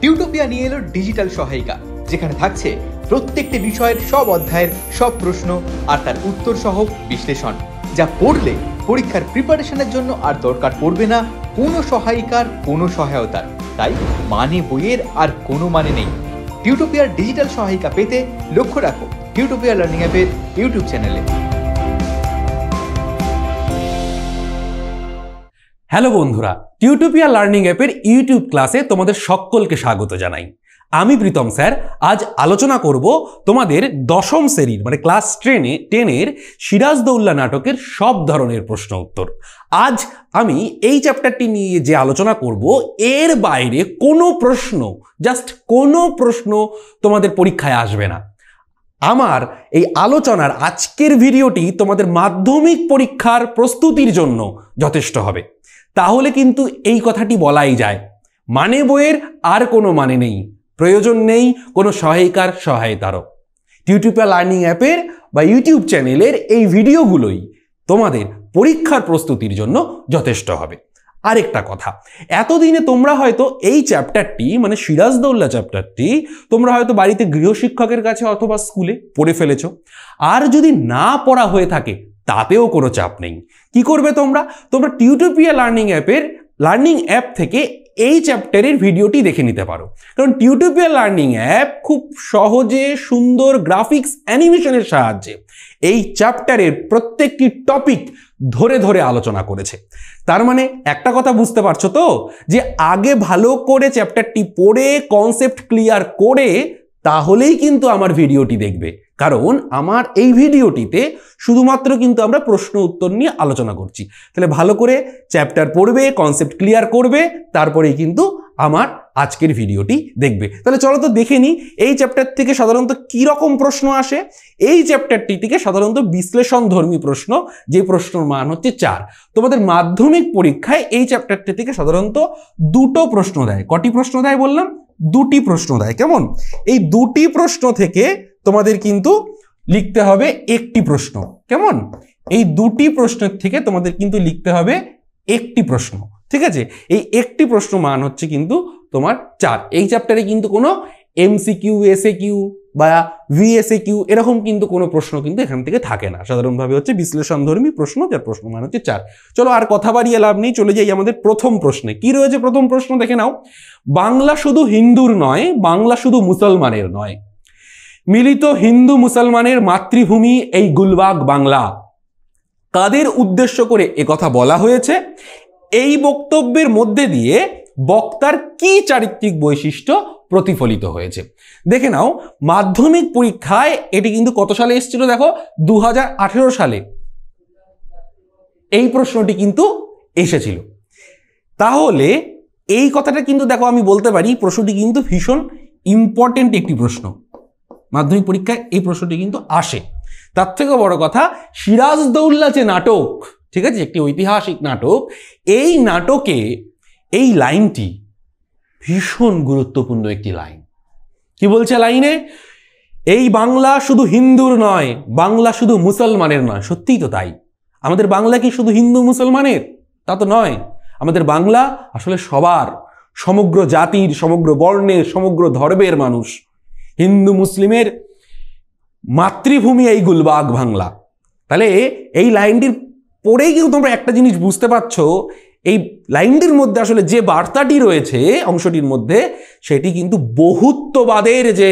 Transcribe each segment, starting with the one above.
টিউটোপিয়া নিয়ে এলো ডিজিটাল সহায়িকা যেখানে থাকছে প্রত্যেকটি বিষয়ের সব অধ্যায়ের সব প্রশ্ন আর তার উত্তর সহ বিশ্লেষণ যা পড়লে পরীক্ষার প্রিপারেশনের জন্য আর দরকার পড়বে না কোনো সহায়িকার কোনো সহায়তার তাই মানে বইয়ের আর কোনো মানে নেই টিউটোপিয়ার ডিজিটাল সহায়িকা পেতে লক্ষ্য রাখো টিউটোপিয়া লার্নিং অ্যাপের ইউটিউব চ্যানেলে হ্যালো বন্ধুরা টিউটোপিয়া লার্নিং অ্যাপের ইউটিউব ক্লাসে তোমাদের সকলকে স্বাগত জানাই আমি প্রীতম স্যার আজ আলোচনা করব তোমাদের দশম শ্রেণীর মানে ক্লাস টেনে টেনের সিরাজদৌল্লা নাটকের সব ধরনের প্রশ্ন উত্তর আজ আমি এই চ্যাপ্টারটি নিয়ে যে আলোচনা করব এর বাইরে কোনো প্রশ্ন জাস্ট কোনো প্রশ্ন তোমাদের পরীক্ষায় আসবে না আমার এই আলোচনার আজকের ভিডিওটি তোমাদের মাধ্যমিক পরীক্ষার প্রস্তুতির জন্য যথেষ্ট হবে তাহলে কিন্তু এই কথাটি বলাই যায় মানে বইয়ের আর কোনো মানে নেই প্রয়োজন নেই কোনো সহায়িকার সহায়তারও টিউটিপা লার্নিং অ্যাপের বা ইউটিউব চ্যানেলের এই ভিডিওগুলোই তোমাদের পরীক্ষার প্রস্তুতির জন্য যথেষ্ট হবে আরেকটা কথা এতদিনে তোমরা হয়তো এই চ্যাপ্টারটি মানে সিরাজদৌল্লা চ্যাপ্টারটি তোমরা হয়তো বাড়িতে গৃহশিক্ষকের কাছে অথবা স্কুলে পড়ে ফেলেছ আর যদি না পড়া হয়ে থাকে তাতেও কোনো চাপ নেই কি করবে তোমরা তোমরা টিউটোপিয়া লার্নিং অ্যাপের লার্নিং অ্যাপ থেকে এই চ্যাপ্টারের ভিডিওটি দেখে নিতে পারো কারণ টিউটোপিয়া লার্নিং অ্যাপ খুব সহজে সুন্দর গ্রাফিক্স অ্যানিমেশনের সাহায্যে এই চ্যাপ্টারের প্রত্যেকটি টপিক ধরে ধরে আলোচনা করেছে তার মানে একটা কথা বুঝতে পারছো তো যে আগে ভালো করে চ্যাপ্টারটি পড়ে কনসেপ্ট ক্লিয়ার করে তাহলেই কিন্তু আমার ভিডিওটি দেখবে কারণ আমার এই ভিডিওটিতে শুধুমাত্র কিন্তু আমরা প্রশ্ন উত্তর নিয়ে আলোচনা করছি তাহলে ভালো করে চ্যাপ্টার পড়বে কনসেপ্ট ক্লিয়ার করবে তারপরেই কিন্তু আমার আজকের ভিডিওটি দেখবে তাহলে চলো তো দেখে নিই এই চ্যাপ্টার থেকে সাধারণত কি রকম প্রশ্ন আসে এই চ্যাপ্টারটি থেকে সাধারণত বিশ্লেষণ ধর্মী প্রশ্ন যে প্রশ্নর মান হচ্ছে চার তোমাদের মাধ্যমিক পরীক্ষায় এই চ্যাপ্টারটি থেকে সাধারণত দুটো প্রশ্ন দেয় কটি প্রশ্ন দেয় বললাম দুটি প্রশ্ন দেয় কেমন এই দুটি প্রশ্ন থেকে তোমাদের কিন্তু লিখতে হবে একটি প্রশ্ন কেমন এই দুটি প্রশ্নের থেকে তোমাদের কিন্তু লিখতে হবে একটি প্রশ্ন ঠিক আছে এই একটি প্রশ্ন মান হচ্ছে কিন্তু তোমার চার এই চ্যাপ্টারে কিন্তু কোনো এমসি কিউ এসএ কিউ বা ভিএসএ কিউ এরকম কিন্তু কোনো প্রশ্ন কিন্তু এখান থেকে থাকে না সাধারণভাবে হচ্ছে বিশ্লেষণধর্মী প্রশ্ন যার প্রশ্ন মান হচ্ছে চার চলো আর কথা বাড়িয়ে লাভ নেই চলে যাই আমাদের প্রথম প্রশ্নে কি রয়েছে প্রথম প্রশ্ন দেখে নাও বাংলা শুধু হিন্দুর নয় বাংলা শুধু মুসলমানের নয় মিলিত হিন্দু মুসলমানের মাতৃভূমি এই গুলবাগ বাংলা কাদের উদ্দেশ্য করে কথা বলা হয়েছে এই বক্তব্যের মধ্যে দিয়ে বক্তার কি চারিত্রিক বৈশিষ্ট্য প্রতিফলিত হয়েছে দেখে নাও মাধ্যমিক পরীক্ষায় এটি কিন্তু কত সালে এসেছিল দেখো দু সালে এই প্রশ্নটি কিন্তু এসেছিল তাহলে এই কথাটা কিন্তু দেখো আমি বলতে পারি প্রশ্নটি কিন্তু ভীষণ ইম্পর্টেন্ট একটি প্রশ্ন মাধ্যমিক পরীক্ষায় এই প্রশ্নটি কিন্তু আসে তার থেকেও বড় কথা সিরাজদৌল্লা যে নাটক ঠিক আছে একটি ঐতিহাসিক নাটক এই নাটকে এই লাইনটি ভীষণ গুরুত্বপূর্ণ একটি লাইন কি বলছে লাইনে এই বাংলা শুধু হিন্দুর নয় বাংলা শুধু মুসলমানের নয় সত্যিই তো তাই আমাদের বাংলা কি শুধু হিন্দু মুসলমানের তা তো নয় আমাদের বাংলা আসলে সবার সমগ্র জাতির সমগ্র বর্ণের সমগ্র ধর্মের মানুষ হিন্দু মুসলিমের মাতৃভূমি এই গুলবাগ বাংলা তাহলে এই লাইনটির পড়েই কিন্তু তোমরা একটা জিনিস বুঝতে পারছো এই লাইনটির মধ্যে আসলে যে বার্তাটি রয়েছে অংশটির মধ্যে সেটি কিন্তু বহুত্ববাদের যে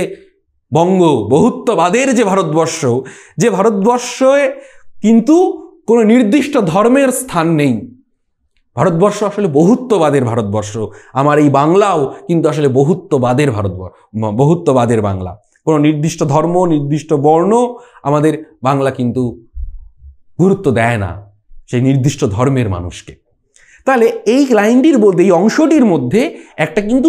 বঙ্গ বহুত্ববাদের যে ভারতবর্ষ যে ভারতবর্ষে কিন্তু কোনো নির্দিষ্ট ধর্মের স্থান নেই ভারতবর্ষ আসলে বহুত্ববাদের ভারতবর্ষ আমার এই বাংলাও কিন্তু আসলে বহুত্ববাদের ভারতবর্ষ বহুত্ববাদের বাংলা কোনো নির্দিষ্ট ধর্ম নির্দিষ্ট বর্ণ আমাদের বাংলা কিন্তু গুরুত্ব দেয় না সেই নির্দিষ্ট ধর্মের মানুষকে তাহলে এই লাইনটির মধ্যে এই অংশটির মধ্যে একটা কিন্তু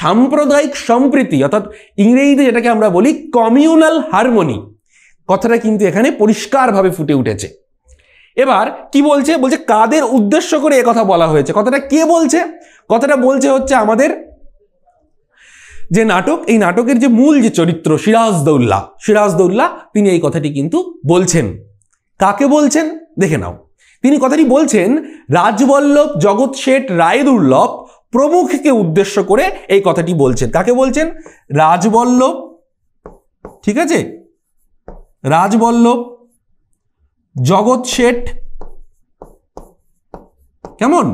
সাম্প্রদায়িক সম্প্রীতি অর্থাৎ ইংরেজিতে যেটাকে আমরা বলি কমিউনাল হারমোনি কথাটা কিন্তু এখানে পরিষ্কারভাবে ফুটে উঠেছে এবার কি বলছে বলছে কাদের উদ্দেশ্য করে এ কথা বলা হয়েছে কথাটা কে বলছে কথাটা বলছে হচ্ছে আমাদের যে নাটক এই নাটকের যে মূল যে চরিত্র সিরাজদৌল্লাহ সিরাজদৌল্লাহ তিনি এই কথাটি কিন্তু বলছেন কাকে বলছেন দেখে নাও তিনি কথাটি বলছেন রাজবল্লভ জগৎ শেঠ রায়দুর্লভ প্রমুখকে উদ্দেশ্য করে এই কথাটি বলছেন কাকে বলছেন রাজবল্লভ ঠিক আছে রাজবল্লভ জগৎ শেঠ কেমন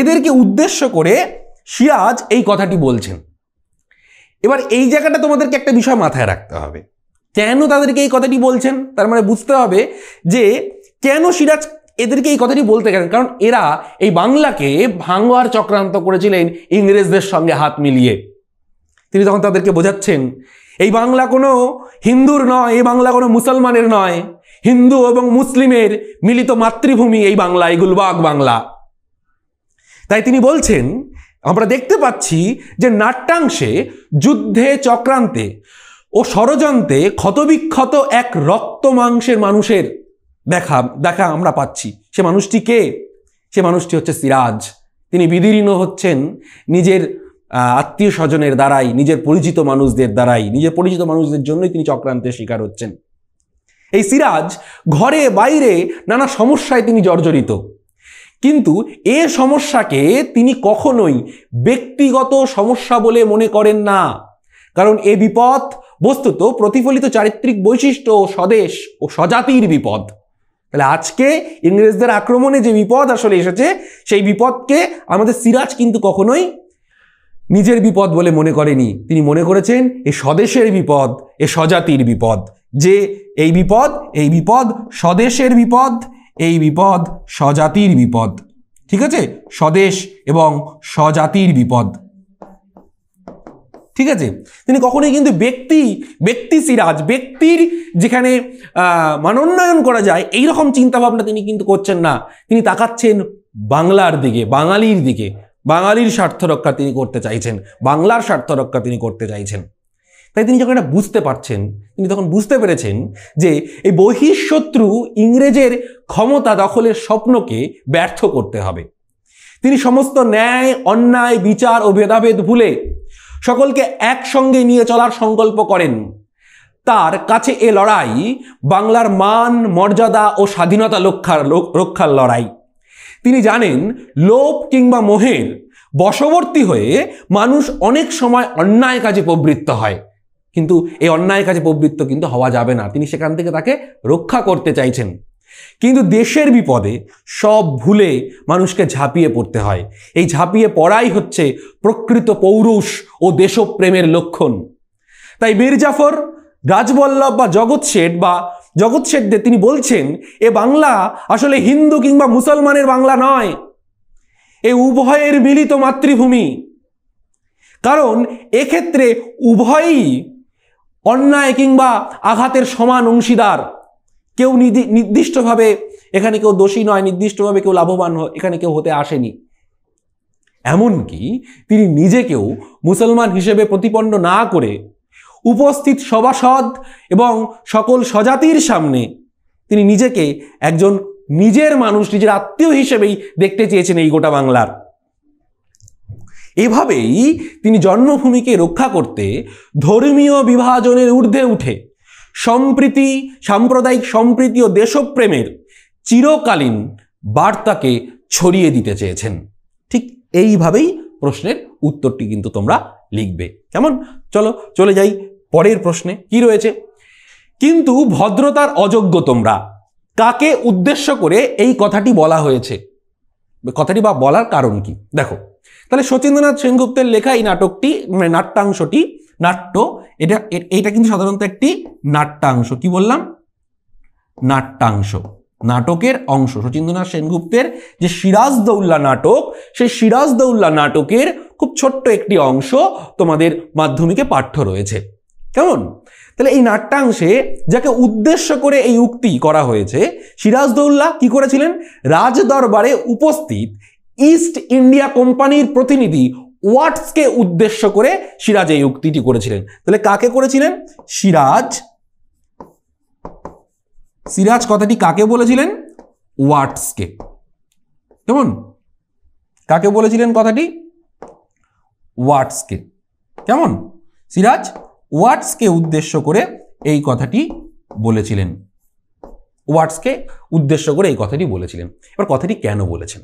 এদেরকে উদ্দেশ্য করে সিরাজ এই কথাটি বলছেন এবার এই জায়গাটা তোমাদেরকে একটা বিষয় মাথায় রাখতে হবে কেন তাদেরকে এই কথাটি বলছেন তার মানে বুঝতে হবে যে কেন সিরাজ এদেরকে এই কথাটি বলতে গেলেন কারণ এরা এই বাংলাকে ভাঙ্গার চক্রান্ত করেছিলেন ইংরেজদের সঙ্গে হাত মিলিয়ে তিনি তখন তাদেরকে বোঝাচ্ছেন এই বাংলা কোনো হিন্দুর নয় এই বাংলা কোনো মুসলমানের নয় হিন্দু এবং মুসলিমের মিলিত মাতৃভূমি এই বাংলা এই গুলবাগ বাংলা তাই তিনি বলছেন আমরা দেখতে পাচ্ছি যে নাট্যাংশে যুদ্ধে চক্রান্তে ও ষড়যন্ত্রে ক্ষতবিক্ষত এক রক্ত মাংসের মানুষের দেখা দেখা আমরা পাচ্ছি সে মানুষটি কে সে মানুষটি হচ্ছে সিরাজ তিনি বিদীর্ণ হচ্ছেন নিজের আত্মীয় স্বজনের দ্বারাই নিজের পরিচিত মানুষদের দ্বারাই নিজের পরিচিত মানুষদের জন্যই তিনি চক্রান্তের শিকার হচ্ছেন এই সিরাজ ঘরে বাইরে নানা সমস্যায় তিনি জর্জরিত কিন্তু এ সমস্যাকে তিনি কখনোই ব্যক্তিগত সমস্যা বলে মনে করেন না কারণ এ বিপদ বস্তুত প্রতিফলিত চারিত্রিক বৈশিষ্ট্য ও স্বদেশ ও স্বজাতির বিপদ তাহলে আজকে ইংরেজদের আক্রমণে যে বিপদ আসলে এসেছে সেই বিপদকে আমাদের সিরাজ কিন্তু কখনোই নিজের বিপদ বলে মনে করেনি তিনি মনে করেছেন এ স্বদেশের বিপদ এ স্বজাতির বিপদ যে এই বিপদ এই বিপদ স্বদেশের বিপদ এই বিপদ স্বজাতির বিপদ ঠিক আছে স্বদেশ এবং স্বজাতির বিপদ ঠিক আছে তিনি কখনোই কিন্তু ব্যক্তি ব্যক্তি সিরাজ ব্যক্তির যেখানে মানোন্নয়ন করা যায় এই রকম চিন্তাভাবনা তিনি কিন্তু করছেন না তিনি তাকাচ্ছেন বাংলার দিকে বাঙালির দিকে বাঙালির স্বার্থ রক্ষা তিনি করতে চাইছেন বাংলার স্বার্থ রক্ষা তিনি করতে চাইছেন তাই তিনি যখন এটা বুঝতে পারছেন তিনি তখন বুঝতে পেরেছেন যে এই বহিঃশত্রু ইংরেজের ক্ষমতা দখলের স্বপ্নকে ব্যর্থ করতে হবে তিনি সমস্ত ন্যায় অন্যায় বিচার ও ভেদাভেদ ভুলে সকলকে একসঙ্গে নিয়ে চলার সংকল্প করেন তার কাছে এ লড়াই বাংলার মান মর্যাদা ও স্বাধীনতা রক্ষার রক্ষার লড়াই তিনি জানেন লোভ কিংবা মোহের বশবর্তী হয়ে মানুষ অনেক সময় অন্যায় কাজে প্রবৃত্ত হয় কিন্তু এই অন্যায় কাজে প্রবৃত্ত কিন্তু হওয়া যাবে না তিনি সেখান থেকে তাকে রক্ষা করতে চাইছেন কিন্তু দেশের বিপদে সব ভুলে মানুষকে ঝাঁপিয়ে পড়তে হয় এই ঝাঁপিয়ে পড়াই হচ্ছে প্রকৃত পৌরুষ ও দেশপ্রেমের লক্ষণ তাই মীর জাফর রাজবল্লভ বা জগৎ শেঠ বা জগৎ শেঠদের তিনি বলছেন এ বাংলা আসলে হিন্দু কিংবা মুসলমানের বাংলা নয় এ উভয়ের মিলিত মাতৃভূমি কারণ এক্ষেত্রে উভয়ই অন্যায় কিংবা আঘাতের সমান অংশীদার কেউ নির্দিষ্টভাবে এখানে কেউ দোষী নয় নির্দিষ্টভাবে কেউ লাভবান এখানে কেউ হতে আসেনি এমনকি তিনি নিজেকেও মুসলমান হিসেবে প্রতিপন্ন না করে উপস্থিত সভাসদ এবং সকল স্বজাতির সামনে তিনি নিজেকে একজন নিজের মানুষ নিজের আত্মীয় হিসেবেই দেখতে চেয়েছেন এই গোটা বাংলার এভাবেই তিনি জন্মভূমিকে রক্ষা করতে ধর্মীয় বিভাজনের ঊর্ধ্বে উঠে সম্প্রীতি সাম্প্রদায়িক সম্প্রীতি ও দেশপ্রেমের চিরকালীন বার্তাকে ছড়িয়ে দিতে চেয়েছেন ঠিক এইভাবেই প্রশ্নের উত্তরটি কিন্তু তোমরা লিখবে কেমন চলো চলে যাই পরের প্রশ্নে কি রয়েছে কিন্তু ভদ্রতার অযোগ্য তোমরা কাকে উদ্দেশ্য করে এই কথাটি বলা হয়েছে কথাটি বা বলার কারণ কি দেখো তাহলে শচীন্দ্রনাথ সেনগুপ্তের লেখা এই নাটকটি মানে নাট্যাংশটি নাট্য এটা এটা কিন্তু সাধারণত একটি নাট্যাংশ কি বললাম নাট্যাংশ নাটকের অংশ শচীন্দ্রনাথ সেনগুপ্তের যে সিরাজদৌল্লা নাটক সেই সিরাজদৌল্লা নাটকের খুব ছোট্ট একটি অংশ তোমাদের মাধ্যমিকে পাঠ্য রয়েছে কেমন তাহলে এই নাট্যাংশে যাকে উদ্দেশ্য করে এই উক্তি করা হয়েছে সিরাজদৌল্লা কি করেছিলেন রাজদরবারে উপস্থিত ইস্ট ইন্ডিয়া কোম্পানির প্রতিনিধি ওয়াটসকে উদ্দেশ্য করে সিরাজ এই উক্তিটি করেছিলেন তাহলে কাকে করেছিলেন সিরাজ সিরাজ কথাটি কাকে বলেছিলেন ওয়াটসকে কেমন কাকে বলেছিলেন কথাটি ওয়াটসকে কেমন সিরাজ ওয়াটসকে উদ্দেশ্য করে এই কথাটি বলেছিলেন ওয়াটসকে উদ্দেশ্য করে এই কথাটি বলেছিলেন এবার কথাটি কেন বলেছেন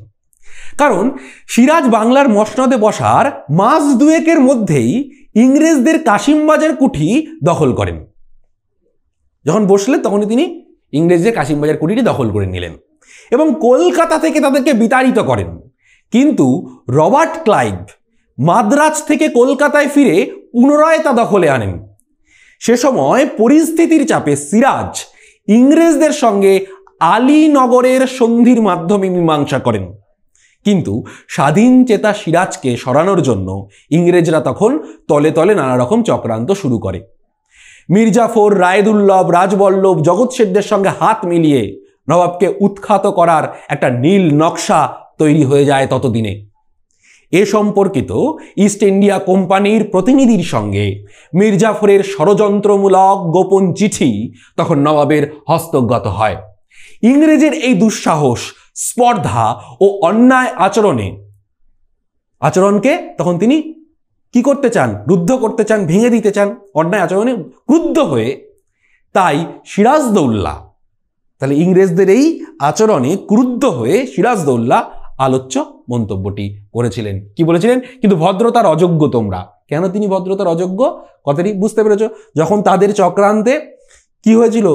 কারণ সিরাজ বাংলার মসনদে বসার মাস দুয়েকের মধ্যেই ইংরেজদের কাশিমবাজার কুঠি দখল করেন যখন বসলেন তখনই তিনি ইংরেজদের কাশিমবাজার কুঠিটি দখল করে নিলেন এবং কলকাতা থেকে তাদেরকে বিতাড়িত করেন কিন্তু রবার্ট ক্লাইভ মাদ্রাজ থেকে কলকাতায় ফিরে পুনরায় তা দখলে আনেন সে সময় পরিস্থিতির চাপে সিরাজ ইংরেজদের সঙ্গে আলীনগরের সন্ধির মাধ্যমে মীমাংসা করেন কিন্তু স্বাধীন চেতা সিরাজকে সরানোর জন্য ইংরেজরা তখন তলে তলে নানা রকম চক্রান্ত শুরু করে মির্জাফর রায়দুল্লভ রাজবল্লভ জগৎ শেঠদের সঙ্গে হাত মিলিয়ে নবাবকে উৎখাত করার একটা নীল নকশা তৈরি হয়ে যায় ততদিনে এ সম্পর্কিত ইস্ট ইন্ডিয়া কোম্পানির প্রতিনিধির সঙ্গে মির্জাফরের ষড়যন্ত্রমূলক গোপন চিঠি তখন নবাবের হস্তগত হয় ইংরেজের এই দুঃসাহস স্পর্ধা ও অন্যায় আচরণে আচরণকে তখন তিনি কি করতে চান রুদ্ধ করতে চান ভেঙে দিতে চান অন্যায় আচরণে ক্রুদ্ধ হয়ে তাই সিরাজদৌল্লা তাহলে ইংরেজদের এই আচরণে ক্রুদ্ধ হয়ে সিরাজদৌল্লা আলোচ্য মন্তব্যটি করেছিলেন কি বলেছিলেন কিন্তু ভদ্রতার অযোগ্য তোমরা কেন তিনি ভদ্রতার অযোগ্য কথাটি বুঝতে পেরেছ যখন তাদের চক্রান্তে কি হয়েছিল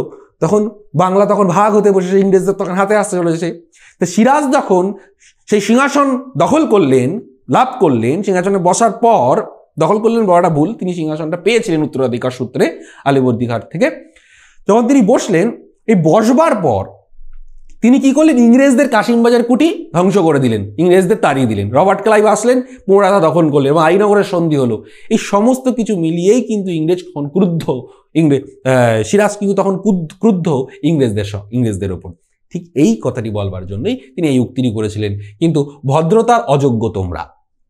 তখন বাংলা তখন ভাগ হতে বসেছে ইংরেজদের তখন হাতে আসতে চলেছে তো সিরাজ যখন সেই সিংহাসন দখল করলেন লাভ করলেন সিংহাসনে বসার পর দখল করলেন বড়টা ভুল তিনি সিংহাসনটা পেয়েছিলেন উত্তরাধিকার সূত্রে আলিবর্দিঘাট থেকে যখন তিনি বসলেন এই বসবার পর তিনি কি করলেন ইংরেজদের কাশিমবাজার কুটি ধ্বংস করে দিলেন ইংরেজদের তাড়িয়ে দিলেন রবার্ট ক্লাইভ আসলেন পোড়াতা দখল করলেন এবং আইনগরের সন্ধি হলো এই সমস্ত কিছু মিলিয়েই কিন্তু ইংরেজ ক্রুদ্ধ ইংরেজ সিরাজ কিন্তু তখন ক্রুদ্ধ ইংরেজদের ইংরেজদের ওপর ঠিক এই কথাটি বলবার জন্যই তিনি এই উক্তিটি করেছিলেন কিন্তু ভদ্রতার অযোগ্য তোমরা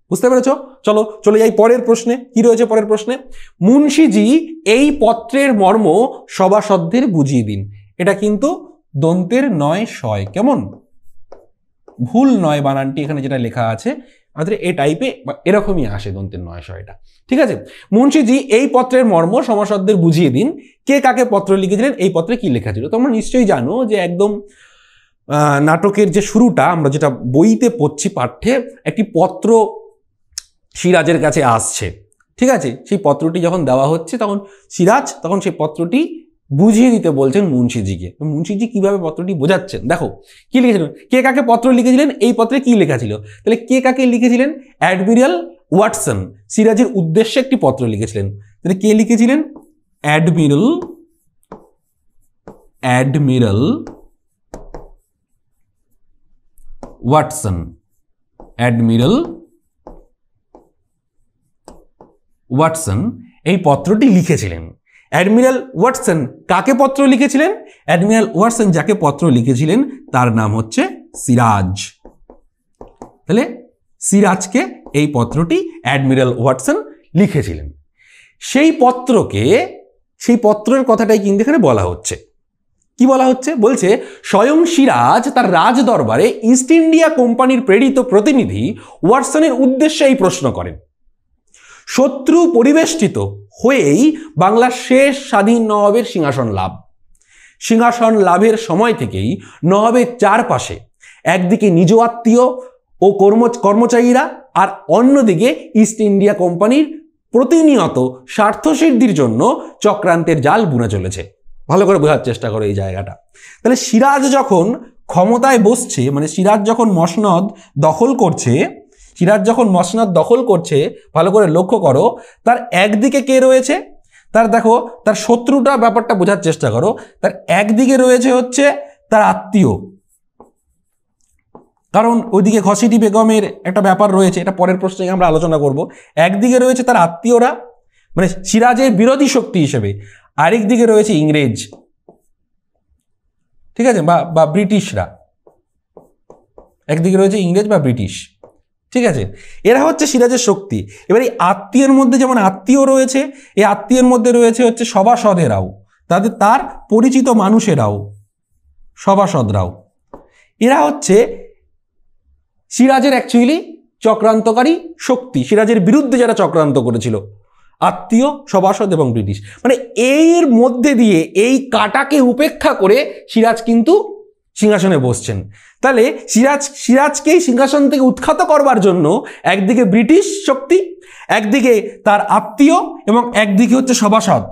বুঝতে পেরেছ চলো চলে যাই পরের প্রশ্নে কি রয়েছে পরের প্রশ্নে মুন্সিজি এই পত্রের মর্ম সভাসদ্দের বুঝিয়ে দিন এটা কিন্তু দন্তের নয় শয় কেমন ভুল নয় বানানটি এখানে যেটা লেখা আছে আমাদের এ টাইপে এরকমই আসে দন্তের নয় শয়টা ঠিক আছে মুন্সিজি এই পত্রের মর্ম সমাসদের বুঝিয়ে দিন কে কাকে পত্র লিখেছিলেন এই পত্রে কি লেখা ছিল তোমরা নিশ্চয়ই জানো যে একদম নাটকের যে শুরুটা আমরা যেটা বইতে পড়ছি পাঠ্যে একটি পত্র সিরাজের কাছে আসছে ঠিক আছে সেই পত্রটি যখন দেওয়া হচ্ছে তখন সিরাজ তখন সেই পত্রটি বুঝিয়ে দিতে বলছেন মুন্সিজিকে মুন্সিজি কিভাবে পত্রটি বোঝাচ্ছেন দেখো কি লিখেছিলেন কে কাকে পত্র লিখেছিলেন এই পত্রে কি লেখা ছিল তাহলে কে কাকে লিখেছিলেন অ্যাডমিরাল ওয়াটসন সিরাজের উদ্দেশ্যে একটি পত্র লিখেছিলেন তাহলে কে লিখেছিলেন admiral admiral Watson admiral Watson এই পত্রটি লিখেছিলেন অ্যাডমিরাল ওয়াটসন কাকে পত্র লিখেছিলেন অ্যাডমিরাল ওয়াটসন যাকে পত্র লিখেছিলেন তার নাম হচ্ছে সিরাজ তাহলে সিরাজকে এই পত্রটি অ্যাডমিরাল ওয়াটসন লিখেছিলেন সেই পত্রকে সেই পত্রের কথাটাই কিন্তু এখানে বলা হচ্ছে কি বলা হচ্ছে বলছে স্বয়ং সিরাজ তার রাজ দরবারে ইস্ট ইন্ডিয়া কোম্পানির প্রেরিত প্রতিনিধি ওয়াটসনের উদ্দেশ্যে এই প্রশ্ন করেন শত্রু পরিবেষ্টিত হয়েই বাংলার শেষ স্বাধীন নবাবের সিংহাসন লাভ সিংহাসন লাভের সময় থেকেই নবাবের চারপাশে একদিকে নিজ আত্মীয় ও কর্ম কর্মচারীরা আর অন্যদিকে ইস্ট ইন্ডিয়া কোম্পানির প্রতিনিয়ত স্বার্থসিদ্ধির জন্য চক্রান্তের জাল বুনে চলেছে ভালো করে বোঝার চেষ্টা করো এই জায়গাটা তাহলে সিরাজ যখন ক্ষমতায় বসছে মানে সিরাজ যখন মসনদ দখল করছে চিনার যখন মসনাদ দখল করছে ভালো করে লক্ষ্য করো তার একদিকে কে রয়েছে তার দেখো তার শত্রুটা ব্যাপারটা বোঝার চেষ্টা করো তার একদিকে রয়েছে হচ্ছে তার আত্মীয় কারণ ওইদিকে ঘসিটি বেগমের একটা ব্যাপার রয়েছে এটা পরের প্রশ্নে আমরা আলোচনা করব একদিকে রয়েছে তার আত্মীয়রা মানে সিরাজের বিরোধী শক্তি হিসেবে আরেক দিকে রয়েছে ইংরেজ ঠিক আছে বা বা ব্রিটিশরা একদিকে রয়েছে ইংরেজ বা ব্রিটিশ ঠিক আছে এরা হচ্ছে সিরাজের শক্তি এবার এই আত্মীয়ের মধ্যে যেমন আত্মীয় রয়েছে এই আত্মীয়ের মধ্যে রয়েছে হচ্ছে সভাসদেরাও তাদের তার পরিচিত মানুষেরাও সভাসদরাও এরা হচ্ছে সিরাজের অ্যাকচুয়ালি চক্রান্তকারী শক্তি সিরাজের বিরুদ্ধে যারা চক্রান্ত করেছিল আত্মীয় সভাসদ এবং ব্রিটিশ মানে এর মধ্যে দিয়ে এই কাটাকে উপেক্ষা করে সিরাজ কিন্তু সিংহাসনে বসছেন তাহলে সিরাজ সিরাজকেই সিংহাসন থেকে উৎখাত করবার জন্য একদিকে ব্রিটিশ শক্তি একদিকে তার আত্মীয় এবং একদিকে হচ্ছে সভাসদ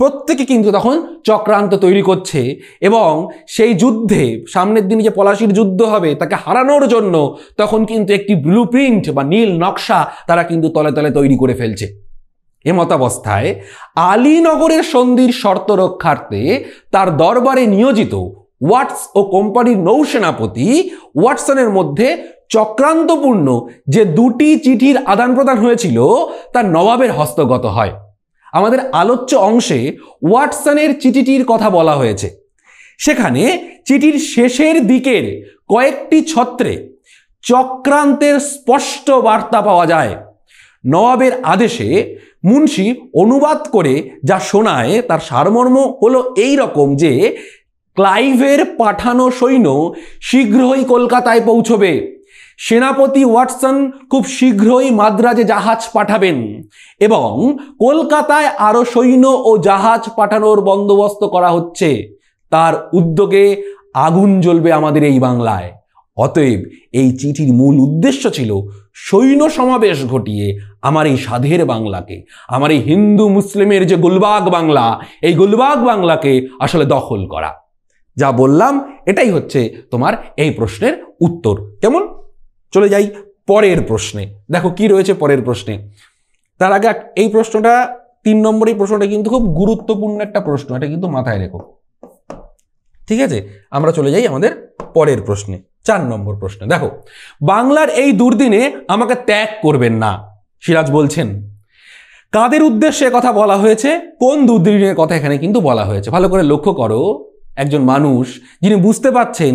প্রত্যেকে কিন্তু তখন চক্রান্ত তৈরি করছে এবং সেই যুদ্ধে সামনের দিনে যে পলাশির যুদ্ধ হবে তাকে হারানোর জন্য তখন কিন্তু একটি ব্লু প্রিন্ট বা নীল নকশা তারা কিন্তু তলে তলে তৈরি করে ফেলছে এ মতাবস্থায় আলীনগরের সন্ধির শর্ত রক্ষার্থে তার দরবারে নিয়োজিত ওয়াটস ও কোম্পানির নৌসেনাপতি ওয়াটসনের মধ্যে চক্রান্তপূর্ণ যে দুটি চিঠির আদান প্রদান হয়েছিল তা নবাবের হস্তগত হয় আমাদের আলোচ্য অংশে ওয়াটসনের চিঠিটির কথা বলা হয়েছে সেখানে চিঠির শেষের দিকের কয়েকটি ছত্রে চক্রান্তের স্পষ্ট বার্তা পাওয়া যায় নবাবের আদেশে মুন্সি অনুবাদ করে যা শোনায় তার সারমর্ম হলো এই রকম যে ক্লাইভের পাঠানো সৈন্য শীঘ্রই কলকাতায় পৌঁছবে সেনাপতি ওয়াটসন খুব শীঘ্রই মাদ্রাজে জাহাজ পাঠাবেন এবং কলকাতায় আরও সৈন্য ও জাহাজ পাঠানোর বন্দোবস্ত করা হচ্ছে তার উদ্যোগে আগুন জ্বলবে আমাদের এই বাংলায় অতএব এই চিঠির মূল উদ্দেশ্য ছিল সৈন্য সমাবেশ ঘটিয়ে আমার এই সাধের বাংলাকে আমার এই হিন্দু মুসলিমের যে গুলবাগ বাংলা এই গুলবাগ বাংলাকে আসলে দখল করা যা বললাম এটাই হচ্ছে তোমার এই প্রশ্নের উত্তর কেমন চলে যাই পরের প্রশ্নে দেখো কি রয়েছে পরের প্রশ্নে তার আগে এই প্রশ্নটা তিন নম্বর এই প্রশ্নটা কিন্তু খুব গুরুত্বপূর্ণ একটা প্রশ্ন এটা কিন্তু মাথায় রেখো ঠিক আছে আমরা চলে যাই আমাদের পরের প্রশ্নে চার নম্বর প্রশ্নে দেখো বাংলার এই দুর্দিনে আমাকে ত্যাগ করবেন না সিরাজ বলছেন কাদের উদ্দেশ্যে কথা বলা হয়েছে কোন দুর্দিনের কথা এখানে কিন্তু বলা হয়েছে ভালো করে লক্ষ্য করো একজন মানুষ যিনি বুঝতে পাচ্ছেন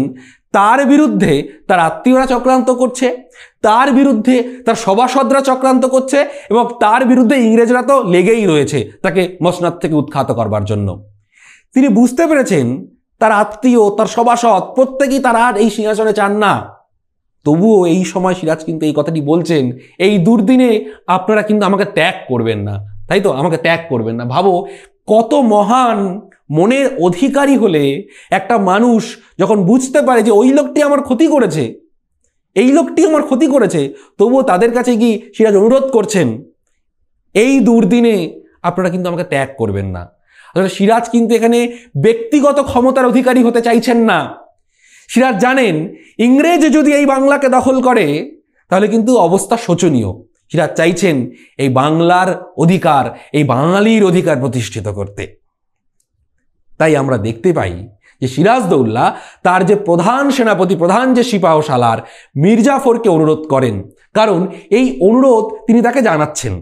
তার বিরুদ্ধে তার আত্মীয়রা চক্রান্ত করছে তার বিরুদ্ধে তার সভাসদরা চক্রান্ত করছে এবং তার বিরুদ্ধে ইংরেজরা তো লেগেই রয়েছে তাকে মসনাদ থেকে উৎখাত করবার জন্য তিনি বুঝতে পেরেছেন তার আত্মীয় তার সভাসদ প্রত্যেকেই তার আর এই সিংহাসনে চান না তবুও এই সময় সিরাজ কিন্তু এই কথাটি বলছেন এই দুর্দিনে আপনারা কিন্তু আমাকে ত্যাগ করবেন না তাই তো আমাকে ত্যাগ করবেন না ভাবো কত মহান মনের অধিকারী হলে একটা মানুষ যখন বুঝতে পারে যে ওই লোকটি আমার ক্ষতি করেছে এই লোকটি আমার ক্ষতি করেছে তবুও তাদের কাছে কি সিরাজ অনুরোধ করছেন এই দুর্দিনে আপনারা কিন্তু আমাকে ত্যাগ করবেন না আসলে সিরাজ কিন্তু এখানে ব্যক্তিগত ক্ষমতার অধিকারী হতে চাইছেন না সিরাজ জানেন ইংরেজ যদি এই বাংলাকে দখল করে তাহলে কিন্তু অবস্থা শোচনীয় সিরাজ চাইছেন এই বাংলার অধিকার এই বাঙালির অধিকার প্রতিষ্ঠিত করতে তাই আমরা দেখতে পাই যে সিরাজদৌল্লা তার যে প্রধান সেনাপতি প্রধান যে সিপাহ সালার মির্জাফরকে অনুরোধ করেন কারণ এই অনুরোধ তিনি তাকে জানাচ্ছেন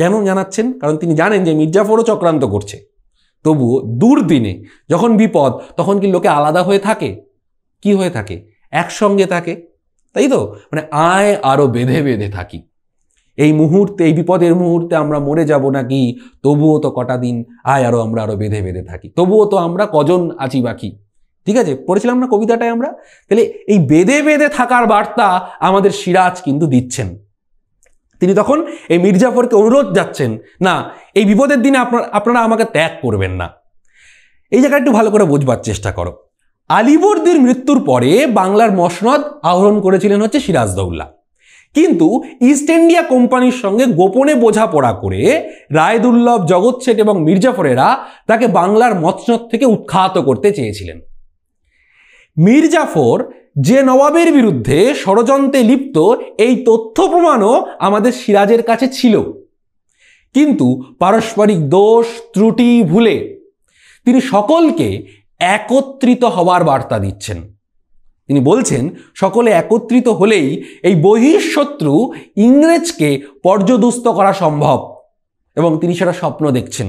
কেন জানাচ্ছেন কারণ তিনি জানেন যে মির্জাফরও চক্রান্ত করছে তবুও দুর্দিনে যখন বিপদ তখন কি লোকে আলাদা হয়ে থাকে কি হয়ে থাকে একসঙ্গে থাকে তাই তো মানে আয় আরও বেঁধে বেঁধে থাকি এই মুহূর্তে এই বিপদের মুহূর্তে আমরা মরে যাব নাকি তবুও তো কটা দিন আয় আরও আমরা আরও বেঁধে বেঁধে থাকি তবুও তো আমরা কজন আছি বাকি ঠিক আছে পড়েছিলাম না কবিতাটায় আমরা তাহলে এই বেঁধে বেঁধে থাকার বার্তা আমাদের সিরাজ কিন্তু দিচ্ছেন তিনি তখন এই মির্জাফরকে অনুরোধ যাচ্ছেন না এই বিপদের দিনে আপনার আপনারা আমাকে ত্যাগ করবেন না এই জায়গাটা একটু ভালো করে বুঝবার চেষ্টা করো আলিবর্দির মৃত্যুর পরে বাংলার মসনদ আহরণ করেছিলেন হচ্ছে সিরাজদৌল্লা কিন্তু ইস্ট ইন্ডিয়া কোম্পানির সঙ্গে গোপনে বোঝাপড়া করে রায়দুল্লভ জগৎশেঠ এবং মির্জাফরেরা তাকে বাংলার মৎস্যত থেকে উৎখাত করতে চেয়েছিলেন মির্জাফর যে নবাবের বিরুদ্ধে ষড়যন্ত্রে লিপ্ত এই তথ্য প্রমাণও আমাদের সিরাজের কাছে ছিল কিন্তু পারস্পরিক দোষ ত্রুটি ভুলে তিনি সকলকে একত্রিত হওয়ার বার্তা দিচ্ছেন তিনি বলছেন সকলে একত্রিত হলেই এই বহিঃশত্রু ইংরেজকে পর্যদুস্ত করা সম্ভব এবং তিনি সেটা স্বপ্ন দেখছেন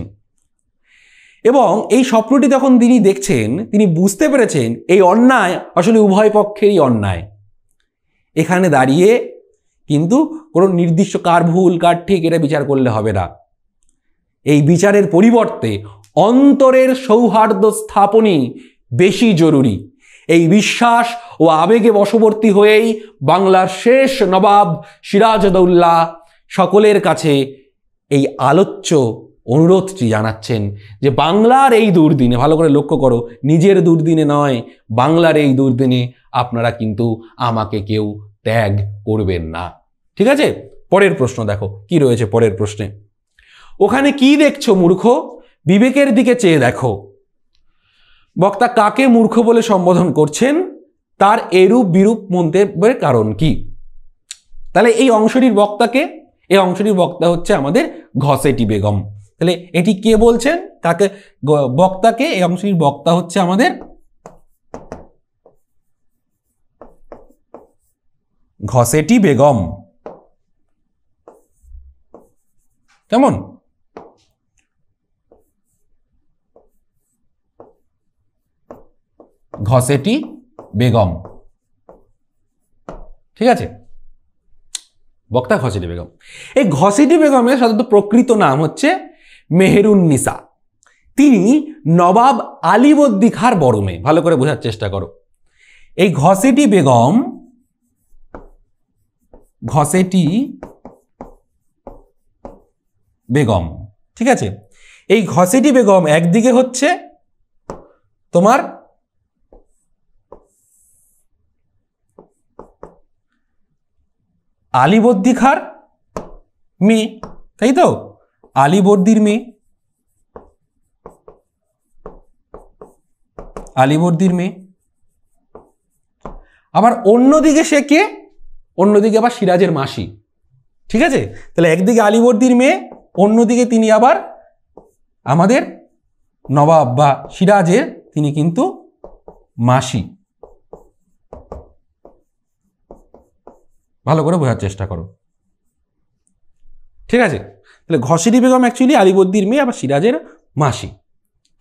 এবং এই স্বপ্নটি যখন তিনি দেখছেন তিনি বুঝতে পেরেছেন এই অন্যায় আসলে উভয় পক্ষেরই অন্যায় এখানে দাঁড়িয়ে কিন্তু কোনো নির্দিষ্ট কার ভুল কার ঠিক এটা বিচার করলে হবে না এই বিচারের পরিবর্তে অন্তরের সৌহার্দ্য স্থাপনই বেশি জরুরি এই বিশ্বাস ও আবেগে বশবর্তী হয়েই বাংলার শেষ নবাব সিরাজদৌল্লা সকলের কাছে এই আলোচ্য অনুরোধটি জানাচ্ছেন যে বাংলার এই দুর্দিনে ভালো করে লক্ষ্য করো নিজের দুর্দিনে নয় বাংলার এই দুর্দিনে আপনারা কিন্তু আমাকে কেউ ত্যাগ করবেন না ঠিক আছে পরের প্রশ্ন দেখো কি রয়েছে পরের প্রশ্নে ওখানে কি দেখছো মূর্খ বিবেকের দিকে চেয়ে দেখো বক্তা কাকে মূর্খ বলে সম্বোধন করছেন তার এরূপ বিরূপ মন্তব্যের কারণ কি তাহলে এই অংশটির বক্তাকে এই অংশটির বক্তা হচ্ছে আমাদের ঘসেটি বেগম তাহলে এটি কে বলছেন তাকে বক্তাকে এই অংশটির বক্তা হচ্ছে আমাদের ঘসেটি বেগম কেমন ঘসেটি বেগম ঠিক আছে বক্তা ঘসেটি বেগম এই ঘসেটি বেগমের সাধারণত প্রকৃত নাম হচ্ছে মেহেরুন নিসা তিনি নবাব আলিবদ্দি খার বড় মেয়ে ভালো করে বোঝার চেষ্টা করো এই ঘসেটি বেগম ঘসেটি বেগম ঠিক আছে এই ঘসেটি বেগম একদিকে হচ্ছে তোমার আলিবর্দি খার মেয়ে তাই তো আলিবর্দির মেয়ে আলিবর্দির মেয়ে আবার অন্যদিকে সে কে অন্যদিকে আবার সিরাজের মাসি ঠিক আছে তাহলে একদিকে আলিবর্দির মেয়ে অন্যদিকে তিনি আবার আমাদের নবাব বা সিরাজের তিনি কিন্তু মাসি ভালো করে বোঝার চেষ্টা করো ঠিক আছে তাহলে ঘসিরি বেগম অ্যাকচুয়ালি আলিবদ্দির মেয়ে আবার সিরাজের মাসি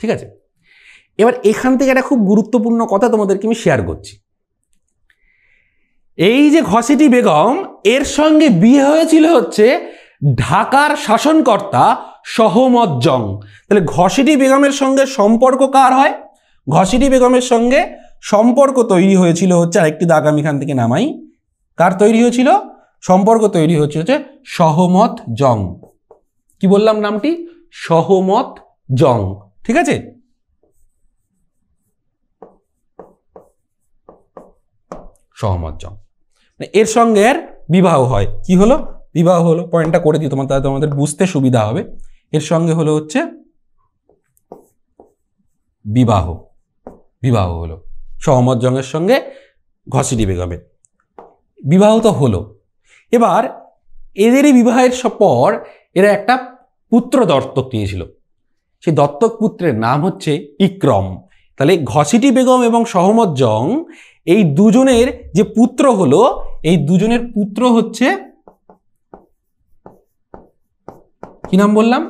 ঠিক আছে এবার এখান থেকে একটা খুব গুরুত্বপূর্ণ কথা তোমাদেরকে আমি শেয়ার করছি এই যে ঘসেটি বেগম এর সঙ্গে বিয়ে হয়েছিল হচ্ছে ঢাকার শাসনকর্তা সহমত জং তাহলে ঘসেটি বেগমের সঙ্গে সম্পর্ক কার হয় ঘসেটি বেগমের সঙ্গে সম্পর্ক তৈরি হয়েছিল হচ্ছে আরেকটি দাগ আমি এখান থেকে নামাই কার তৈরি হয়েছিল সম্পর্ক তৈরি হচ্ছে হচ্ছে সহমত জং কি বললাম নামটি সহমত জং ঠিক আছে সহমত জং মানে এর সঙ্গে বিবাহ হয় কি হলো বিবাহ হলো পয়েন্টটা করে দিই তোমার তাহলে তোমাদের বুঝতে সুবিধা হবে এর সঙ্গে হলো হচ্ছে বিবাহ বিবাহ হলো সহমত জঙ্গের সঙ্গে ঘসিটি বেগমের বিবাহত হলো এবার এদেরই বিবাহের পর এরা একটা পুত্র দত্তক নিয়েছিল সেই দত্তক পুত্রের নাম হচ্ছে ইক্রম তাহলে ঘসিটি বেগম এবং সহমত জং এই দুজনের যে পুত্র হলো এই দুজনের পুত্র হচ্ছে কি নাম বললাম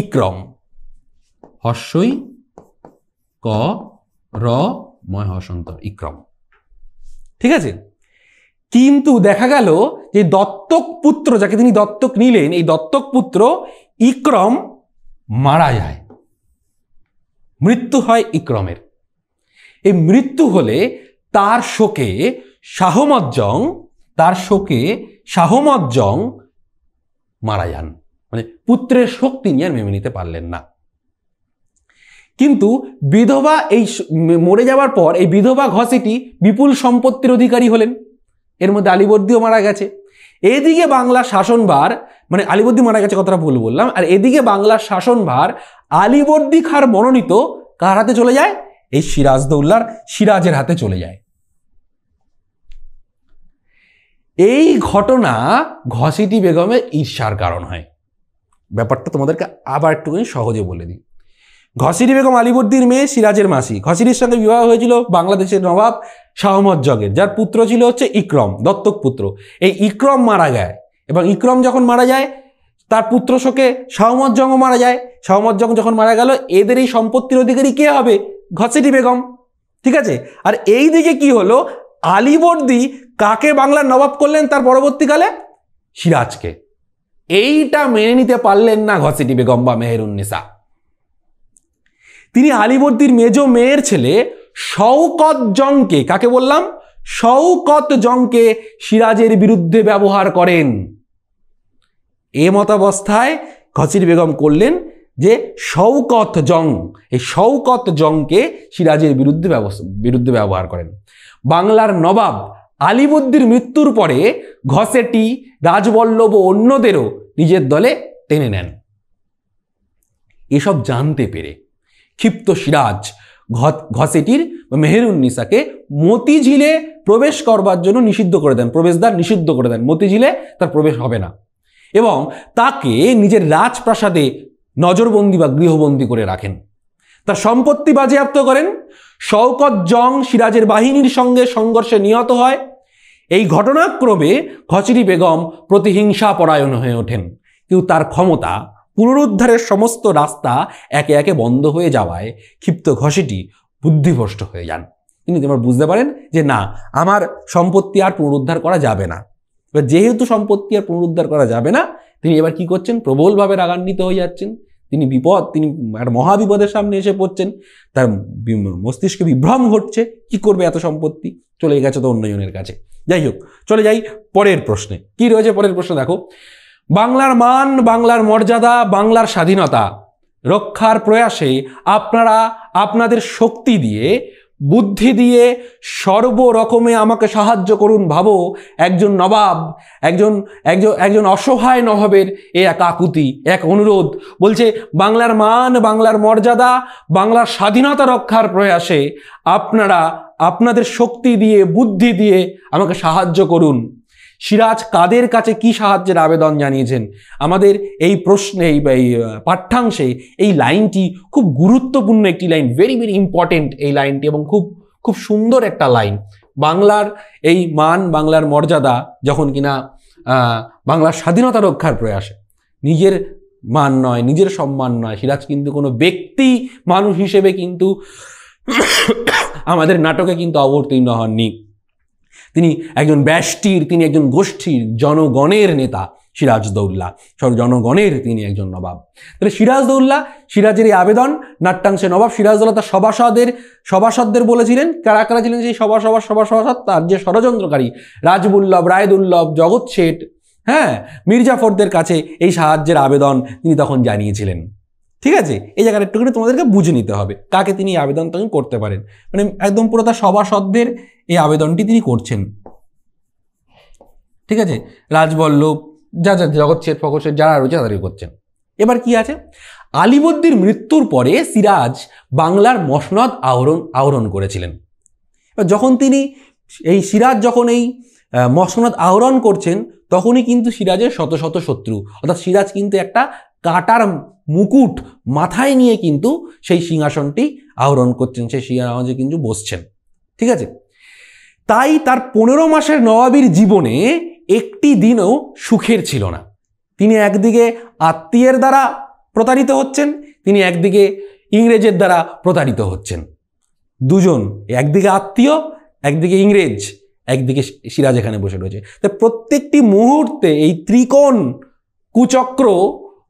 ইক্রম হর্ষই ক র ময় হসন্ত ইক্রম ঠিক আছে কিন্তু দেখা গেল যে দত্তক পুত্র যাকে তিনি দত্তক নিলেন এই দত্তক পুত্র ইক্রম মারা যায় মৃত্যু হয় ইক্রমের এই মৃত্যু হলে তার শোকে শাহমজ্জং তার শোকে শাহমজ্জং মারা যান মানে পুত্রের শোক তিনি আর মেমে নিতে পারলেন না কিন্তু বিধবা এই মরে যাওয়ার পর এই বিধবা ঘসিটি বিপুল সম্পত্তির অধিকারী হলেন এর মধ্যে আলিবর্দিও মারা গেছে এদিকে বাংলার শাসনভার মানে আলিবর্দি মারা গেছে কথাটা ভুল বললাম আর এদিকে বাংলার শাসনভার আলিবর্দি খার মনোনীত কার হাতে চলে যায় এই সিরাজদৌল্লার সিরাজের হাতে চলে যায় এই ঘটনা ঘসিটি বেগমের ঈর্ষার কারণ হয় ব্যাপারটা তোমাদেরকে আবার একটুখানি সহজে বলে দিই ঘসিটি বেগম আলিবর্দির মেয়ে সিরাজের মাসি ঘসিটির সঙ্গে বিবাহ হয়েছিল বাংলাদেশের নবাব শাহমত জগের যার পুত্র ছিল হচ্ছে ইক্রম দত্তক পুত্র এই ইক্রম মারা যায় এবং ইক্রম যখন মারা যায় তার পুত্র শোকে শাহমত জঙ্গ মারা যায় শাহমত জঙ্গ যখন মারা গেল এদের এই সম্পত্তির অধিকারী কে হবে ঘসেটি বেগম ঠিক আছে আর এই দিকে কি হলো আলিবর্দি কাকে বাংলার নবাব করলেন তার পরবর্তীকালে সিরাজকে এইটা মেনে নিতে পারলেন না ঘসেটি বেগম বা মেহেরুন্নিসা তিনি আলিবর্দির মেজ মেয়ের ছেলে শৌকতজংকে জংকে কাকে বললাম শওকত জংকে সিরাজের বিরুদ্ধে ব্যবহার করেন এ মতাবস্থায় ঘসির বেগম করলেন যে শওকত জং এই শওকত জংকে সিরাজের বিরুদ্ধে বিরুদ্ধে ব্যবহার করেন বাংলার নবাব আলিবুদ্দির মৃত্যুর পরে ঘসেটি রাজবল্লভ ও অন্যদেরও নিজের দলে টেনে নেন এসব জানতে পেরে ক্ষিপ্ত সিরাজ ঘসেটির মেহেরুন্নিসাকে মতিঝিলে প্রবেশ করবার জন্য নিষিদ্ধ করে দেন প্রবেশদ্বার নিষিদ্ধ করে দেন মতিঝিলে তার প্রবেশ হবে না এবং তাকে নিজের রাজপ্রাসাদে নজরবন্দি বা গৃহবন্দী করে রাখেন তার সম্পত্তি বাজেয়াপ্ত করেন শওকত জং সিরাজের বাহিনীর সঙ্গে সংঘর্ষে নিহত হয় এই ঘটনাক্রমে খচিরি বেগম প্রতিহিংসা পরায়ণ হয়ে ওঠেন কিন্তু তার ক্ষমতা পুনরুদ্ধারের সমস্ত রাস্তা একে একে বন্ধ হয়ে যাওয়ায় ক্ষিপ্ত ঘষিটি বুদ্ধিভ্রষ্ট হয়ে যান তিনি এবার বুঝতে পারেন যে না আমার সম্পত্তি আর পুনরুদ্ধার করা যাবে না এবার যেহেতু সম্পত্তি আর পুনরুদ্ধার করা যাবে না তিনি এবার কি করছেন প্রবলভাবে রাগান্বিত হয়ে যাচ্ছেন তিনি বিপদ তিনি একটা মহাবিপদের সামনে এসে পড়ছেন তার মস্তিষ্কে বিভ্রম ঘটছে কি করবে এত সম্পত্তি চলে গেছে তো অন্যজনের কাছে যাই হোক চলে যাই পরের প্রশ্নে কি রয়েছে পরের প্রশ্ন দেখো বাংলার মান বাংলার মর্যাদা বাংলার স্বাধীনতা রক্ষার প্রয়াসে আপনারা আপনাদের শক্তি দিয়ে বুদ্ধি দিয়ে সর্বরকমে আমাকে সাহায্য করুন ভাবো একজন নবাব একজন একজন একজন অসহায় নবাবের এ এক আকুতি এক অনুরোধ বলছে বাংলার মান বাংলার মর্যাদা বাংলার স্বাধীনতা রক্ষার প্রয়াসে আপনারা আপনাদের শক্তি দিয়ে বুদ্ধি দিয়ে আমাকে সাহায্য করুন সিরাজ কাদের কাছে কি সাহায্যের আবেদন জানিয়েছেন আমাদের এই প্রশ্নে এই পাঠ্যাংশে এই লাইনটি খুব গুরুত্বপূর্ণ একটি লাইন ভেরি ভেরি ইম্পর্টেন্ট এই লাইনটি এবং খুব খুব সুন্দর একটা লাইন বাংলার এই মান বাংলার মর্যাদা যখন কিনা বাংলার স্বাধীনতা রক্ষার প্রয়াসে নিজের মান নয় নিজের সম্মান নয় সিরাজ কিন্তু কোনো ব্যক্তি মানুষ হিসেবে কিন্তু আমাদের নাটকে কিন্তু অবতীর্ণ হননি তিনি একজন ব্যষ্টির তিনি একজন গোষ্ঠীর জনগণের নেতা সিরাজদৌল্লা সব জনগণের তিনি একজন নবাব তাহলে সিরাজদৌল্লা সিরাজের এই আবেদন নাট্যাংশে নবাব সিরাজদৌল্লা তার সভাসদের সভাসদদের বলেছিলেন কারা কারা ছিলেন সেই সভা সভা সভা সভাসদ তার যে ষড়যন্ত্রকারী রাজবুল্লভ রায়দুল্লভ জগৎ শেঠ হ্যাঁ মির্জাফরদের কাছে এই সাহায্যের আবেদন তিনি তখন জানিয়েছিলেন ঠিক আছে এই জায়গাটা একটুখানি তোমাদেরকে বুঝে নিতে হবে কাকে তিনি আবেদন তখন করতে পারেন মানে একদম পুরো তার সভাসদদের এই আবেদনটি তিনি করছেন ঠিক আছে রাজবল্লভ যা যা জগৎ ছেদ ফকসের যারা রয়েছে তাদেরকে করছেন এবার কি আছে আলিবদ্দির মৃত্যুর পরে সিরাজ বাংলার মসনদ আহরণ আহরণ করেছিলেন যখন তিনি এই সিরাজ যখন এই মসনদ আহরণ করছেন তখনই কিন্তু সিরাজের শত শত শত্রু অর্থাৎ সিরাজ কিন্তু একটা কাটার মুকুট মাথায় নিয়ে কিন্তু সেই সিংহাসনটি আহরণ করছেন সেই সিংহাসনে কিন্তু বসছেন ঠিক আছে তাই তার পনেরো মাসের নবাবীর জীবনে একটি দিনও সুখের ছিল না তিনি একদিকে আত্মীয়ের দ্বারা প্রতারিত হচ্ছেন তিনি একদিকে ইংরেজের দ্বারা প্রতারিত হচ্ছেন দুজন একদিকে আত্মীয় একদিকে ইংরেজ একদিকে সিরাজ এখানে বসে রয়েছে তাই প্রত্যেকটি মুহূর্তে এই ত্রিকোণ কুচক্র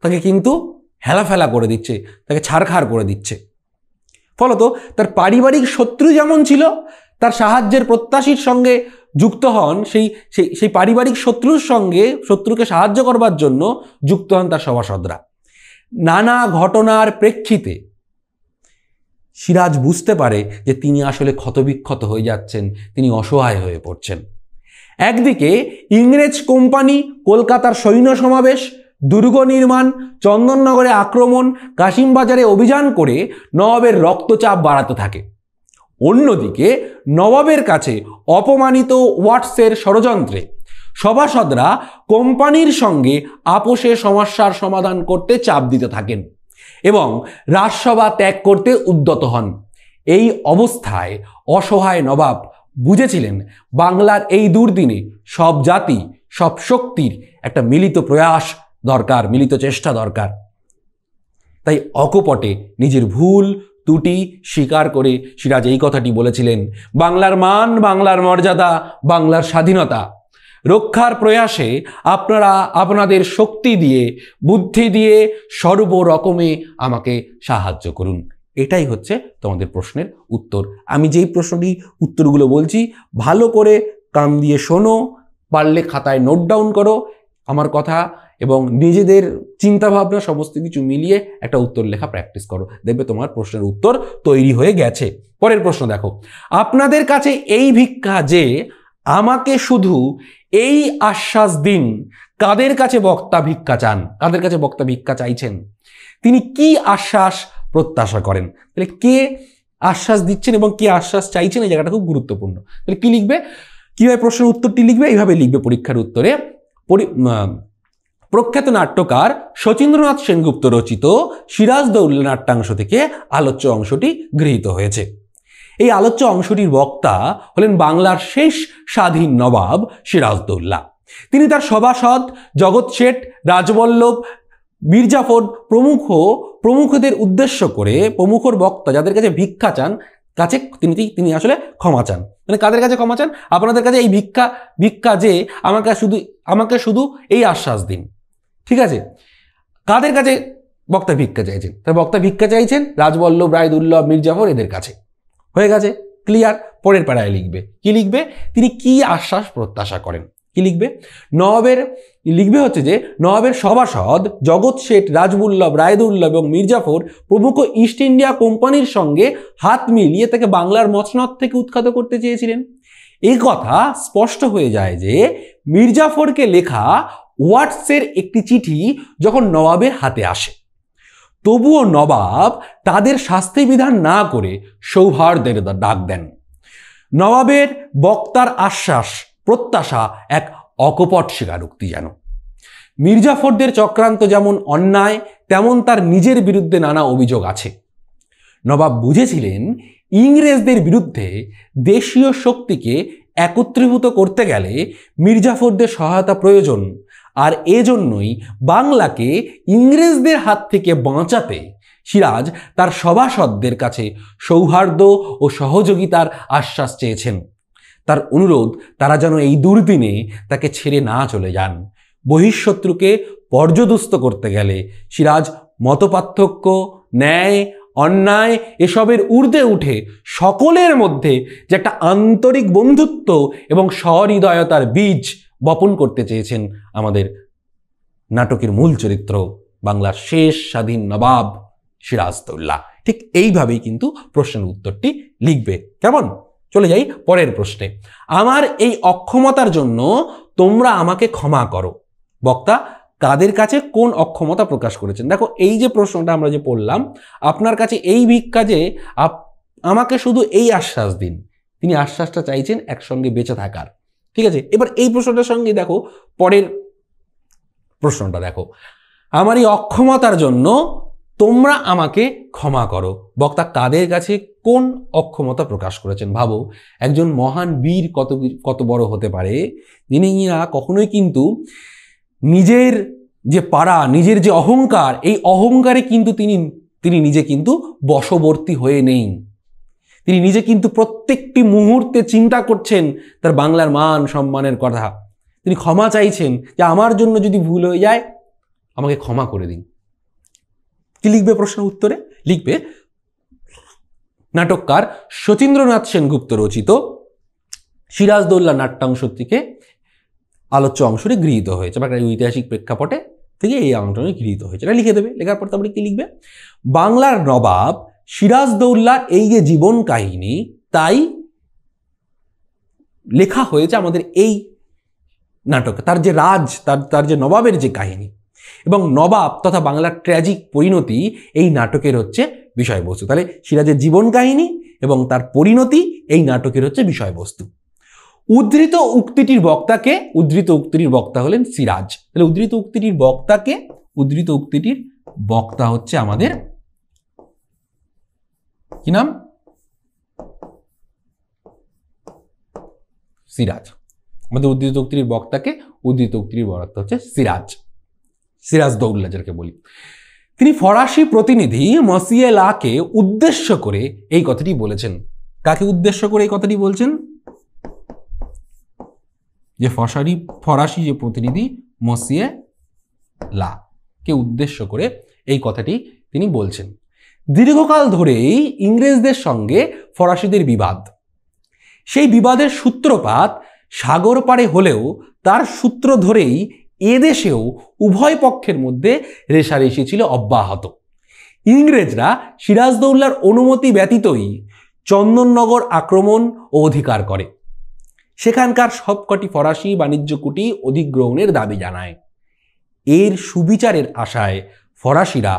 তাকে কিন্তু হেলাফেলা করে দিচ্ছে তাকে ছাড়খাড় করে দিচ্ছে ফলত তার পারিবারিক শত্রু যেমন ছিল তার সাহায্যের প্রত্যাশীর সঙ্গে যুক্ত হন সেই সেই সেই পারিবারিক শত্রুর সঙ্গে শত্রুকে সাহায্য করবার জন্য যুক্ত হন তার সভাসদরা নানা ঘটনার প্রেক্ষিতে সিরাজ বুঝতে পারে যে তিনি আসলে ক্ষতবিক্ষত হয়ে যাচ্ছেন তিনি অসহায় হয়ে পড়ছেন একদিকে ইংরেজ কোম্পানি কলকাতার সৈন্য সমাবেশ দুর্গ নির্মাণ চন্দননগরে আক্রমণ কাশিমবাজারে অভিযান করে নবাবের রক্তচাপ বাড়াতে থাকে অন্যদিকে নবাবের কাছে অপমানিত ওয়াটসের ষড়যন্ত্রে সভাসদরা কোম্পানির সঙ্গে আপোষে সমস্যার সমাধান করতে চাপ দিতে থাকেন এবং রাজসভা ত্যাগ করতে উদ্যত হন এই অবস্থায় অসহায় নবাব বুঝেছিলেন বাংলার এই দুর্দিনে সব জাতি সব শক্তির একটা মিলিত প্রয়াস দরকার মিলিত চেষ্টা দরকার তাই অকপটে নিজের ভুল ত্রুটি স্বীকার করে সিরাজ এই কথাটি বলেছিলেন বাংলার মান বাংলার মর্যাদা বাংলার স্বাধীনতা রক্ষার প্রয়াসে আপনারা আপনাদের শক্তি দিয়ে বুদ্ধি দিয়ে সর্বরকমে আমাকে সাহায্য করুন এটাই হচ্ছে তোমাদের প্রশ্নের উত্তর আমি যেই প্রশ্নটি উত্তরগুলো বলছি ভালো করে কান দিয়ে শোনো পারলে খাতায় নোট ডাউন করো আমার কথা এবং নিজেদের চিন্তাভাবনা সমস্ত কিছু মিলিয়ে একটা উত্তর লেখা প্র্যাকটিস করো দেখবে তোমার প্রশ্নের উত্তর তৈরি হয়ে গেছে পরের প্রশ্ন দেখো আপনাদের কাছে এই ভিক্ষা যে আমাকে শুধু এই আশ্বাস দিন কাদের কাছে বক্তা ভিক্ষা চান কাদের কাছে বক্তা ভিক্ষা চাইছেন তিনি কি আশ্বাস প্রত্যাশা করেন তাহলে কে আশ্বাস দিচ্ছেন এবং কে আশ্বাস চাইছেন এই জায়গাটা খুব গুরুত্বপূর্ণ তাহলে কি লিখবে কীভাবে প্রশ্নের উত্তরটি লিখবে এইভাবে লিখবে পরীক্ষার উত্তরে প্রখ্যাত নাট্যকার শচীন্দ্রনাথ সেনগুপ্ত রচিত দৌল্লা নাট্যাংশ থেকে আলোচ্য অংশটি গৃহীত হয়েছে এই আলোচ্য অংশটির বক্তা হলেন বাংলার শেষ স্বাধীন নবাব সিরাজদৌল্লা তিনি তার সভাসদ জগৎ শেঠ রাজবল্লভ মির্জাফর প্রমুখ প্রমুখদের উদ্দেশ্য করে প্রমুখর বক্তা যাদের কাছে ভিক্ষা চান কাছে তিনি তিনি আসলে ক্ষমা চান মানে কাদের কাছে ক্ষমা চান আপনাদের কাছে এই ভিক্ষা ভিক্ষা যে আমাকে শুধু আমাকে শুধু এই আশ্বাস দিন ঠিক আছে কাদের কাছে বক্তা ভিক্ষা চাইছেন তার বক্তা ভিক্ষা চাইছেন রাজবল্লভ রায় দুর্লভ মির্জাফর এদের কাছে হয়ে গেছে ক্লিয়ার পরের পাড়ায় লিখবে কি লিখবে তিনি কি আশ্বাস প্রত্যাশা করেন কি লিখবে নবাবের লিখবে হচ্ছে যে নবাবের সভাসদ জগৎ শেঠ রাজবুল্লভ রায়দুল্লভ এবং মির্জাফর প্রমুখ ইস্ট ইন্ডিয়া কোম্পানির সঙ্গে হাত মিলিয়ে তাকে বাংলার মচনদ থেকে উৎখাত করতে চেয়েছিলেন এই কথা স্পষ্ট হয়ে যায় যে মির্জাফরকে লেখা ওয়াটসের একটি চিঠি যখন নবাবের হাতে আসে তবুও নবাব তাদের শাস্তিবিধান না করে সৌহার্দের ডাক দেন নবাবের বক্তার আশ্বাস প্রত্যাশা এক অকপট স্বীকারোক্তি যেন মির্জাফরদের চক্রান্ত যেমন অন্যায় তেমন তার নিজের বিরুদ্ধে নানা অভিযোগ আছে নবাব বুঝেছিলেন ইংরেজদের বিরুদ্ধে দেশীয় শক্তিকে একত্রীভূত করতে গেলে মির্জাফরদের সহায়তা প্রয়োজন আর এজন্যই বাংলাকে ইংরেজদের হাত থেকে বাঁচাতে সিরাজ তার সভাসদদের কাছে সৌহার্দ্য ও সহযোগিতার আশ্বাস চেয়েছেন তার অনুরোধ তারা যেন এই দুর্দিনে তাকে ছেড়ে না চলে যান বহিঃশত্রুকে পর্যদুস্ত করতে গেলে সিরাজ মতপার্থক্য ন্যায় অন্যায় এসবের ঊর্ধ্বে উঠে সকলের মধ্যে যে একটা আন্তরিক বন্ধুত্ব এবং সহৃদয়তার বীজ বপন করতে চেয়েছেন আমাদের নাটকের মূল চরিত্র বাংলার শেষ স্বাধীন নবাব সিরাজদৌল্লা ঠিক এইভাবেই কিন্তু প্রশ্নের উত্তরটি লিখবে কেমন চলে যাই পরের প্রশ্নে আমার এই অক্ষমতার জন্য তোমরা আমাকে ক্ষমা করো বক্তা কাদের কাছে কোন অক্ষমতা প্রকাশ করেছেন দেখো এই যে প্রশ্নটা আমরা যে পড়লাম আপনার কাছে এই ভিক্ষা যে আমাকে শুধু এই আশ্বাস দিন তিনি আশ্বাসটা চাইছেন একসঙ্গে বেঁচে থাকার ঠিক আছে এবার এই প্রশ্নটার সঙ্গে দেখো পরের প্রশ্নটা দেখো আমার এই অক্ষমতার জন্য তোমরা আমাকে ক্ষমা করো বক্তা কাদের কাছে কোন অক্ষমতা প্রকাশ করেছেন ভাবো একজন মহান বীর কত কত বড় হতে পারে যিনি না কখনোই কিন্তু নিজের যে পাড়া নিজের যে অহংকার এই অহংকারে কিন্তু তিনি তিনি নিজে কিন্তু বশবর্তী হয়ে নেই তিনি নিজে কিন্তু প্রত্যেক প্রত্যেকটি মুহূর্তে চিন্তা করছেন তার বাংলার মান সম্মানের কথা তিনি ক্ষমা চাইছেন যে আমার জন্য যদি ভুল হয়ে যায় আমাকে ক্ষমা করে দিন কি লিখবে প্রশ্নের উত্তরে লিখবে নাটককার শচীন্দ্রনাথ সেনগুপ্ত রচিত সিরাজদৌল্লা নাট্যাংশ থেকে আলোচ্য অংশটি গৃহীত হয়েছে বা একটা ঐতিহাসিক প্রেক্ষাপটে থেকে এই অংশটি গৃহীত হয়েছে এটা লিখে দেবে লেখার পর তারপরে কী লিখবে বাংলার নবাব সিরাজদৌল্লার এই যে জীবন কাহিনী তাই লেখা হয়েছে আমাদের এই নাটকে তার যে রাজ তার তার যে নবাবের যে কাহিনী এবং নবাব তথা বাংলার ট্র্যাজিক পরিণতি এই নাটকের হচ্ছে বিষয়বস্তু তাহলে সিরাজের জীবন কাহিনী এবং তার পরিণতি এই নাটকের হচ্ছে বিষয়বস্তু উদ্ধৃত উক্তিটির বক্তাকে উদ্ধৃত উক্তিটির বক্তা হলেন সিরাজ তাহলে উদ্ধৃত উক্তিটির বক্তাকে উদ্ধৃত উক্তিটির বক্তা হচ্ছে আমাদের কি নাম সিরাজ আমাদের উদ্দীতোক্তির বক্তাকে উদ্দীতোক্তির বরাত্ত হচ্ছে সিরাজ সিরাজ দৌল্লা যাকে বলি তিনি ফরাসি প্রতিনিধি মসিয়েলাকে উদ্দেশ্য করে এই কথাটি বলেছেন কাকে উদ্দেশ্য করে এই কথাটি বলছেন যে ফসারি ফরাসি যে প্রতিনিধি মসিয়ে লা কে উদ্দেশ্য করে এই কথাটি তিনি বলছেন দীর্ঘকাল ধরেই ইংরেজদের সঙ্গে ফরাসিদের বিবাদ সেই বিবাদের সূত্রপাত সাগর পারে হলেও তার সূত্র ধরেই এদেশেও উভয় পক্ষের মধ্যে রেশারেশি ছিল অব্যাহত ইংরেজরা সিরাজদৌল্লার অনুমতি ব্যতীতই চন্দননগর আক্রমণ ও অধিকার করে সেখানকার সবকটি ফরাসি বাণিজ্য কুটি অধিগ্রহণের দাবি জানায় এর সুবিচারের আশায় ফরাসিরা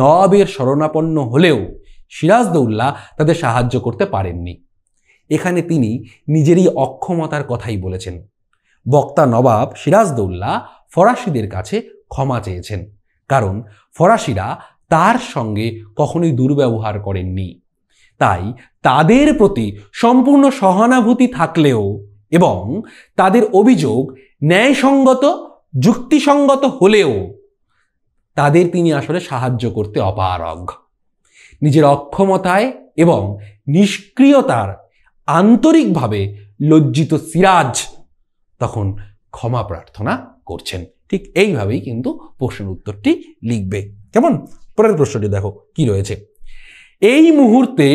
নবাবের শরণাপন্ন হলেও সিরাজদৌল্লা তাদের সাহায্য করতে পারেননি এখানে তিনি নিজেরই অক্ষমতার কথাই বলেছেন বক্তা নবাব সিরাজদৌল্লা ফরাসিদের কাছে ক্ষমা চেয়েছেন কারণ ফরাসিরা তার সঙ্গে কখনোই দুর্ব্যবহার করেননি তাই তাদের প্রতি সম্পূর্ণ সহানুভূতি থাকলেও এবং তাদের অভিযোগ ন্যায়সঙ্গত যুক্তিসঙ্গত হলেও তাদের তিনি আসলে সাহায্য করতে অপারগ নিজের অক্ষমতায় এবং নিষ্ক্রিয়তার আন্তরিকভাবে লজ্জিত সিরাজ তখন ক্ষমা প্রার্থনা করছেন ঠিক এইভাবেই কিন্তু প্রশ্নের উত্তরটি লিখবে কেমন পরের প্রশ্নটি দেখো কি রয়েছে এই মুহূর্তে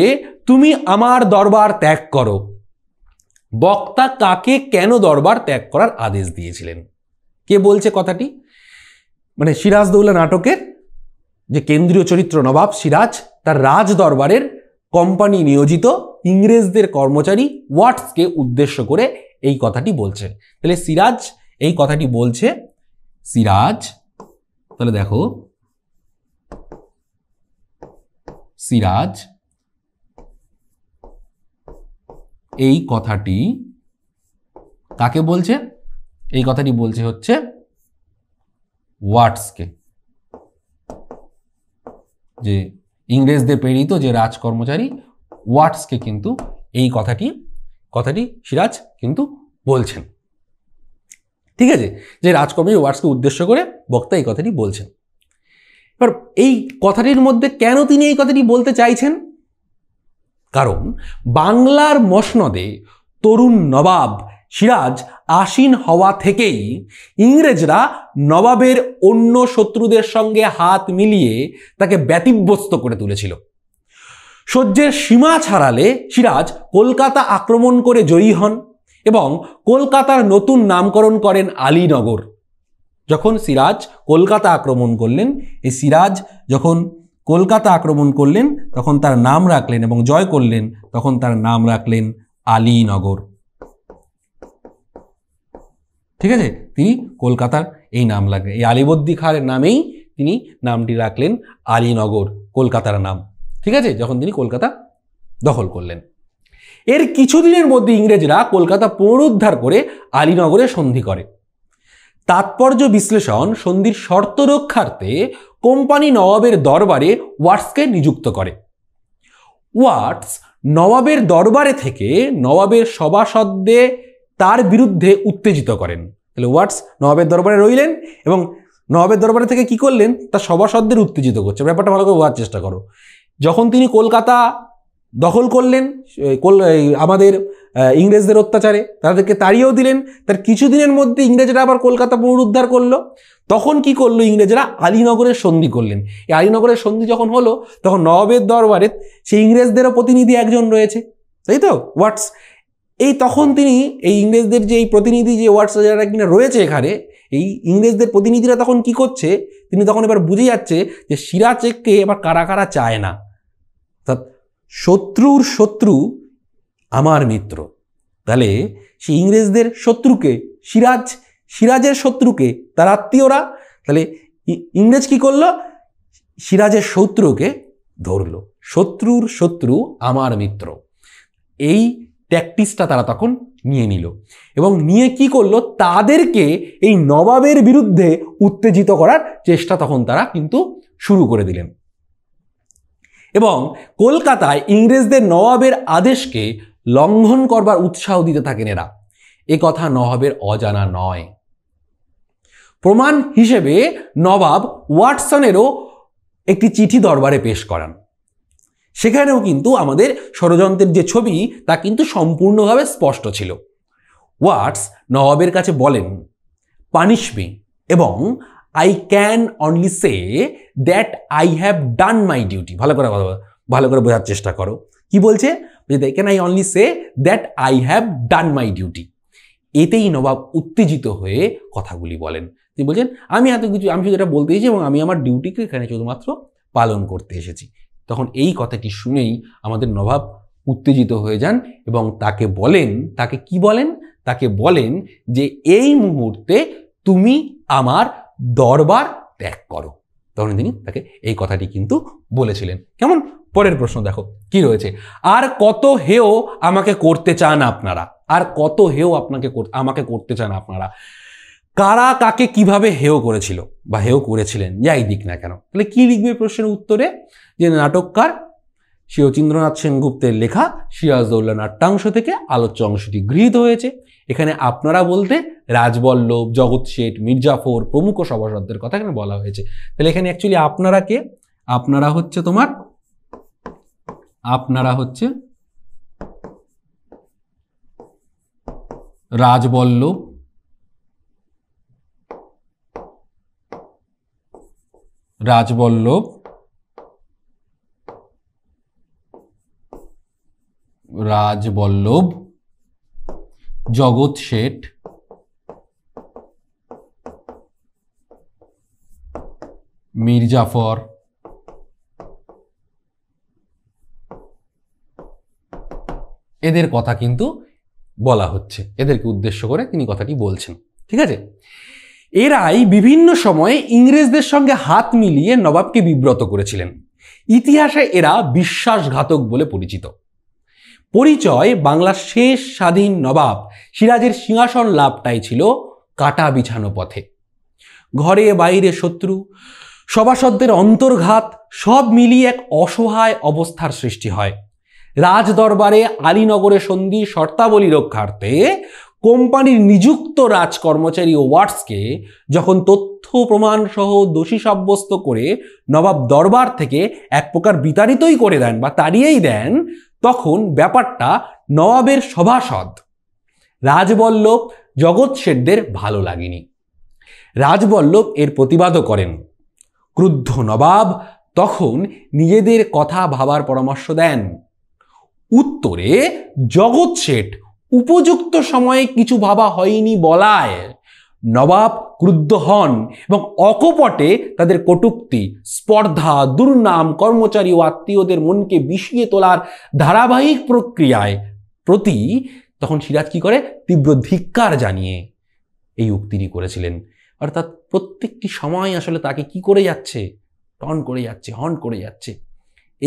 তুমি আমার দরবার ত্যাগ করো বক্তা কাকে কেন দরবার ত্যাগ করার আদেশ দিয়েছিলেন কে বলছে কথাটি মানে দৌলা নাটকের যে কেন্দ্রীয় চরিত্র নবাব সিরাজ তার রাজ দরবারের কোম্পানি নিয়োজিত ইংরেজদের কর্মচারী ওয়াটসকে উদ্দেশ্য করে এই কথাটি বলছে তাহলে সিরাজ এই কথাটি বলছে সিরাজ তাহলে দেখো সিরাজ এই কথাটি কাকে বলছে এই কথাটি বলছে হচ্ছে ওয়াটসকে যে ইংরেজদের প্রেরিত যে রাজকর্মচারী ওয়াটসকে কিন্তু এই কথাটি কথাটি সিরাজ কিন্তু বলছেন ঠিক আছে যে রাজকবি ওয়াটসকে উদ্দেশ্য করে বক্তা এই কথাটি বলছেন এবার এই কথাটির মধ্যে কেন তিনি এই কথাটি বলতে চাইছেন কারণ বাংলার মসনদে তরুণ নবাব সিরাজ আসীন হওয়া থেকেই ইংরেজরা নবাবের অন্য শত্রুদের সঙ্গে হাত মিলিয়ে তাকে ব্যতিব্যস্ত করে তুলেছিল সহ্যের সীমা ছাড়ালে সিরাজ কলকাতা আক্রমণ করে জয়ী হন এবং কলকাতার নতুন নামকরণ করেন আলীনগর যখন সিরাজ কলকাতা আক্রমণ করলেন এই সিরাজ যখন কলকাতা আক্রমণ করলেন তখন তার নাম রাখলেন এবং জয় করলেন তখন তার নাম রাখলেন আলীনগর ঠিক আছে তিনি কলকাতার এই নাম লাগলেন এই আলিবদ্দি খাঁর নামেই তিনি নামটি রাখলেন আলীনগর কলকাতার নাম ঠিক আছে যখন তিনি কলকাতা দখল করলেন এর কিছুদিনের মধ্যে ইংরেজরা কলকাতা পুনরুদ্ধার করে আলীনগরে সন্ধি করে তাৎপর্য বিশ্লেষণ সন্ধির শর্ত রক্ষার্থে কোম্পানি নবাবের দরবারে ওয়াটসকে নিযুক্ত করে ওয়াটস নবাবের দরবারে থেকে নবাবের সভাসদ্দে তার বিরুদ্ধে উত্তেজিত করেন তাহলে ওয়াটস নবাবের দরবারে রইলেন এবং নবাবের দরবারে থেকে কি করলেন তা সভাসদদের উত্তেজিত করছে ব্যাপারটা ভালো করে হওয়ার চেষ্টা করো যখন তিনি কলকাতা দখল করলেন আমাদের ইংরেজদের অত্যাচারে তাদেরকে তাড়িয়েও দিলেন তার কিছুদিনের মধ্যে ইংরেজরা আবার কলকাতা পুনরুদ্ধার করলো তখন কি করলো ইংরেজরা আলীনগরের সন্ধি করলেন এই আলীনগরের সন্ধি যখন হলো তখন নবাবের দরবারে সেই ইংরেজদেরও প্রতিনিধি একজন রয়েছে তাই তো ওয়াটস এই তখন তিনি এই ইংরেজদের যে এই প্রতিনিধি যে ওয়াটস যারা কিনা রয়েছে এখানে এই ইংরেজদের প্রতিনিধিরা তখন কি করছে তিনি তখন এবার বুঝে যাচ্ছে যে সিরাজেককে এবার কারা কারা চায় না অর্থাৎ শত্রুর শত্রু আমার মিত্র তাহলে সে ইংরেজদের শত্রুকে সিরাজ সিরাজের শত্রুকে তার আত্মীয়রা তাহলে ইংরেজ কি করলো সিরাজের শত্রুকে ধরল শত্রুর শত্রু আমার মিত্র এই ট্যাকটিসটা তারা তখন নিয়ে নিল এবং নিয়ে কি করলো তাদেরকে এই নবাবের বিরুদ্ধে উত্তেজিত করার চেষ্টা তখন তারা কিন্তু শুরু করে দিলেন এবং কলকাতায় ইংরেজদের নবাবের আদেশকে লঙ্ঘন করবার উৎসাহ দিতে থাকেন এরা এ কথা নবাবের অজানা নয় প্রমাণ হিসেবে নবাব ওয়াটসনেরও একটি চিঠি দরবারে পেশ করান সেখানেও কিন্তু আমাদের ষড়যন্ত্রের যে ছবি তা কিন্তু সম্পূর্ণভাবে স্পষ্ট ছিল ওয়াটস নবাবের কাছে বলেন পানিশমি এবং I can only say that I have done my duty ভালো করে ভালো করে বোঝার চেষ্টা করো কি বলছে দে can I only say that I have done my duty এতেই নবাব উত্তেজিত হয়ে কথাগুলি বলেন তিনি বলছেন আমি এত কিছু আমি শুধু এটা বলতে এসেছি এবং আমি আমার ডিউটিকে এখানে শুধুমাত্র পালন করতে এসেছি তখন এই কথাটি শুনেই আমাদের নবাব উত্তেজিত হয়ে যান এবং তাকে বলেন তাকে কি বলেন তাকে বলেন যে এই মুহূর্তে তুমি আমার দরবার ত্যাগ করো তখন তিনি তাকে এই কথাটি কিন্তু বলেছিলেন কেমন পরের প্রশ্ন দেখো কি রয়েছে আর কত হেও আমাকে করতে চান আপনারা আর কত হেও আপনাকে আমাকে করতে চান আপনারা কারা কাকে কিভাবে হেও করেছিল বা হেও করেছিলেন যাই দিক না কেন তাহলে কি লিখবে প্রশ্নের উত্তরে যে নাটককার চিন্দ্রনাথ সেনগুপ্তের লেখা সিরাজদৌল্লা নাট্যাংশ থেকে আলোচ্য অংশটি গৃহীত হয়েছে এখানে আপনারা বলতে রাজবল্লভ জগৎ শেঠ মির্জাফর প্রমুখ সভাসদদের কথা এখানে বলা হয়েছে তাহলে এখানে অ্যাকচুয়ালি আপনারা কে আপনারা হচ্ছে তোমার আপনারা হচ্ছে রাজবল্লভ রাজবল্লভ রাজবল্লভ জগৎ শেঠ মির্জাফর এদের কথা কিন্তু বলা হচ্ছে এদেরকে উদ্দেশ্য করে তিনি কথাটি বলছেন ঠিক আছে এরাই বিভিন্ন সময়ে ইংরেজদের সঙ্গে হাত মিলিয়ে নবাবকে বিব্রত করেছিলেন ইতিহাসে এরা বিশ্বাসঘাতক বলে পরিচিত পরিচয় বাংলার শেষ স্বাধীন নবাব সিরাজের সিংহাসন লাভটাই ছিল কাটা বিছানো পথে ঘরে বাইরে শত্রু সভাসদদের অন্তর্ঘাত সব মিলিয়ে এক অসহায় অবস্থার সৃষ্টি হয় রাজ দরবারে আলীনগরে সন্ধি শর্তাবলী রক্ষার্থে কোম্পানির নিযুক্ত রাজ কর্মচারী ওয়ার্ডসকে যখন তথ্য প্রমাণ সহ দোষী সাব্যস্ত করে নবাব দরবার থেকে এক প্রকার বিতাড়িতই করে দেন বা তাড়িয়েই দেন তখন ব্যাপারটা নবাবের সভাসদ রাজবল্লভ জগৎ শেঠদের ভালো লাগেনি রাজবল্লভ এর প্রতিবাদও করেন ক্রুদ্ধ নবাব তখন নিজেদের কথা ভাবার পরামর্শ দেন উত্তরে জগৎ শেঠ উপযুক্ত সময়ে কিছু ভাবা হয়নি বলায় নবাব ক্রুদ্ধ হন এবং অকপটে তাদের কটুক্তি স্পর্ধা দুর্নাম কর্মচারী ও আত্মীয়দের মনকে বিষিয়ে তোলার ধারাবাহিক প্রক্রিয়ায় প্রতি তখন সিরাজ কি করে তীব্র ধিক্কার জানিয়ে এই উক্তিটি করেছিলেন অর্থাৎ প্রত্যেকটি সময় আসলে তাকে কি করে যাচ্ছে টন করে যাচ্ছে হন করে যাচ্ছে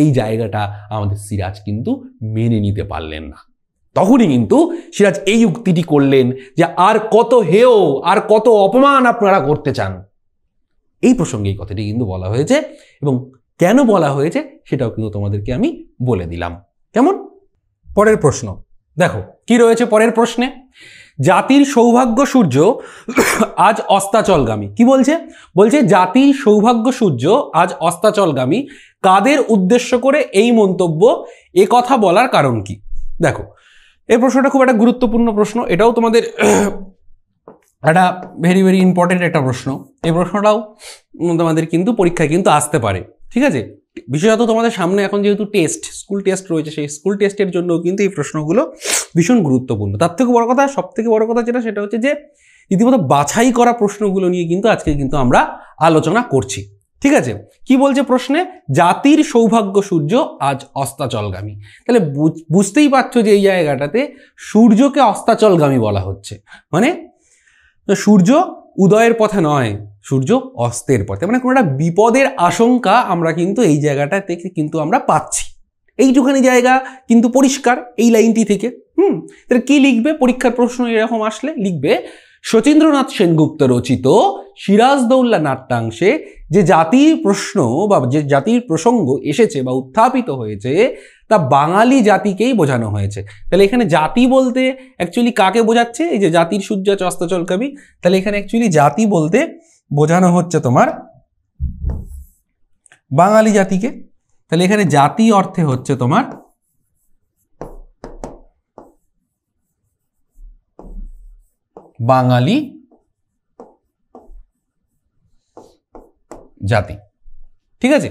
এই জায়গাটা আমাদের সিরাজ কিন্তু মেনে নিতে পারলেন না তখনই কিন্তু সিরাজ এই উক্তিটি করলেন যে আর কত হেও আর কত অপমান আপনারা করতে চান এই প্রসঙ্গে এই কথাটি কিন্তু বলা হয়েছে এবং কেন বলা হয়েছে সেটাও কিন্তু তোমাদেরকে আমি বলে দিলাম কেমন পরের প্রশ্ন দেখো কি রয়েছে পরের প্রশ্নে জাতির সৌভাগ্য সূর্য আজ অস্তাচলগামী কি বলছে বলছে জাতির সৌভাগ্য সূর্য আজ অস্তাচলগামী কাদের উদ্দেশ্য করে এই মন্তব্য এ কথা বলার কারণ কি দেখো এই প্রশ্নটা খুব একটা গুরুত্বপূর্ণ প্রশ্ন এটাও তোমাদের একটা ভেরি ভেরি ইম্পর্টেন্ট একটা প্রশ্ন এই প্রশ্নটাও তোমাদের কিন্তু পরীক্ষায় কিন্তু আসতে পারে ঠিক আছে বিশেষত তোমাদের সামনে এখন যেহেতু টেস্ট স্কুল টেস্ট রয়েছে সেই স্কুল টেস্টের জন্য কিন্তু এই প্রশ্নগুলো ভীষণ গুরুত্বপূর্ণ তার থেকে বড় কথা সব থেকে বড় কথা যেটা সেটা হচ্ছে যে ইতিমধ্যে বাছাই করা প্রশ্নগুলো নিয়ে কিন্তু আজকে কিন্তু আমরা আলোচনা করছি ঠিক আছে কি বলছে প্রশ্নে জাতির সৌভাগ্য সূর্য আজ অস্তাচলগামী তাহলে বুঝতেই পারছো যে এই জায়গাটাতে সূর্যকে অস্তাচলগামী বলা হচ্ছে মানে সূর্য উদয়ের পথে নয় সূর্য অস্তের পথে মানে কোনো একটা বিপদের আশঙ্কা আমরা কিন্তু এই জায়গাটা থেকে কিন্তু আমরা পাচ্ছি এইটুখানি জায়গা কিন্তু পরিষ্কার এই লাইনটি থেকে হুম তাহলে কী লিখবে পরীক্ষার প্রশ্ন এরকম আসলে লিখবে শচীন্দ্রনাথ সেনগুপ্ত রচিত সিরাজদৌল্লা নাট্যাংশে যে জাতির প্রশ্ন বা যে জাতির প্রসঙ্গ এসেছে বা উত্থাপিত হয়েছে তা বাঙালি জাতিকেই বোঝানো হয়েছে তাহলে এখানে জাতি বলতে অ্যাকচুয়ালি কাকে বোঝাচ্ছে এই যে জাতির সূর্য চস্তাচল কবি তাহলে এখানে অ্যাকচুয়ালি জাতি বলতে বোঝানো হচ্ছে তোমার বাঙালি জাতিকে তাহলে এখানে জাতি অর্থে হচ্ছে তোমার বাঙালি জাতি ঠিক আছে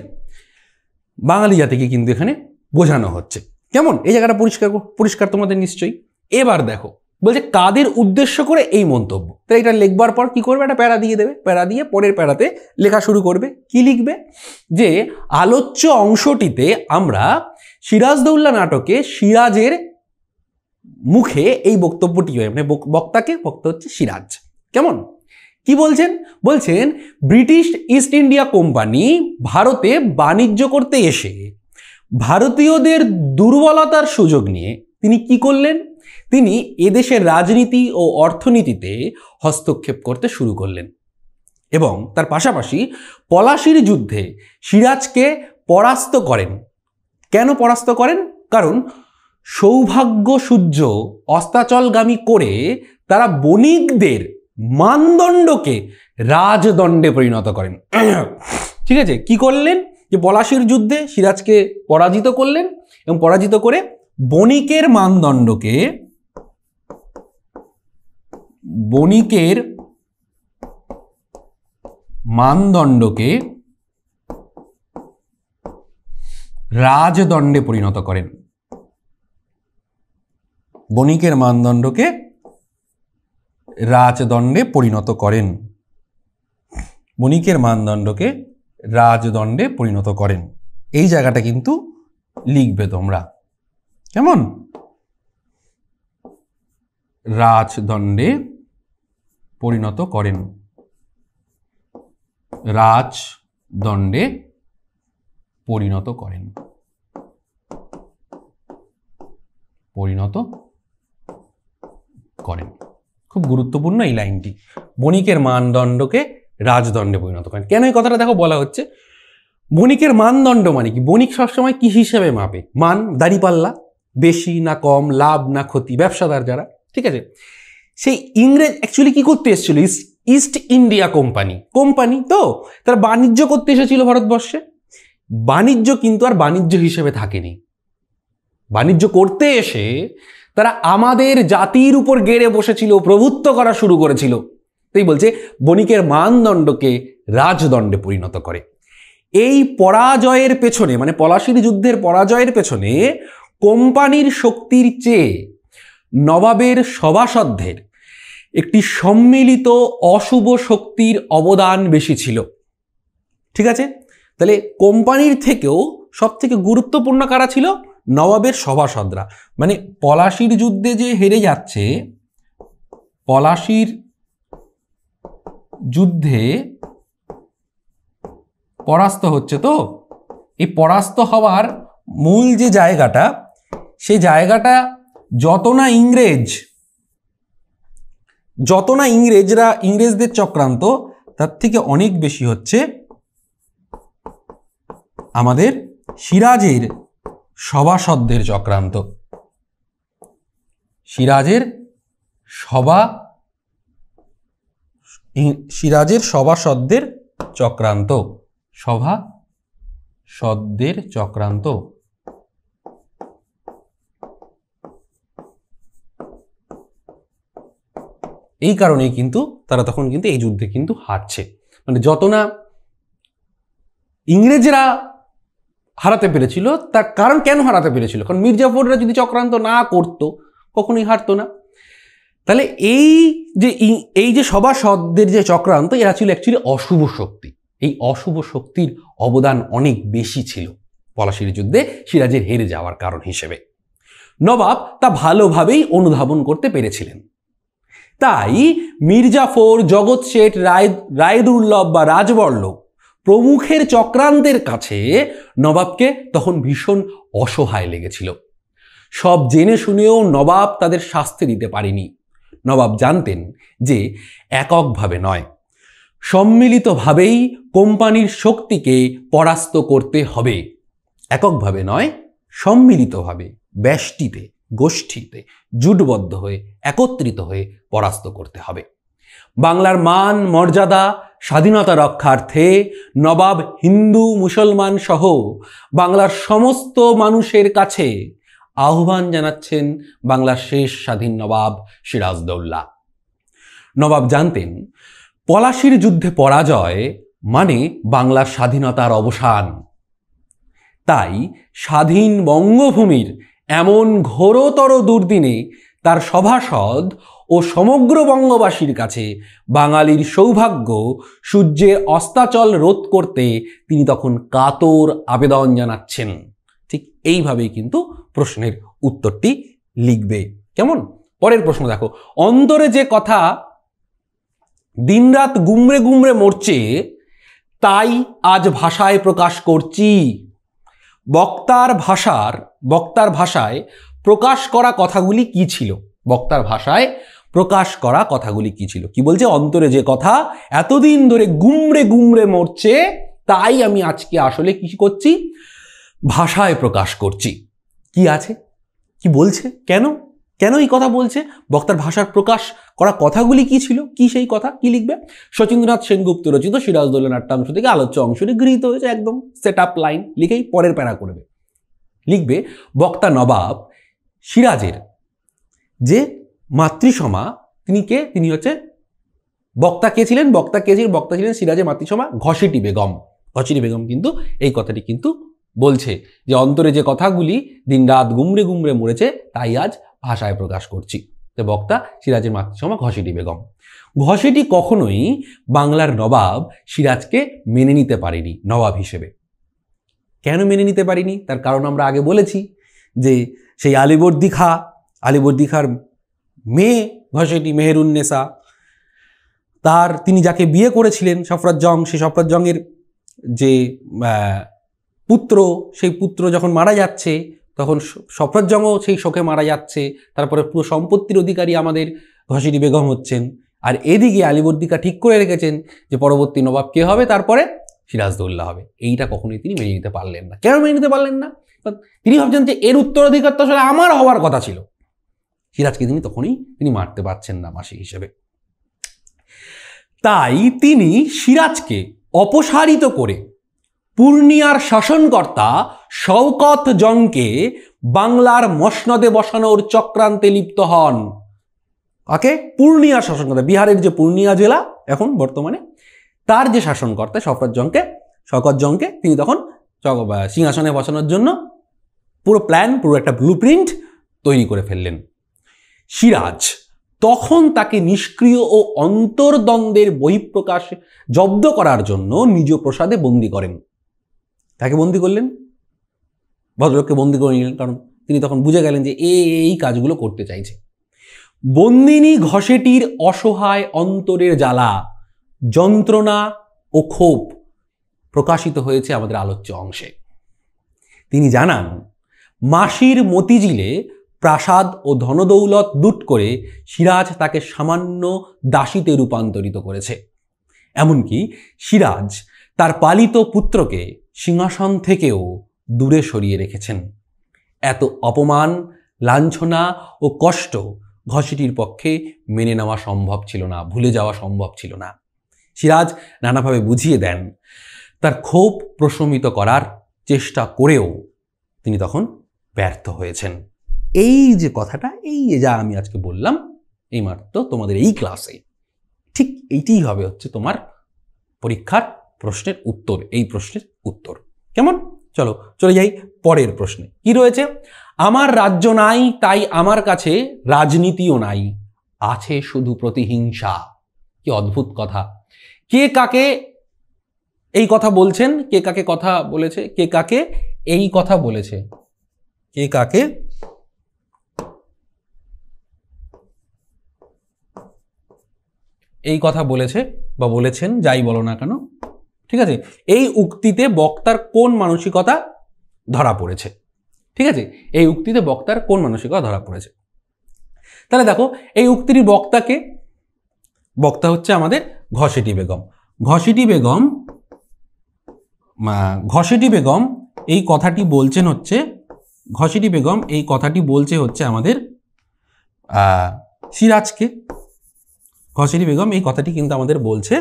বাঙালি জাতিকে কিন্তু এখানে বোঝানো হচ্ছে কেমন এই জায়গাটা পরিষ্কার পরিষ্কার তোমাদের নিশ্চয়ই এবার দেখো বলছে কাদের উদ্দেশ্য করে এই মন্তব্য তাহলে এটা লেখবার পর কি করবে একটা প্যারা দিয়ে দেবে প্যারা দিয়ে পরের প্যারাতে লেখা শুরু করবে কি লিখবে যে আলোচ্য অংশটিতে আমরা সিরাজদৌল্লা নাটকে সিরাজের মুখে এই বক্তব্যটি হয় মানে বক্তাকে বক্তা হচ্ছে সিরাজ কেমন কি বলছেন বলছেন ব্রিটিশ ইস্ট ইন্ডিয়া কোম্পানি ভারতে বাণিজ্য করতে এসে ভারতীয়দের দুর্বলতার সুযোগ নিয়ে তিনি কি করলেন তিনি এদেশের রাজনীতি ও অর্থনীতিতে হস্তক্ষেপ করতে শুরু করলেন এবং তার পাশাপাশি পলাশির যুদ্ধে সিরাজকে পরাস্ত করেন কেন পরাস্ত করেন কারণ সৌভাগ্য সূর্য অস্তাচলগামী করে তারা বণিকদের মানদণ্ডকে রাজদণ্ডে পরিণত করেন ঠিক আছে কি করলেন যে পলাশির যুদ্ধে সিরাজকে পরাজিত করলেন এবং পরাজিত করে বণিকের মানদণ্ডকে বণিকের মানদণ্ডকে রাজদণ্ডে পরিণত করেন বণিকের মানদণ্ডকে রাজদণ্ডে পরিণত করেন বণিকের মানদণ্ডকে রাজদণ্ডে পরিণত করেন এই জায়গাটা কিন্তু লিখবে তোমরা কেমন রাজদণ্ডে পরিণত করেন রাজদণ্ডে পরিণত করেন পরিণত করেন খুব গুরুত্বপূর্ণ এই লাইনটি বণিকের মানদণ্ডকে রাজদণ্ডে পরিণত করেন কেন এই কথাটা দেখো বলা হচ্ছে বণিকের মানদণ্ড মানে কি বণিক সবসময় কি হিসেবে মাপে মান দাঁড়িপাল্লা বেশি না কম লাভ না ক্ষতি ব্যবসাদার যারা ঠিক আছে সেই ইংরেজ অ্যাকচুয়ালি কি করতে এসেছিল ইস্ট ইন্ডিয়া কোম্পানি কোম্পানি তো তারা বাণিজ্য করতে এসেছিল ভারতবর্ষে বাণিজ্য কিন্তু আর বাণিজ্য হিসেবে থাকেনি বাণিজ্য করতে এসে তারা আমাদের জাতির উপর গেড়ে বসেছিল প্রভুত্ব করা শুরু করেছিল তাই বলছে বণিকের মানদণ্ডকে রাজদণ্ডে পরিণত করে এই পরাজয়ের পেছনে মানে পলাশির যুদ্ধের পরাজয়ের পেছনে কোম্পানির শক্তির চেয়ে নবাবের সভাসদ্ধের একটি সম্মিলিত অশুভ শক্তির অবদান বেশি ছিল ঠিক আছে তাহলে কোম্পানির থেকেও সবথেকে গুরুত্বপূর্ণ কারা ছিল নবাবের সভাসদরা মানে পলাশির যুদ্ধে যে হেরে যাচ্ছে পলাশির যুদ্ধে পরাস্ত হচ্ছে তো এই পরাস্ত হওয়ার মূল যে জায়গাটা সে জায়গাটা যত না ইংরেজ যত না ইংরেজরা ইংরেজদের চক্রান্ত তার থেকে অনেক বেশি হচ্ছে আমাদের সিরাজের সভাসদদের চক্রান্ত সিরাজের সভা সিরাজের সভাসদদের চক্রান্ত সভা সদদের চক্রান্ত এই কারণেই কিন্তু তারা তখন কিন্তু এই যুদ্ধে কিন্তু হারছে মানে যত না ইংরেজরা হারাতে পেরেছিল তার কারণ কেন হারাতে পেরেছিল কারণ মির্জাফররা যদি চক্রান্ত না করত কখনোই হারতো না তাহলে এই যে এই যে সভাসদদের যে চক্রান্ত এরা ছিল অ্যাকচুয়ালি অশুভ শক্তি এই অশুভ শক্তির অবদান অনেক বেশি ছিল পলাশির যুদ্ধে সিরাজের হেরে যাওয়ার কারণ হিসেবে নবাব তা ভালোভাবেই অনুধাবন করতে পেরেছিলেন তাই মির্জাফর জগৎ শেঠ রায় দুর্লভ বা রাজবর্লভ প্রমুখের চক্রান্তের কাছে নবাবকে তখন ভীষণ অসহায় লেগেছিল সব জেনে শুনেও নবাব তাদের শাস্তি দিতে পারেনি নবাব জানতেন যে এককভাবে নয় সম্মিলিতভাবেই কোম্পানির শক্তিকে পরাস্ত করতে হবে এককভাবে নয় সম্মিলিতভাবে ব্যষ্টিতে গোষ্ঠীতে জুটবদ্ধ হয়ে একত্রিত হয়ে পরাস্ত করতে হবে বাংলার মান মর্যাদা স্বাধীনতা রক্ষার্থে নবাব হিন্দু মুসলমান সহ বাংলার সমস্ত মানুষের কাছে আহ্বান জানাচ্ছেন বাংলার শেষ স্বাধীন নবাব সিরাজদৌল্লা নবাব জানতেন পলাশির যুদ্ধে পরাজয় মানে বাংলার স্বাধীনতার অবসান তাই স্বাধীন বঙ্গভূমির এমন ঘোরতর দুর্দিনে তার সভাসদ ও সমগ্র বঙ্গবাসীর কাছে বাঙালির সৌভাগ্য সূর্যের অস্তাচল রোধ করতে তিনি তখন কাতর আবেদন জানাচ্ছেন ঠিক এইভাবেই কিন্তু প্রশ্নের উত্তরটি লিখবে কেমন পরের প্রশ্ন দেখো অন্তরে যে কথা দিনরাত গুমরে গুমরে মরছে তাই আজ ভাষায় প্রকাশ করছি বক্তার ভাষার বক্তার ভাষায় প্রকাশ করা কথাগুলি কি ছিল বক্তার ভাষায় প্রকাশ করা কথাগুলি কি ছিল কি বলছে অন্তরে যে কথা এতদিন ধরে গুমড়ে গুমড়ে মরছে তাই আমি আজকে আসলে কি করছি ভাষায় প্রকাশ করছি কি আছে কি বলছে কেন কেন এই কথা বলছে বক্তার ভাষার প্রকাশ করা কথাগুলি কি ছিল কি সেই কথা কি লিখবে শচীন্দ্রনাথ সেনগুপ্ত রচিত সিরাজদৌল্লা নাট্যাংশ থেকে আলোচ্য অংশটি গৃহীত হয়েছে একদম সেট আপ লাইন লিখেই পরের প্যারা করবে লিখবে বক্তা নবাব সিরাজের যে মাতৃসমা তিনি কে তিনি হচ্ছে বক্তা কে ছিলেন বক্তা কে ছিলেন বক্তা ছিলেন সিরাজে মাতৃসমা ঘষিটি বেগম ঘষিটি বেগম কিন্তু এই কথাটি কিন্তু বলছে যে অন্তরে যে কথাগুলি দিন রাত গুমরে গুমরে মরেছে তাই আজ ভাষায় প্রকাশ করছি তো বক্তা সিরাজের মাতৃসমা ঘষিটি বেগম ঘষিটি কখনোই বাংলার নবাব সিরাজকে মেনে নিতে পারেনি নবাব হিসেবে কেন মেনে নিতে পারিনি তার কারণ আমরা আগে বলেছি যে সেই আলিবর্দি খা আলিবর্দি খার মেয়ে ঘষেটি মেহেরুন্নেসা তার তিনি যাকে বিয়ে করেছিলেন সফরাজ জং সেই সফরাজ জংয়ের যে পুত্র সেই পুত্র যখন মারা যাচ্ছে তখন সফরাজ জংও সেই শোকে মারা যাচ্ছে তারপরে পুরো সম্পত্তির অধিকারী আমাদের ঘষেটি বেগম হচ্ছেন আর এদিকে আলিবর্দিকা ঠিক করে রেখেছেন যে পরবর্তী নবাব কে হবে তারপরে সিরাজদৌল্লা হবে এইটা কখনোই তিনি মেনে নিতে পারলেন না কেন মেনে নিতে পারলেন না তিনি ভাবছেন যে এর উত্তরাধিকার তো আসলে আমার হওয়ার কথা ছিল সিরাজকে তিনি তখনই তিনি মারতে পারছেন না মাসি হিসেবে তাই তিনি সিরাজকে অপসারিত করে পূর্ণিয়ার শাসনকর্তা শওকত জংকে বাংলার মসনদে বসানোর চক্রান্তে লিপ্ত হন কাকে পূর্ণিয়ার শাসনকর্তা বিহারের যে পূর্ণিয়া জেলা এখন বর্তমানে তার যে শাসনকর্তা শওকত জংকে শওকত জংকে তিনি তখন সিংহাসনে বসানোর জন্য পুরো প্ল্যান পুরো একটা ব্লু তৈরি করে ফেললেন সিরাজ তখন তাকে নিষ্ক্রিয় ও অন্তর্দ্বন্দ্বের বহিঃপ্রকাশ জব্দ করার জন্য নিজ প্রসাদে বন্দি করেন তাকে বন্দি করলেন ভদ্রলোককে বন্দি করে নিলেন কারণ তিনি তখন বুঝে গেলেন যে এ এই কাজগুলো করতে চাইছে বন্দিনী ঘষেটির অসহায় অন্তরের জ্বালা যন্ত্রণা ও ক্ষোভ প্রকাশিত হয়েছে আমাদের আলোচ্য অংশে তিনি জানান মাসির মতিঝিলে প্রাসাদ ও ধনদৌলত লুট করে সিরাজ তাকে সামান্য দাসীতে রূপান্তরিত করেছে এমনকি সিরাজ তার পালিত পুত্রকে সিংহাসন থেকেও দূরে সরিয়ে রেখেছেন এত অপমান লাঞ্ছনা ও কষ্ট ঘষিটির পক্ষে মেনে নেওয়া সম্ভব ছিল না ভুলে যাওয়া সম্ভব ছিল না সিরাজ নানাভাবে বুঝিয়ে দেন তার ক্ষোভ প্রশমিত করার চেষ্টা করেও তিনি তখন ব্যর্থ হয়েছেন এই যে কথাটা এই যা আমি আজকে বললাম এইমাত্র তোমাদের এই ক্লাসে ঠিক এইটাই হবে হচ্ছে তোমার পরীক্ষার প্রশ্নের উত্তর এই প্রশ্নের উত্তর কেমন চলো চলে যাই পরের প্রশ্নে কি রয়েছে আমার রাজ্য নাই তাই আমার কাছে রাজনীতিও নাই আছে শুধু প্রতিহিংসা কি অদ্ভুত কথা কে কাকে এই কথা বলছেন কে কাকে কথা বলেছে কে কাকে এই কথা বলেছে কে কাকে এই কথা বলেছে বা বলেছেন যাই বলো না কেন ঠিক আছে এই উক্তিতে বক্তার কোন মানসিকতা ধরা পড়েছে ঠিক আছে এই উক্তিতে বক্তার কোন মানসিকতা ধরা পড়েছে তাহলে দেখো এই উক্তির বক্তাকে বক্তা হচ্ছে আমাদের ঘসেটি বেগম ঘসেটি বেগম ঘসেটি বেগম এই কথাটি বলছেন হচ্ছে ঘসেটি বেগম এই কথাটি বলছে হচ্ছে আমাদের সিরাজকে ঘসেটি বেগম এই কথাটি কিন্তু আমাদের বলছে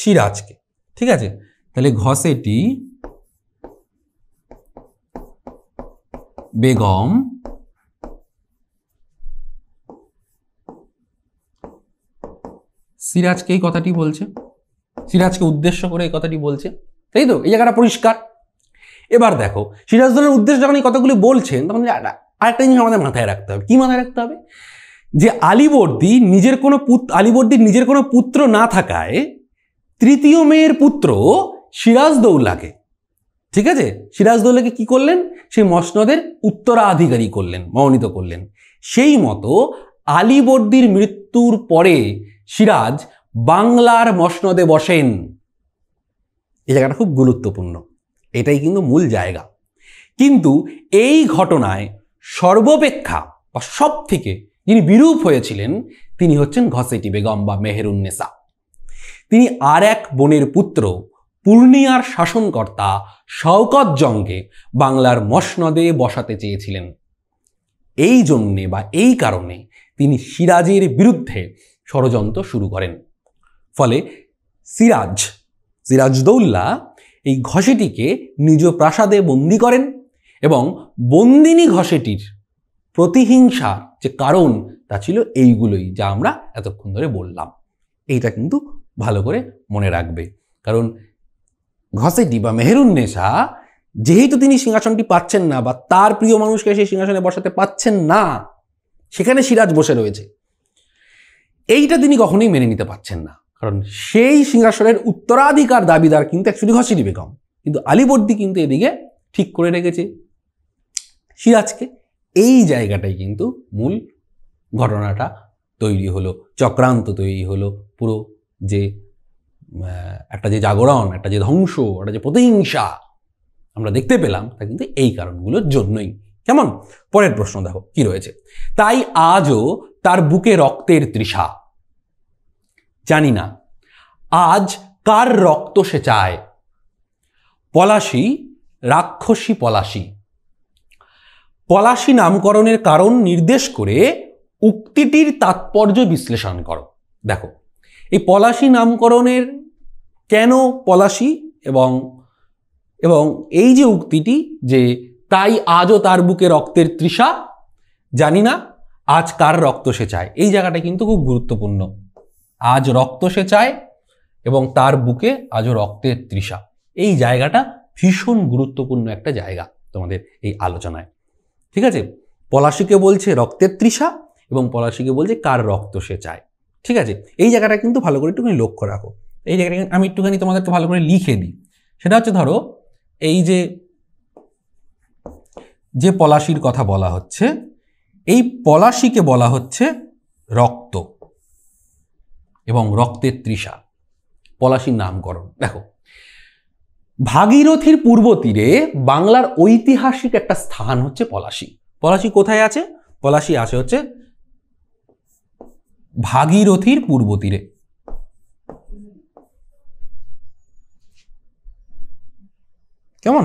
সিরাজকে ঠিক আছে তাহলে ঘসেটি বেগম সিরাজকে এই কথাটি বলছে সিরাজকে উদ্দেশ্য করে এই কথাটি বলছে তাই তো এই জায়গাটা পরিষ্কার এবার দেখো সিরাজ উদ্দেশ্য যখন এই কথাগুলি বলছেন তখন আরেকটা জিনিস আমাদের মাথায় রাখতে হবে কি মাথায় রাখতে হবে যে আলীবর্দী নিজের কোনো পুত আলীবর্দীর নিজের কোনো পুত্র না থাকায় তৃতীয় মেয়ের পুত্র সিরাজদৌল্লাকে ঠিক আছে সিরাজদৌল্লাকে কি করলেন সেই মসনদের উত্তরাধিকারী করলেন মনোনীত করলেন সেই মতো আলীবর্দীর মৃত্যুর পরে সিরাজ বাংলার মসনদে বসেন এই জায়গাটা খুব গুরুত্বপূর্ণ এটাই কিন্তু মূল জায়গা কিন্তু এই ঘটনায় সর্বপেক্ষা বা সব থেকে যিনি বিরূপ হয়েছিলেন তিনি হচ্ছেন ঘসেটি বেগম বা মেহেরুন্নেসা তিনি আর এক বোনের পুত্র পূর্ণিয়ার শাসনকর্তা শওকত জংকে বাংলার মসনদে বসাতে চেয়েছিলেন এই জন্যে বা এই কারণে তিনি সিরাজের বিরুদ্ধে ষড়যন্ত্র শুরু করেন ফলে সিরাজ সিরাজদৌল্লা এই ঘষেটিকে নিজ প্রাসাদে বন্দি করেন এবং বন্দিনী ঘষেটির প্রতিহিংসা যে কারণ তা ছিল এইগুলোই যা আমরা এতক্ষণ ধরে বললাম এইটা কিন্তু ভালো করে মনে রাখবে কারণ ঘসেটি বা মেহেরুন নেশা যেহেতু তিনি সিংহাসনটি পাচ্ছেন না বা তার প্রিয় মানুষকে সেই সিংহাসনে বসাতে পাচ্ছেন না সেখানে সিরাজ বসে রয়েছে এইটা তিনি কখনোই মেনে নিতে পারছেন না কারণ সেই সিংহাসনের উত্তরাধিকার দাবিদার কিন্তু অ্যাকচুয়ালি ডিবে বেগম কিন্তু আলিবর্দি কিন্তু এদিকে ঠিক করে রেখেছে সিরাজকে এই জায়গাটাই কিন্তু মূল ঘটনাটা তৈরি হলো চক্রান্ত তৈরি হলো পুরো যে একটা যে জাগরণ একটা যে ধ্বংস একটা যে প্রতিহিংসা আমরা দেখতে পেলাম তা কিন্তু এই কারণগুলোর জন্যই কেমন পরের প্রশ্ন দেখো কি রয়েছে তাই আজও তার বুকে রক্তের তৃষা জানি না আজ কার রক্ত সে চায় পলাশী রাক্ষসী পলাশী পলাশী নামকরণের কারণ নির্দেশ করে উক্তিটির তাৎপর্য বিশ্লেষণ করো দেখো এই পলাশী নামকরণের কেন পলাশী এবং এবং এই যে উক্তিটি যে তাই আজও তার বুকে রক্তের তৃষা জানি না আজ কার রক্ত সে চায় এই জায়গাটা কিন্তু খুব গুরুত্বপূর্ণ আজ রক্ত সে চায় এবং তার বুকে আজও রক্তের তৃষা এই জায়গাটা ভীষণ গুরুত্বপূর্ণ একটা জায়গা তোমাদের এই আলোচনায় ঠিক আছে পলাশিকে বলছে রক্তের তৃষা এবং পলাশিকে বলছে কার রক্ত সে চায় ঠিক আছে এই জায়গাটা কিন্তু ভালো করে একটুখানি লক্ষ্য রাখো এই জায়গাটা আমি একটুখানি তোমাদেরকে ভালো করে লিখে দিই সেটা হচ্ছে ধরো এই যে যে পলাশির কথা বলা হচ্ছে এই পলাশিকে বলা হচ্ছে রক্ত এবং রক্তের তৃষা পলাশির নামকরণ দেখো ভাগীরথীর পূর্ব তীরে বাংলার ঐতিহাসিক একটা স্থান হচ্ছে পলাশী পলাশী কোথায় আছে পলাশী আছে হচ্ছে ভাগীরথীর পূর্ব তীরে কেমন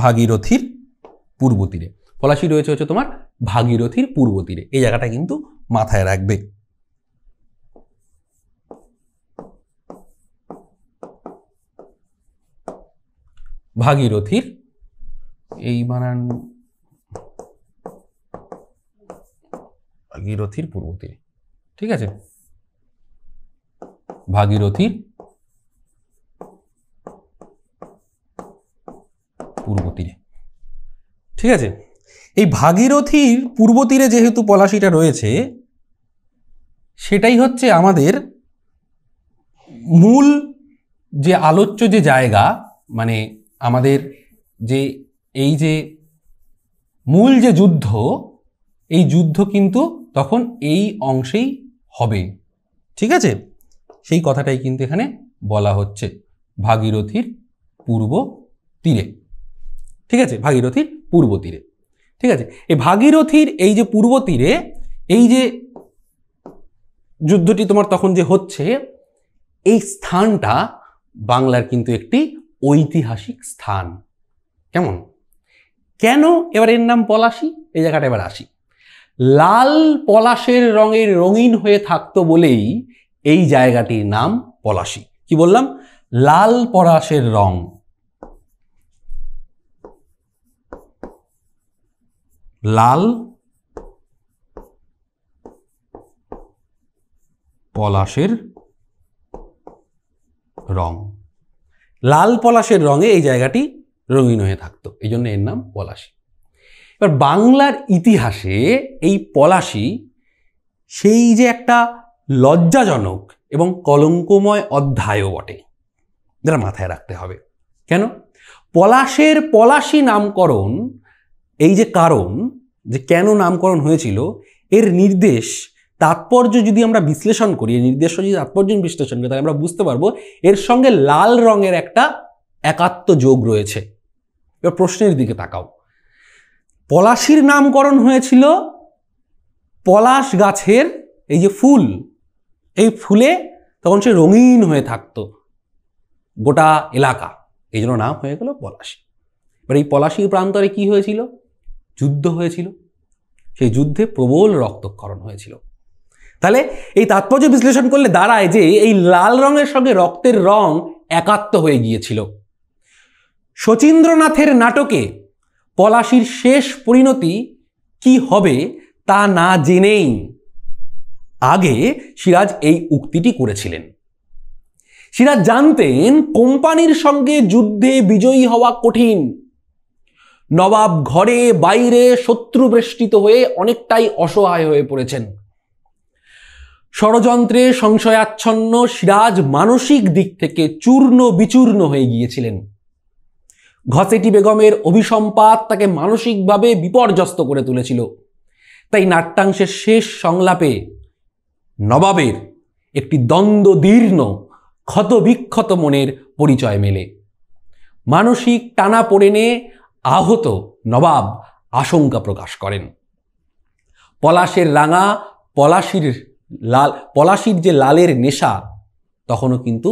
ভাগীরথীর পূর্ব তীরে পলাশী রয়েছে হচ্ছে তোমার ভাগীরথীর পূর্ব তীরে এই জায়গাটা কিন্তু মাথায় রাখবে ভাগীরথীর এই বানান ভাগীরথীর পূর্ব তীরে ঠিক আছে ভাগীরথীর পূর্ব তীরে ঠিক আছে এই ভাগীরথীর পূর্ব তীরে যেহেতু পলাশিটা রয়েছে সেটাই হচ্ছে আমাদের মূল যে আলোচ্য যে জায়গা মানে আমাদের যে এই যে মূল যে যুদ্ধ এই যুদ্ধ কিন্তু তখন এই অংশেই হবে ঠিক আছে সেই কথাটাই কিন্তু এখানে বলা হচ্ছে ভাগীরথীর পূর্ব তীরে ঠিক আছে ভাগীরথীর পূর্ব তীরে ঠিক আছে এই ভাগীরথীর এই যে পূর্ব তীরে এই যে যুদ্ধটি তোমার তখন যে হচ্ছে এই স্থানটা বাংলার কিন্তু একটি ঐতিহাসিক স্থান কেমন কেন এবার এর নাম পলাশি এই জায়গাটা এবার আসি লাল পলাশের রঙের রঙিন হয়ে থাকতো বলেই এই জায়গাটির নাম পলাশি কি বললাম লাল পলাশের রং লাল পলাশের রং লাল পলাশের রঙে এই জায়গাটি রঙিন হয়ে থাকতো এই জন্য এর নাম পলাশী এবার বাংলার ইতিহাসে এই পলাশী সেই যে একটা লজ্জাজনক এবং কলঙ্কময় অধ্যায়ও বটে যারা মাথায় রাখতে হবে কেন পলাশের পলাশী নামকরণ এই যে কারণ যে কেন নামকরণ হয়েছিল এর নির্দেশ তাৎপর্য যদি আমরা বিশ্লেষণ করি এই নির্দেশ যদি তাৎপর্য বিশ্লেষণ করি তাহলে আমরা বুঝতে পারবো এর সঙ্গে লাল রঙের একটা একাত্ম যোগ রয়েছে এবার প্রশ্নের দিকে তাকাও পলাশির নামকরণ হয়েছিল পলাশ গাছের এই যে ফুল এই ফুলে তখন সে রঙিন হয়ে থাকতো গোটা এলাকা এই জন্য নাম হয়ে গেল পলাশি এবার এই পলাশির প্রান্তরে কি হয়েছিল যুদ্ধ হয়েছিল সেই যুদ্ধে প্রবল রক্তক্ষরণ হয়েছিল তাহলে এই তাৎপর্য বিশ্লেষণ করলে দাঁড়ায় যে এই লাল রঙের সঙ্গে রক্তের রং একাত্ম হয়ে গিয়েছিল শচীন্দ্রনাথের নাটকে পলাশির শেষ পরিণতি কি হবে তা না জেনেই আগে সিরাজ এই উক্তিটি করেছিলেন সিরাজ জানতেন কোম্পানির সঙ্গে যুদ্ধে বিজয়ী হওয়া কঠিন নবাব ঘরে বাইরে শত্রু বেষ্টিত হয়ে অনেকটাই অসহায় হয়ে পড়েছেন ষড়যন্ত্রে সংশয়াচ্ছন্ন সিরাজ মানসিক দিক থেকে চূর্ণ বিচূর্ণ হয়ে গিয়েছিলেন ঘসেটি বেগমের অভিসম্পাত তাকে মানসিকভাবে বিপর্যস্ত করে তুলেছিল তাই নাট্যাংশের শেষ সংলাপে নবাবের একটি দ্বন্দ্বদীর্ণ ক্ষতবিক্ষত মনের পরিচয় মেলে মানসিক টানা পড়েনে আহত নবাব আশঙ্কা প্রকাশ করেন পলাশের রাঙা পলাশির লাল পলাশির যে লালের নেশা তখনও কিন্তু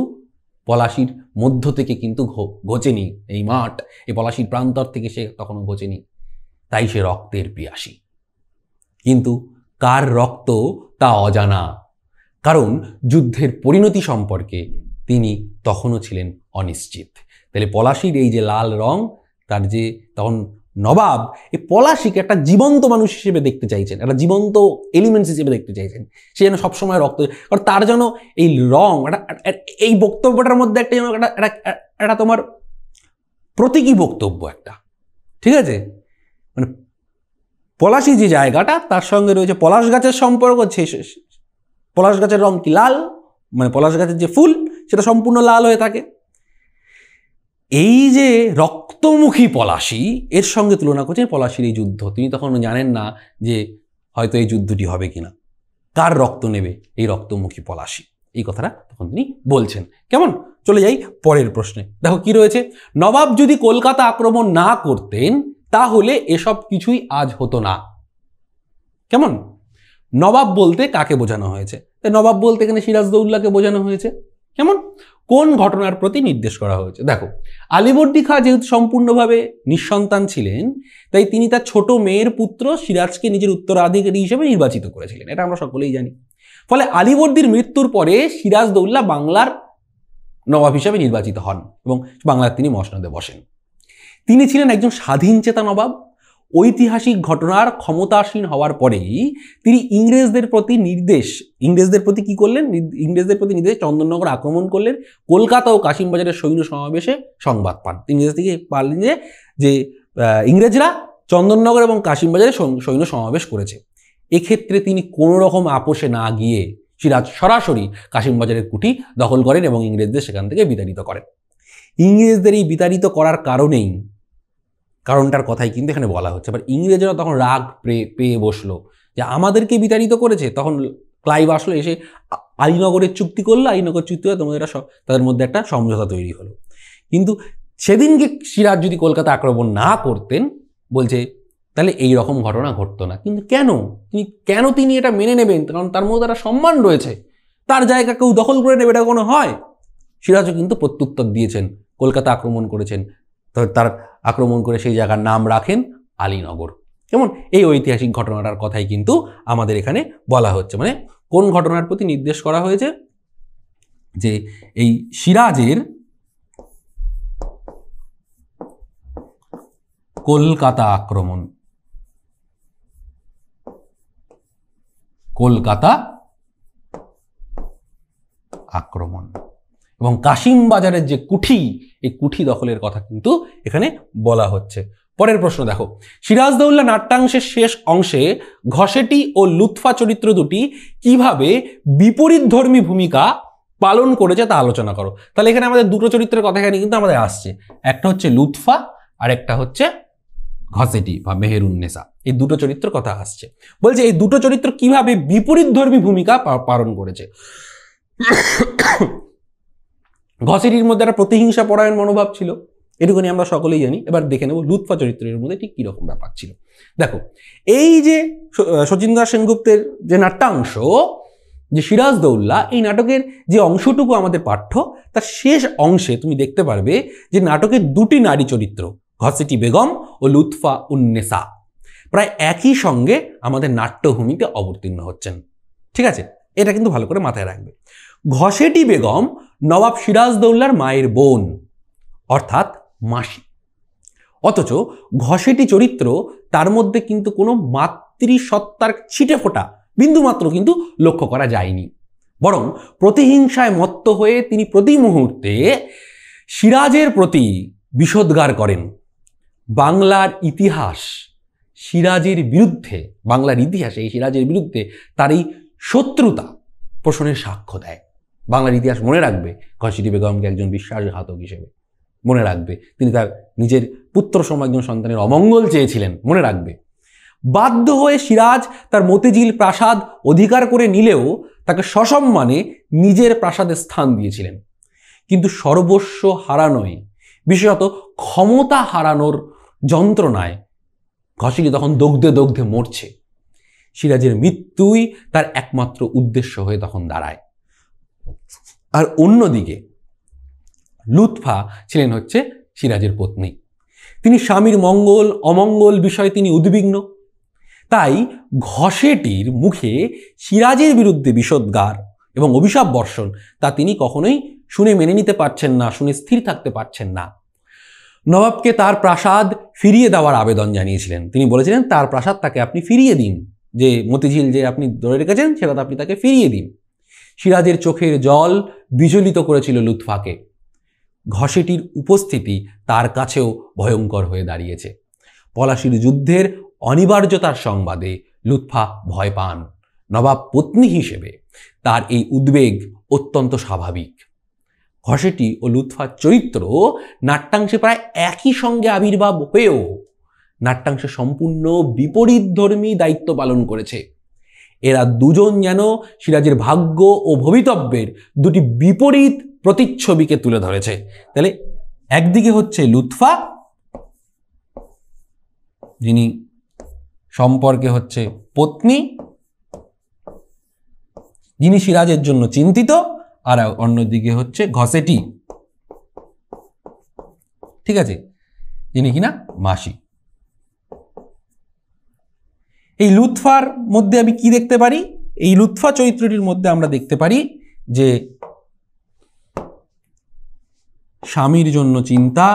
পলাশির মধ্য থেকে কিন্তু ঘোচেনি এই মাঠ এই পলাশির প্রান্তর থেকে সে তখনও ঘোচেনি তাই সে রক্তের পিয়াসী কিন্তু কার রক্ত তা অজানা কারণ যুদ্ধের পরিণতি সম্পর্কে তিনি তখনও ছিলেন অনিশ্চিত তাহলে পলাশির এই যে লাল রং তার যে তখন নবাব এই পলাশিকে একটা জীবন্ত মানুষ হিসেবে দেখতে চাইছেন একটা জীবন্ত এলিমেন্টস হিসেবে দেখতে চাইছেন সে যেন সবসময় রক্ত কারণ তার যেন এই রং একটা এই বক্তব্যটার মধ্যে একটা যেন একটা একটা তোমার প্রতীকী বক্তব্য একটা ঠিক আছে মানে পলাশি যে জায়গাটা তার সঙ্গে রয়েছে পলাশ গাছের সম্পর্ক পলাশ গাছের রং কি লাল মানে পলাশ গাছের যে ফুল সেটা সম্পূর্ণ লাল হয়ে থাকে এই যে রক্তমুখী পলাশি এর সঙ্গে তুলনা করছেন পলাশির এই যুদ্ধ তিনি তখন জানেন না যে হয়তো এই যুদ্ধটি হবে কিনা কার রক্ত নেবে এই রক্তমুখী পলাশি এই কথাটা তখন তিনি বলছেন কেমন চলে যাই পরের প্রশ্নে দেখো কি রয়েছে নবাব যদি কলকাতা আক্রমণ না করতেন তাহলে এসব কিছুই আজ হতো না কেমন নবাব বলতে কাকে বোঝানো হয়েছে নবাব বলতে এখানে সিরাজদৌল্লাকে বোঝানো হয়েছে কেমন কোন ঘটনার প্রতি নির্দেশ করা হয়েছে দেখো আলিবর্দি খাঁ যেহেতু সম্পূর্ণভাবে নিঃসন্তান ছিলেন তাই তিনি তার ছোট মেয়ের পুত্র সিরাজকে নিজের উত্তরাধিকারী হিসেবে নির্বাচিত করেছিলেন এটা আমরা সকলেই জানি ফলে আলিবর্দির মৃত্যুর পরে সিরাজ দৌল্লা বাংলার নবাব হিসাবে নির্বাচিত হন এবং বাংলার তিনি মসনদে বসেন তিনি ছিলেন একজন স্বাধীন চেতা নবাব ঐতিহাসিক ঘটনার ক্ষমতাসীন হওয়ার পরেই তিনি ইংরেজদের প্রতি নির্দেশ ইংরেজদের প্রতি কি করলেন ইংরেজদের প্রতি নির্দেশ চন্দননগর আক্রমণ করলেন কলকাতা ও কাশিমবাজারের সৈন্য সমাবেশে সংবাদ পান ইংরেজ থেকে পারলেন যে যে ইংরেজরা চন্দননগর এবং কাশিমবাজারে সৈন্য সমাবেশ করেছে এক্ষেত্রে তিনি কোনো রকম আপোষে না গিয়ে সিরাজ সরাসরি কাশিমবাজারের কুটি দখল করেন এবং ইংরেজদের সেখান থেকে বিতাড়িত করেন ইংরেজদের এই বিতাড়িত করার কারণেই কারণটার কথাই কিন্তু এখানে বলা হচ্ছে আবার ইংরেজরা তখন রাগ পেয়ে বসলো যে আমাদেরকে বিতাড়িত করেছে তখন ক্লাইভ আসলো এসে আলিনগরের চুক্তি করলো আলিনগর চুক্তি হয়ে তোমাদের তাদের মধ্যে একটা সমঝোতা তৈরি হলো কিন্তু সেদিনকে সিরাজ যদি কলকাতা আক্রমণ না করতেন বলছে তাহলে এই রকম ঘটনা ঘটতো না কিন্তু কেন তিনি কেন তিনি এটা মেনে নেবেন কারণ তার মধ্যে একটা সম্মান রয়েছে তার জায়গা কেউ দখল করে নেবে এটা কোনো হয় সিরাজও কিন্তু প্রত্যুত্তর দিয়েছেন কলকাতা আক্রমণ করেছেন তার আক্রমণ করে সেই জায়গার নাম রাখেন আলীনগর কেমন এই ঐতিহাসিক ঘটনাটার কথাই কিন্তু আমাদের এখানে বলা হচ্ছে মানে কোন ঘটনার প্রতি নির্দেশ করা হয়েছে যে এই সিরাজের কলকাতা আক্রমণ কলকাতা আক্রমণ এবং কাশিম বাজারের যে কুঠি এই কুঠি দখলের কথা কিন্তু এখানে বলা হচ্ছে পরের প্রশ্ন দেখো সিরাজদৌল্লা নাট্যাংশের শেষ অংশে ঘষেটি ও লুৎফা চরিত্র দুটি কিভাবে বিপরীত ধর্মী ভূমিকা পালন করেছে তা আলোচনা করো তাহলে এখানে আমাদের দুটো চরিত্রের কথা এখানে কিন্তু আমাদের আসছে একটা হচ্ছে লুৎফা আর একটা হচ্ছে ঘসেটি বা মেহেরুন্নেসা এই দুটো চরিত্র কথা আসছে বলছে এই দুটো চরিত্র কিভাবে বিপরীত ধর্মী ভূমিকা পালন করেছে ঘসেটির মধ্যে একটা প্রতিহিংসা পরায়ণ মনোভাব ছিল এটুকুনি আমরা সকলেই জানি এবার দেখে নেব লুৎফা চরিত্রের মধ্যে ঠিক কীরকম ব্যাপার ছিল দেখো এই যে শচীন্দ্র সেনগুপ্তের যে নাট্যাংশ যে সিরাজ দৌল্লা এই নাটকের যে অংশটুকু আমাদের পাঠ্য তার শেষ অংশে তুমি দেখতে পারবে যে নাটকের দুটি নারী চরিত্র ঘসেটি বেগম ও লুৎফা উন্নেসা প্রায় একই সঙ্গে আমাদের নাট্যভূমিতে অবতীর্ণ হচ্ছেন ঠিক আছে এটা কিন্তু ভালো করে মাথায় রাখবে ঘসেটি বেগম নবাব সিরাজদৌল্লার মায়ের বোন অর্থাৎ মাসি অথচ ঘষেটি চরিত্র তার মধ্যে কিন্তু কোনো মাতৃসত্তার ছিটে ফোটা বিন্দুমাত্র কিন্তু লক্ষ্য করা যায়নি বরং প্রতিহিংসায় মত্ত হয়ে তিনি প্রতি মুহূর্তে সিরাজের প্রতি বিষোদ্গার করেন বাংলার ইতিহাস সিরাজের বিরুদ্ধে বাংলার ইতিহাসে এই সিরাজের বিরুদ্ধে তার এই শত্রুতা পোষণের সাক্ষ্য দেয় বাংলার ইতিহাস মনে রাখবে ঘসিটি বেগমকে একজন বিশ্বাসঘাতক হিসেবে মনে রাখবে তিনি তার নিজের পুত্র সম একজন সন্তানের অমঙ্গল চেয়েছিলেন মনে রাখবে বাধ্য হয়ে সিরাজ তার মতিঝিল প্রাসাদ অধিকার করে নিলেও তাকে সসম্মানে নিজের প্রাসাদে স্থান দিয়েছিলেন কিন্তু সর্বস্ব হারানোয় বিশেষত ক্ষমতা হারানোর যন্ত্রণায় ঘসিটি তখন দগ্ধে দগ্ধে মরছে সিরাজের মৃত্যুই তার একমাত্র উদ্দেশ্য হয়ে তখন দাঁড়ায় আর অন্যদিকে লুৎফা ছিলেন হচ্ছে সিরাজের পত্নী তিনি স্বামীর মঙ্গল অমঙ্গল বিষয়ে তিনি উদ্বিগ্ন তাই ঘষেটির মুখে সিরাজের বিরুদ্ধে বিষদগার এবং অভিশাপ বর্ষণ তা তিনি কখনোই শুনে মেনে নিতে পারছেন না শুনে স্থির থাকতে পারছেন না নবাবকে তার প্রাসাদ ফিরিয়ে দেওয়ার আবেদন জানিয়েছিলেন তিনি বলেছিলেন তার প্রাসাদ তাকে আপনি ফিরিয়ে দিন যে মতিঝিল যে আপনি ধরে রেখেছেন সেটা আপনি তাকে ফিরিয়ে দিন সিরাজের চোখের জল বিচলিত করেছিল লুৎফাকে ঘষেটির উপস্থিতি তার কাছেও ভয়ঙ্কর হয়ে দাঁড়িয়েছে পলাশির যুদ্ধের অনিবার্যতার সংবাদে লুৎফা ভয় পান নবাব পত্নী হিসেবে তার এই উদ্বেগ অত্যন্ত স্বাভাবিক ঘষেটি ও লুৎফার চরিত্র নাট্যাংশে প্রায় একই সঙ্গে আবির্ভাব হয়েও নাট্যাংশে সম্পূর্ণ বিপরীতধর্মী দায়িত্ব পালন করেছে এরা দুজন যেন সিরাজের ভাগ্য ও ভবিতব্যের দুটি বিপরীত প্রতিচ্ছবিকে তুলে ধরেছে তাহলে একদিকে হচ্ছে লুৎফা যিনি সম্পর্কে হচ্ছে পত্নী যিনি সিরাজের জন্য চিন্তিত আর অন্যদিকে হচ্ছে ঘসেটি ঠিক আছে যিনি কিনা মাসি এই লুৎফার মধ্যে আমি কি দেখতে পারি এই লুৎফা চরিত্রটির মধ্যে আমরা দেখতে পারি যে স্বামীর জন্য চিন্তা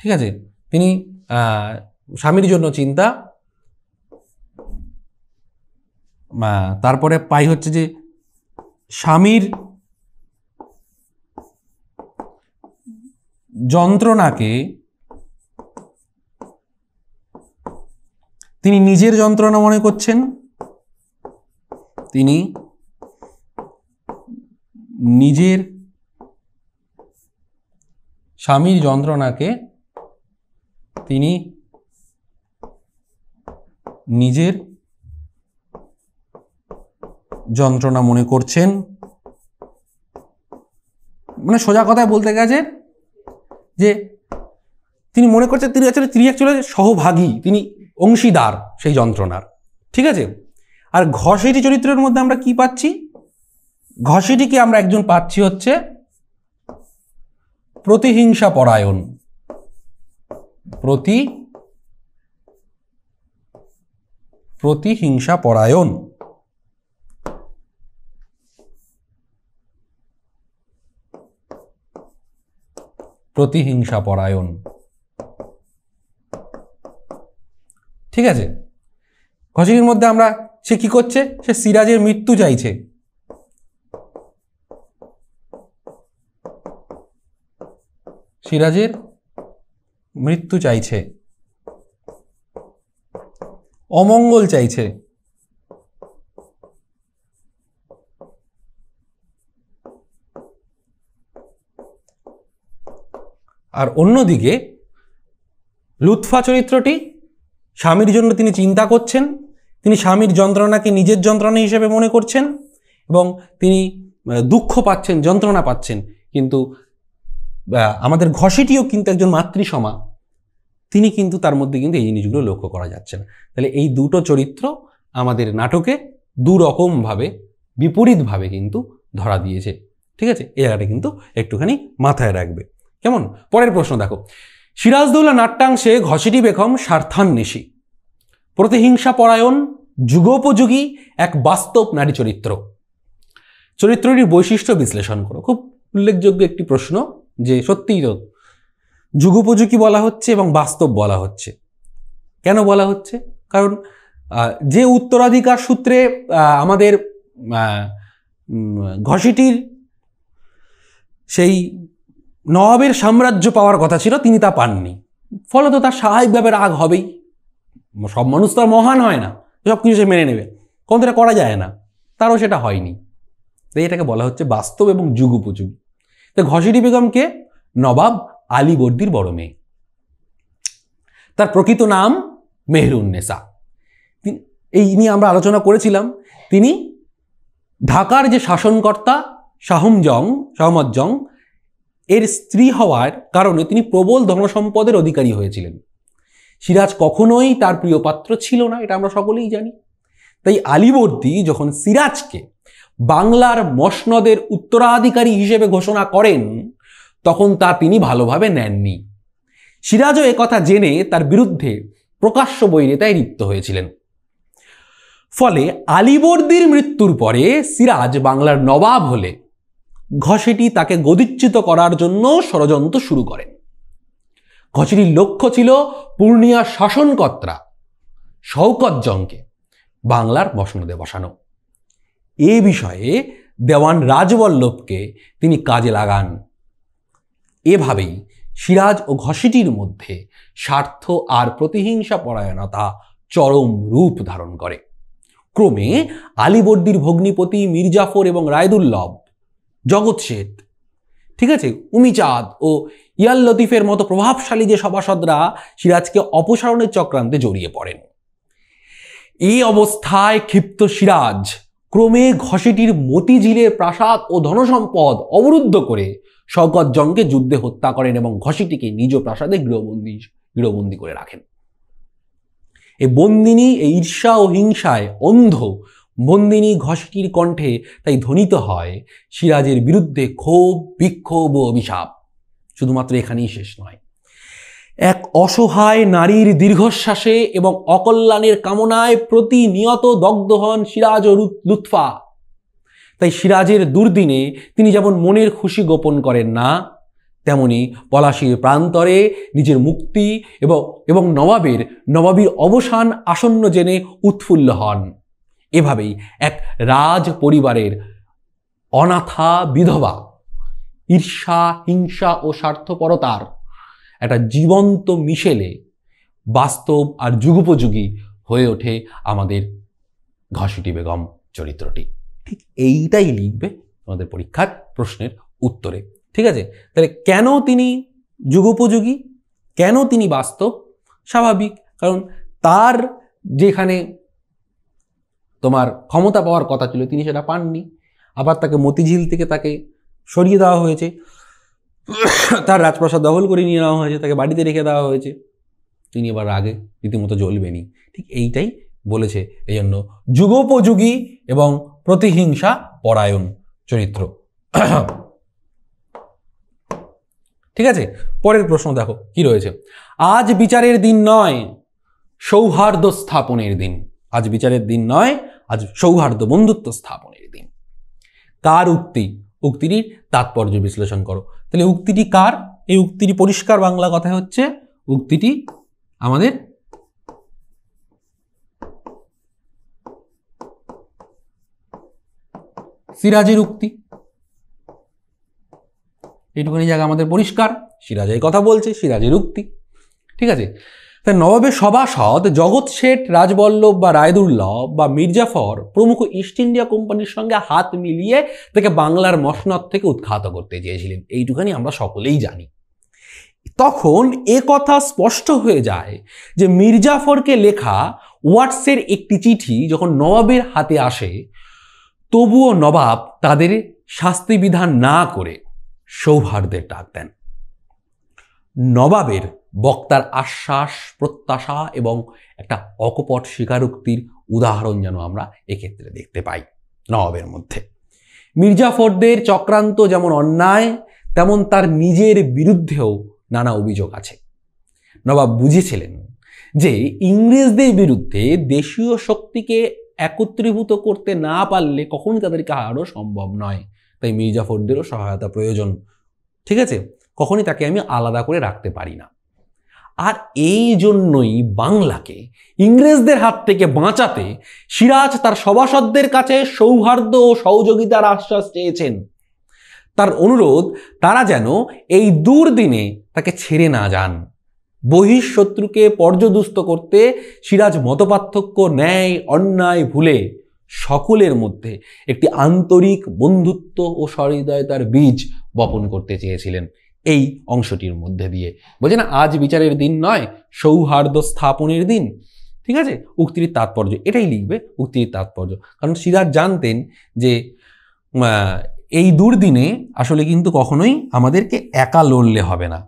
ঠিক আছে তিনি স্বামীর জন্য চিন্তা তারপরে পাই হচ্ছে যে স্বামীর যন্ত্রণাকে তিনি নিজের যন্ত্রণা মনে করছেন তিনি নিজের স্বামীর যন্ত্রণাকে তিনি নিজের যন্ত্রণা মনে করছেন মানে সোজা কথায় বলতে গেছে যে তিনি মনে করছেন তিনি আসলে তিনি অ্যাকচুয়ালি সহভাগী তিনি অংশীদার সেই যন্ত্রণার ঠিক আছে আর ঘষেটি চরিত্রের মধ্যে আমরা কি পাচ্ছি ঘষেটিকে আমরা একজন পাচ্ছি হচ্ছে প্রতিহিংসা পরায়ণ প্রতি প্রতিহিংসা পরায়ণ প্রতিহিংসা পরায়ণ ঠিক আছে ঘসিনীর মধ্যে আমরা সে কি করছে সে সিরাজের মৃত্যু চাইছে সিরাজের মৃত্যু চাইছে অমঙ্গল চাইছে আর অন্যদিকে লুৎফা চরিত্রটি স্বামীর জন্য তিনি চিন্তা করছেন তিনি স্বামীর যন্ত্রণাকে নিজের যন্ত্রণা হিসেবে মনে করছেন এবং তিনি দুঃখ পাচ্ছেন যন্ত্রণা পাচ্ছেন কিন্তু আমাদের ঘষিটিও কিন্তু একজন মাতৃসমা তিনি কিন্তু তার মধ্যে কিন্তু এই জিনিসগুলো লক্ষ্য করা যাচ্ছে না তাহলে এই দুটো চরিত্র আমাদের নাটকে দুরকমভাবে বিপরীতভাবে কিন্তু ধরা দিয়েছে ঠিক আছে এ জায়গাটা কিন্তু একটুখানি মাথায় রাখবে কেমন পরের প্রশ্ন দেখো সিরাজদৌল্লা নাট্যাংশে ঘসিটি বেগম স্বার্থান্বেষী প্রতিহিংসা পরায়ণ যুগোপযোগী এক বাস্তব নারী চরিত্র চরিত্রটির বৈশিষ্ট্য বিশ্লেষণ করো খুব উল্লেখযোগ্য একটি প্রশ্ন যে সত্যিই তো যুগোপযোগী বলা হচ্ছে এবং বাস্তব বলা হচ্ছে কেন বলা হচ্ছে কারণ যে উত্তরাধিকার সূত্রে আমাদের ঘষিটির সেই নবাবের সাম্রাজ্য পাওয়ার কথা ছিল তিনি তা পাননি ফলত তার স্বাভাবিকভাবে রাগ হবেই সব মানুষ তো আর মহান হয় না সব কিছু সে মেনে নেবে কোন এটা করা যায় না তারও সেটা হয়নি তাই এটাকে বলা হচ্ছে বাস্তব এবং যুগুপুযুগ তো ঘসিটি বেগমকে নবাব আলীবর্দির বড় মেয়ে তার প্রকৃত নাম মেহরুন্নেসা এই নিয়ে আমরা আলোচনা করেছিলাম তিনি ঢাকার যে শাসনকর্তা শাহমজং জং এর স্ত্রী হওয়ার কারণে তিনি প্রবল ধনসম্পদের অধিকারী হয়েছিলেন সিরাজ কখনোই তার প্রিয় পাত্র ছিল না এটা আমরা সকলেই জানি তাই আলীবর্দী যখন সিরাজকে বাংলার মসনদের উত্তরাধিকারী হিসেবে ঘোষণা করেন তখন তা তিনি ভালোভাবে নেননি সিরাজও কথা জেনে তার বিরুদ্ধে প্রকাশ্য বৈরিতায় লিপ্ত হয়েছিলেন ফলে আলীবর্দীর মৃত্যুর পরে সিরাজ বাংলার নবাব হলে ঘসেটি তাকে গদিচ্যুত করার জন্য ষড়যন্ত্র শুরু করেন ঘসেটির লক্ষ্য ছিল পূর্ণিয়া শাসনকর্তা শওকত জংকে বাংলার বসনদে বসানো এ বিষয়ে দেওয়ান রাজবল্লভকে তিনি কাজে লাগান এভাবেই সিরাজ ও ঘষিটির মধ্যে স্বার্থ আর প্রতিহিংসা পরায়ণতা চরম রূপ ধারণ করে ক্রমে আলীবর্দির ভগ্নিপতি মির্জাফর এবং রায়দুল্লভ জগৎ শেঠ ঠিক আছে উমিচাঁদ ও ইয়াল লতিফের মতো প্রভাবশালী যে সভাসদরা সিরাজকে অপসারণের চক্রান্তে জড়িয়ে পড়েন এই অবস্থায় ক্ষিপ্ত সিরাজ ক্রমে ঘষিটির মতিঝিলের প্রাসাদ ও ধনসম্পদ অবরুদ্ধ করে শওকত জংকে যুদ্ধে হত্যা করেন এবং ঘষিটিকে নিজ প্রাসাদে গৃহবন্দি গৃহবন্দী করে রাখেন এই বন্দিনী এই ঈর্ষা ও হিংসায় অন্ধ বন্দিনী ঘষকির কণ্ঠে তাই ধ্বনিত হয় সিরাজের বিরুদ্ধে ক্ষোভ বিক্ষোভ ও অভিশাপ শুধুমাত্র এখানেই শেষ নয় এক অসহায় নারীর দীর্ঘশ্বাসে এবং অকল্যাণের কামনায় প্রতিনিয়ত দগ্ধ হন সিরাজ ও লুৎফা তাই সিরাজের দুর্দিনে তিনি যেমন মনের খুশি গোপন করেন না তেমনি পলাশীর প্রান্তরে নিজের মুক্তি এবং এবং নবাবের নবাবীর অবসান আসন্ন জেনে উৎফুল্ল হন এভাবেই এক রাজ পরিবারের অনাথা বিধবা ঈর্ষা হিংসা ও স্বার্থপরতার একটা জীবন্ত মিশেলে বাস্তব আর যুগোপযোগী হয়ে ওঠে আমাদের ঘসুটি বেগম চরিত্রটি ঠিক এইটাই লিখবে আমাদের পরীক্ষার প্রশ্নের উত্তরে ঠিক আছে তাহলে কেন তিনি যুগোপযোগী কেন তিনি বাস্তব স্বাভাবিক কারণ তার যেখানে তোমার ক্ষমতা পাওয়ার কথা ছিল তিনি সেটা পাননি আবার তাকে মতিঝিল থেকে তাকে সরিয়ে দেওয়া হয়েছে তার রাজপ্রাসাদ দখল করে নিয়ে নেওয়া হয়েছে তাকে বাড়িতে রেখে দেওয়া হয়েছে তিনি এবার আগে রীতিমতো জ্বলবেনি ঠিক এইটাই বলেছে এই জন্য যুগোপযোগী এবং প্রতিহিংসা পরায়ণ চরিত্র ঠিক আছে পরের প্রশ্ন দেখো কি রয়েছে আজ বিচারের দিন নয় সৌহার্দ্য স্থাপনের দিন আজ বিচারের দিন নয় আজ সৌহার্দ্য বন্ধুত্ব স্থাপনের দিন কার উক্তি উক্তিটির তাৎপর্য বিশ্লেষণ করো তাহলে উক্তিটি কার এই উক্তিটি পরিষ্কার বাংলা কথা হচ্ছে উক্তিটি আমাদের সিরাজের উক্তি এইটুকুনি জায়গা আমাদের পরিষ্কার সিরাজ এই কথা বলছে সিরাজের উক্তি ঠিক আছে তাই নবাবের সভাসদ জগৎ শেঠ রাজবল্লভ বা রায়দুল্লভ বা মির্জাফর প্রমুখ ইস্ট ইন্ডিয়া কোম্পানির সঙ্গে হাত মিলিয়ে তাকে বাংলার মসনদ থেকে উৎখাত করতে চেয়েছিলেন এইটুখানি আমরা সকলেই জানি তখন এ কথা স্পষ্ট হয়ে যায় যে মির্জাফরকে লেখা ওয়াটসের একটি চিঠি যখন নবাবের হাতে আসে তবুও নবাব তাদের শাস্তিবিধান না করে সৌহার্দের ডাক দেন নবাবের বক্তার আশ্বাস প্রত্যাশা এবং একটা অকপট স্বীকারোক্তির উদাহরণ যেন আমরা এক্ষেত্রে দেখতে পাই নবাবের মধ্যে মির্জাফরদের চক্রান্ত যেমন অন্যায় তেমন তার নিজের বিরুদ্ধেও নানা অভিযোগ আছে নবাব বুঝেছিলেন যে ইংরেজদের বিরুদ্ধে দেশীয় শক্তিকে একত্রীভূত করতে না পারলে কখনই তাদেরকে হারানো সম্ভব নয় তাই মির্জাফরদেরও সহায়তা প্রয়োজন ঠিক আছে কখনই তাকে আমি আলাদা করে রাখতে পারি না আর এই জন্যই বাংলাকে ইংরেজদের হাত থেকে বাঁচাতে সিরাজ তার সভাসদদের কাছে সৌহার্দ্য ও সহযোগিতার আশ্বাস চেয়েছেন তার অনুরোধ তারা যেন এই দুর্দিনে তাকে ছেড়ে না যান বহিঃশত্রুকে পর্যদুস্ত করতে সিরাজ মতপার্থক্য ন্যায় অন্যায় ভুলে সকলের মধ্যে একটি আন্তরিক বন্ধুত্ব ও সহৃদয়তার বীজ বপন করতে চেয়েছিলেন এই অংশটির মধ্যে দিয়ে বলছে না আজ বিচারের দিন নয় সৌহার্দ্য স্থাপনের দিন ঠিক আছে উক্তির তাৎপর্য এটাই লিখবে উক্তির তাৎপর্য কারণ সিরাজ জানতেন যে এই দুর্দিনে আসলে কিন্তু কখনোই আমাদেরকে একা লড়লে হবে না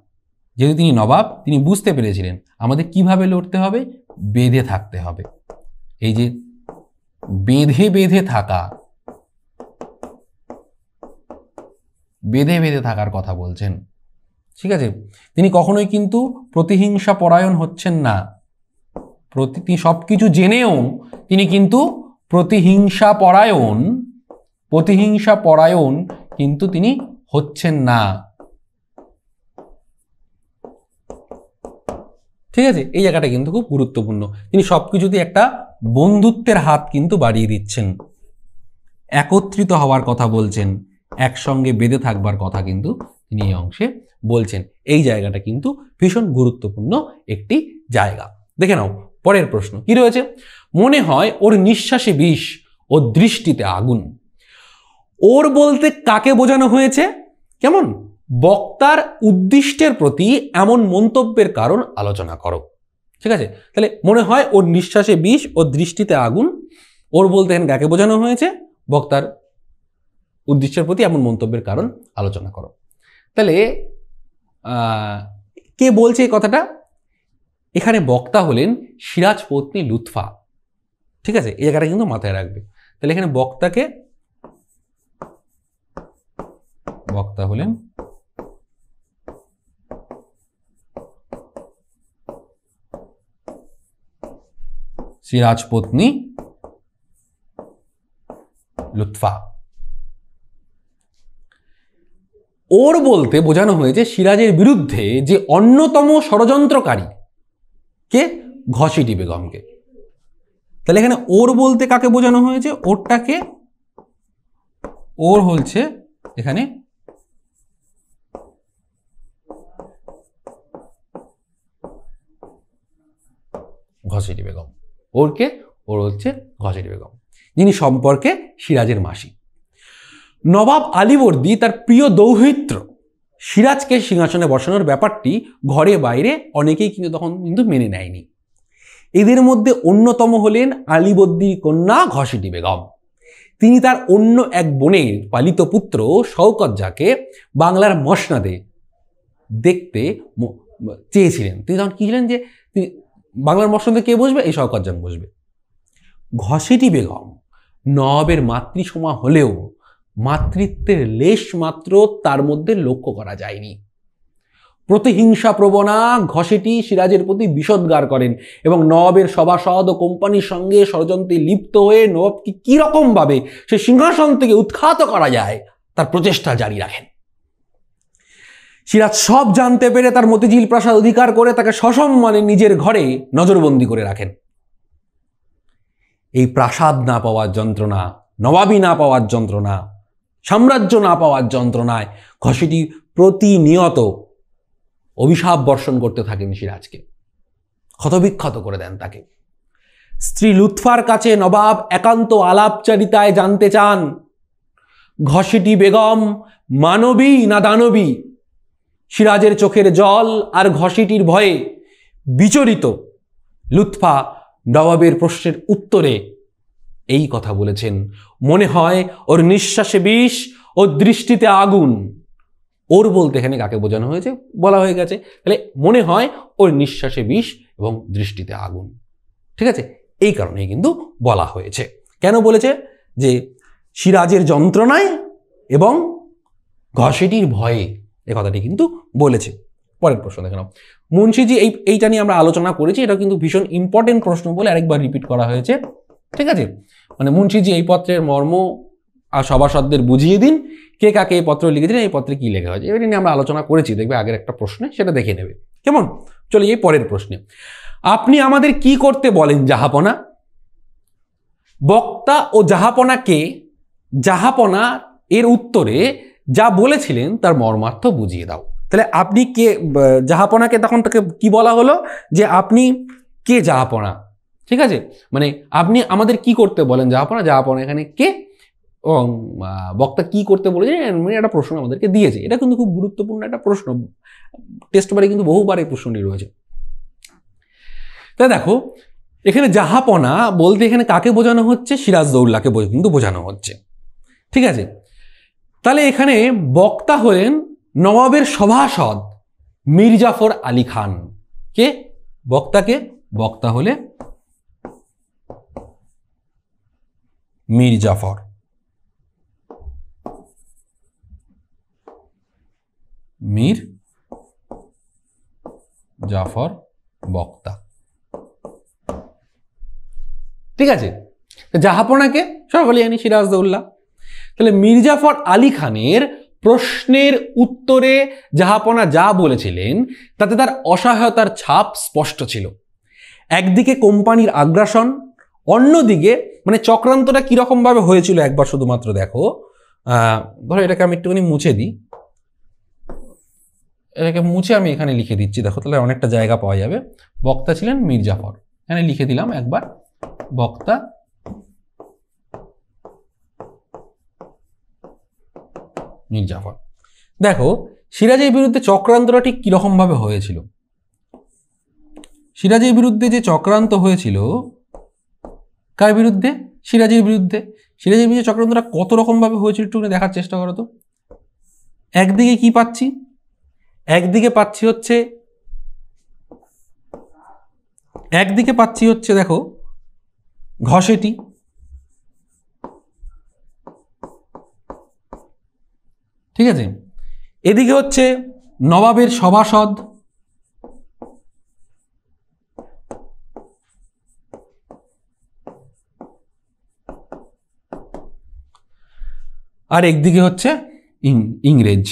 যেহেতু তিনি নবাব তিনি বুঝতে পেরেছিলেন আমাদের কিভাবে লড়তে হবে বেঁধে থাকতে হবে এই যে বেঁধে বেঁধে থাকা বেঁধে বেঁধে থাকার কথা বলছেন ঠিক আছে তিনি কখনোই কিন্তু প্রতিহিংসা পরায়ণ হচ্ছেন না প্রতি তিনি সব কিছু জেনেও তিনি কিন্তু প্রতিহিংসা পরায়ণ প্রতিহিংসা পরায়ণ কিন্তু তিনি হচ্ছেন না ঠিক আছে এই জায়গাটা কিন্তু খুব গুরুত্বপূর্ণ তিনি সব কিছুতে একটা বন্ধুত্বের হাত কিন্তু বাড়িয়ে দিচ্ছেন একত্রিত হওয়ার কথা বলছেন একসঙ্গে বেঁধে থাকবার কথা কিন্তু তিনি এই অংশে বলছেন এই জায়গাটা কিন্তু ভীষণ গুরুত্বপূর্ণ একটি জায়গা দেখে নাও পরের প্রশ্ন কি রয়েছে মনে হয় ওর নিঃশ্বাসে বিষ ও দৃষ্টিতে আগুন ওর বলতে কাকে বোঝানো হয়েছে কেমন বক্তার উদ্দিষ্টের প্রতি এমন মন্তব্যের কারণ আলোচনা করো ঠিক আছে তাহলে মনে হয় ওর নিঃশ্বাসে বিষ ও দৃষ্টিতে আগুন ওর বলতে এখানে কাকে বোঝানো হয়েছে বক্তার উদ্দেশ্যের প্রতি এমন মন্তব্যের কারণ আলোচনা করো তাহলে কে বলছে এই কথাটা এখানে বক্তা হলেন সিরাজ পত্নী লুৎফা ঠিক আছে এই জায়গাটা কিন্তু মাথায় রাখবে তাহলে এখানে বক্তাকে বক্তা হলেন সিরাজ পত্নী লুৎফা ওর বলতে বোঝানো হয়েছে সিরাজের বিরুদ্ধে যে অন্যতম ষড়যন্ত্রকারী কে ঘসিটি বেগমকে তাহলে এখানে ওর বলতে কাকে বোঝানো হয়েছে ওরটাকে ওর হচ্ছে এখানে ঘসিটি বেগম ওরকে ওর হচ্ছে ঘসিটি বেগম যিনি সম্পর্কে সিরাজের মাসি নবাব আলীবর্দী তার প্রিয় দৌহিত্র সিরাজকে সিংহাসনে বসানোর ব্যাপারটি ঘরে বাইরে অনেকেই কিন্তু তখন কিন্তু মেনে নেয়নি এদের মধ্যে অন্যতম হলেন আলীবর্দীর কন্যা ঘসিটি বেগম তিনি তার অন্য এক বোনের পালিত পুত্র শওকত যাকে বাংলার মসনাদে দেখতে চেয়েছিলেন তিনি তখন কী ছিলেন যে তিনি বাংলার মসনাদে কে বসবে এই শওকত যান বসবে ঘসিটি বেগম নবাবের মাতৃসমা হলেও মাতৃত্বের লেশ মাত্র তার মধ্যে লক্ষ্য করা যায়নি প্রতিহিংসা প্রবণা ঘষেটি সিরাজের প্রতি বিষদগার করেন এবং নবাবের সভাসদ ও কোম্পানির সঙ্গে ষড়যন্ত্রে লিপ্ত হয়ে নবাবকে কীরকমভাবে সে সিংহাসন থেকে উৎখাত করা যায় তার প্রচেষ্টা জারি রাখেন সিরাজ সব জানতে পেরে তার মতিঝিল প্রাসাদ অধিকার করে তাকে সসম্মানে নিজের ঘরে নজরবন্দি করে রাখেন এই প্রাসাদ না পাওয়ার যন্ত্রণা নবাবী না পাওয়ার যন্ত্রণা সাম্রাজ্য না পাওয়ার যন্ত্রণায় ঘষিটি প্রতিনিয়ত অভিশাপ বর্ষণ করতে থাকেন সিরাজকে ক্ষতবিক্ষত করে দেন তাকে স্ত্রী লুৎফার কাছে নবাব একান্ত আলাপচারিতায় জানতে চান ঘষিটি বেগম মানবী না দানবী সিরাজের চোখের জল আর ঘষিটির ভয়ে বিচরিত লুৎফা নবাবের প্রশ্নের উত্তরে এই কথা বলেছেন মনে হয় ওর নিঃশ্বাসে বিষ ওর দৃষ্টিতে আগুন ওর বলতে এখানে কাকে বোঝানো হয়েছে বলা হয়ে গেছে তাহলে মনে হয় ওর নিঃশ্বাসে বিষ এবং দৃষ্টিতে আগুন ঠিক আছে এই কারণেই কিন্তু বলা হয়েছে কেন বলেছে যে সিরাজের যন্ত্রণায় এবং ঘষেটির ভয়ে এ কথাটি কিন্তু বলেছে পরের প্রশ্ন দেখে নাও মুন্সিজি এই এইটা নিয়ে আমরা আলোচনা করেছি এটা কিন্তু ভীষণ ইম্পর্টেন্ট প্রশ্ন বলে আরেকবার রিপিট করা হয়েছে ঠিক আছে মানে মুন্সিজি এই পত্রের মর্ম আর সভাসদদের বুঝিয়ে দিন কে কাকে এই পত্র লিখেছিলেন এই পত্রে কী লেখা হয়েছে এবার নিয়ে আমরা আলোচনা করেছি দেখবে আগের একটা প্রশ্নে সেটা দেখে নেবে কেমন চলে এই পরের প্রশ্নে আপনি আমাদের কি করতে বলেন জাহাপনা বক্তা ও জাহাপনাকে জাহাপনা এর উত্তরে যা বলেছিলেন তার মর্মার্থ বুঝিয়ে দাও তাহলে আপনি কে জাহাপনাকে তখন তাকে কি বলা হলো যে আপনি কে জাহাপনা ঠিক আছে মানে আপনি আমাদের কি করতে বলেন যা জাহাপনা এখানে কে বক্তা কি করতে বলেছে মানে একটা প্রশ্ন আমাদেরকে দিয়েছে এটা কিন্তু খুব গুরুত্বপূর্ণ একটা প্রশ্ন টেস্ট বারে কিন্তু বহুবার এই প্রশ্নটি রয়েছে তা দেখো এখানে জাহাপনা বলতে এখানে কাকে বোঝানো হচ্ছে সিরাজ দৌল্লাকে কিন্তু বোঝানো হচ্ছে ঠিক আছে তাহলে এখানে বক্তা হলেন নবাবের সভাসদ মির্জাফর আলী খান কে বক্তাকে বক্তা হলে মীর জাফর মীর জাফর বক্তা ঠিক আছে জাহাপনাকে সকলে আনি সিরাজদৌল্লা তাহলে মির্জাফর আলী খানের প্রশ্নের উত্তরে জাহাপনা যা বলেছিলেন তাতে তার অসহায়তার ছাপ স্পষ্ট ছিল একদিকে কোম্পানির আগ্রাসন অন্যদিকে মানে চক্রান্তটা কীরকমভাবে হয়েছিল একবার শুধুমাত্র দেখো ধরো এটাকে আমি একটুখানি মুছে দিই এটাকে মুছে আমি এখানে লিখে দিচ্ছি দেখো তাহলে অনেকটা জায়গা পাওয়া যাবে বক্তা ছিলেন মির্জাফর এখানে লিখে দিলাম একবার বক্তা মির্জাফর দেখো সিরাজের বিরুদ্ধে চক্রান্তটা ঠিক কীরকমভাবে হয়েছিল সিরাজের বিরুদ্ধে যে চক্রান্ত হয়েছিল কার বিরুদ্ধে সিরাজির বিরুদ্ধে সিরাজের বিরুদ্ধে চক্রান্তটা কত রকমভাবে হয়েছিল একটু দেখার চেষ্টা করো তো একদিকে কি পাচ্ছি একদিকে পাচ্ছি হচ্ছে একদিকে পাচ্ছি হচ্ছে দেখো ঘষেটি ঠিক আছে এদিকে হচ্ছে নবাবের সভাসদ আর একদিকে হচ্ছে ইংরেজ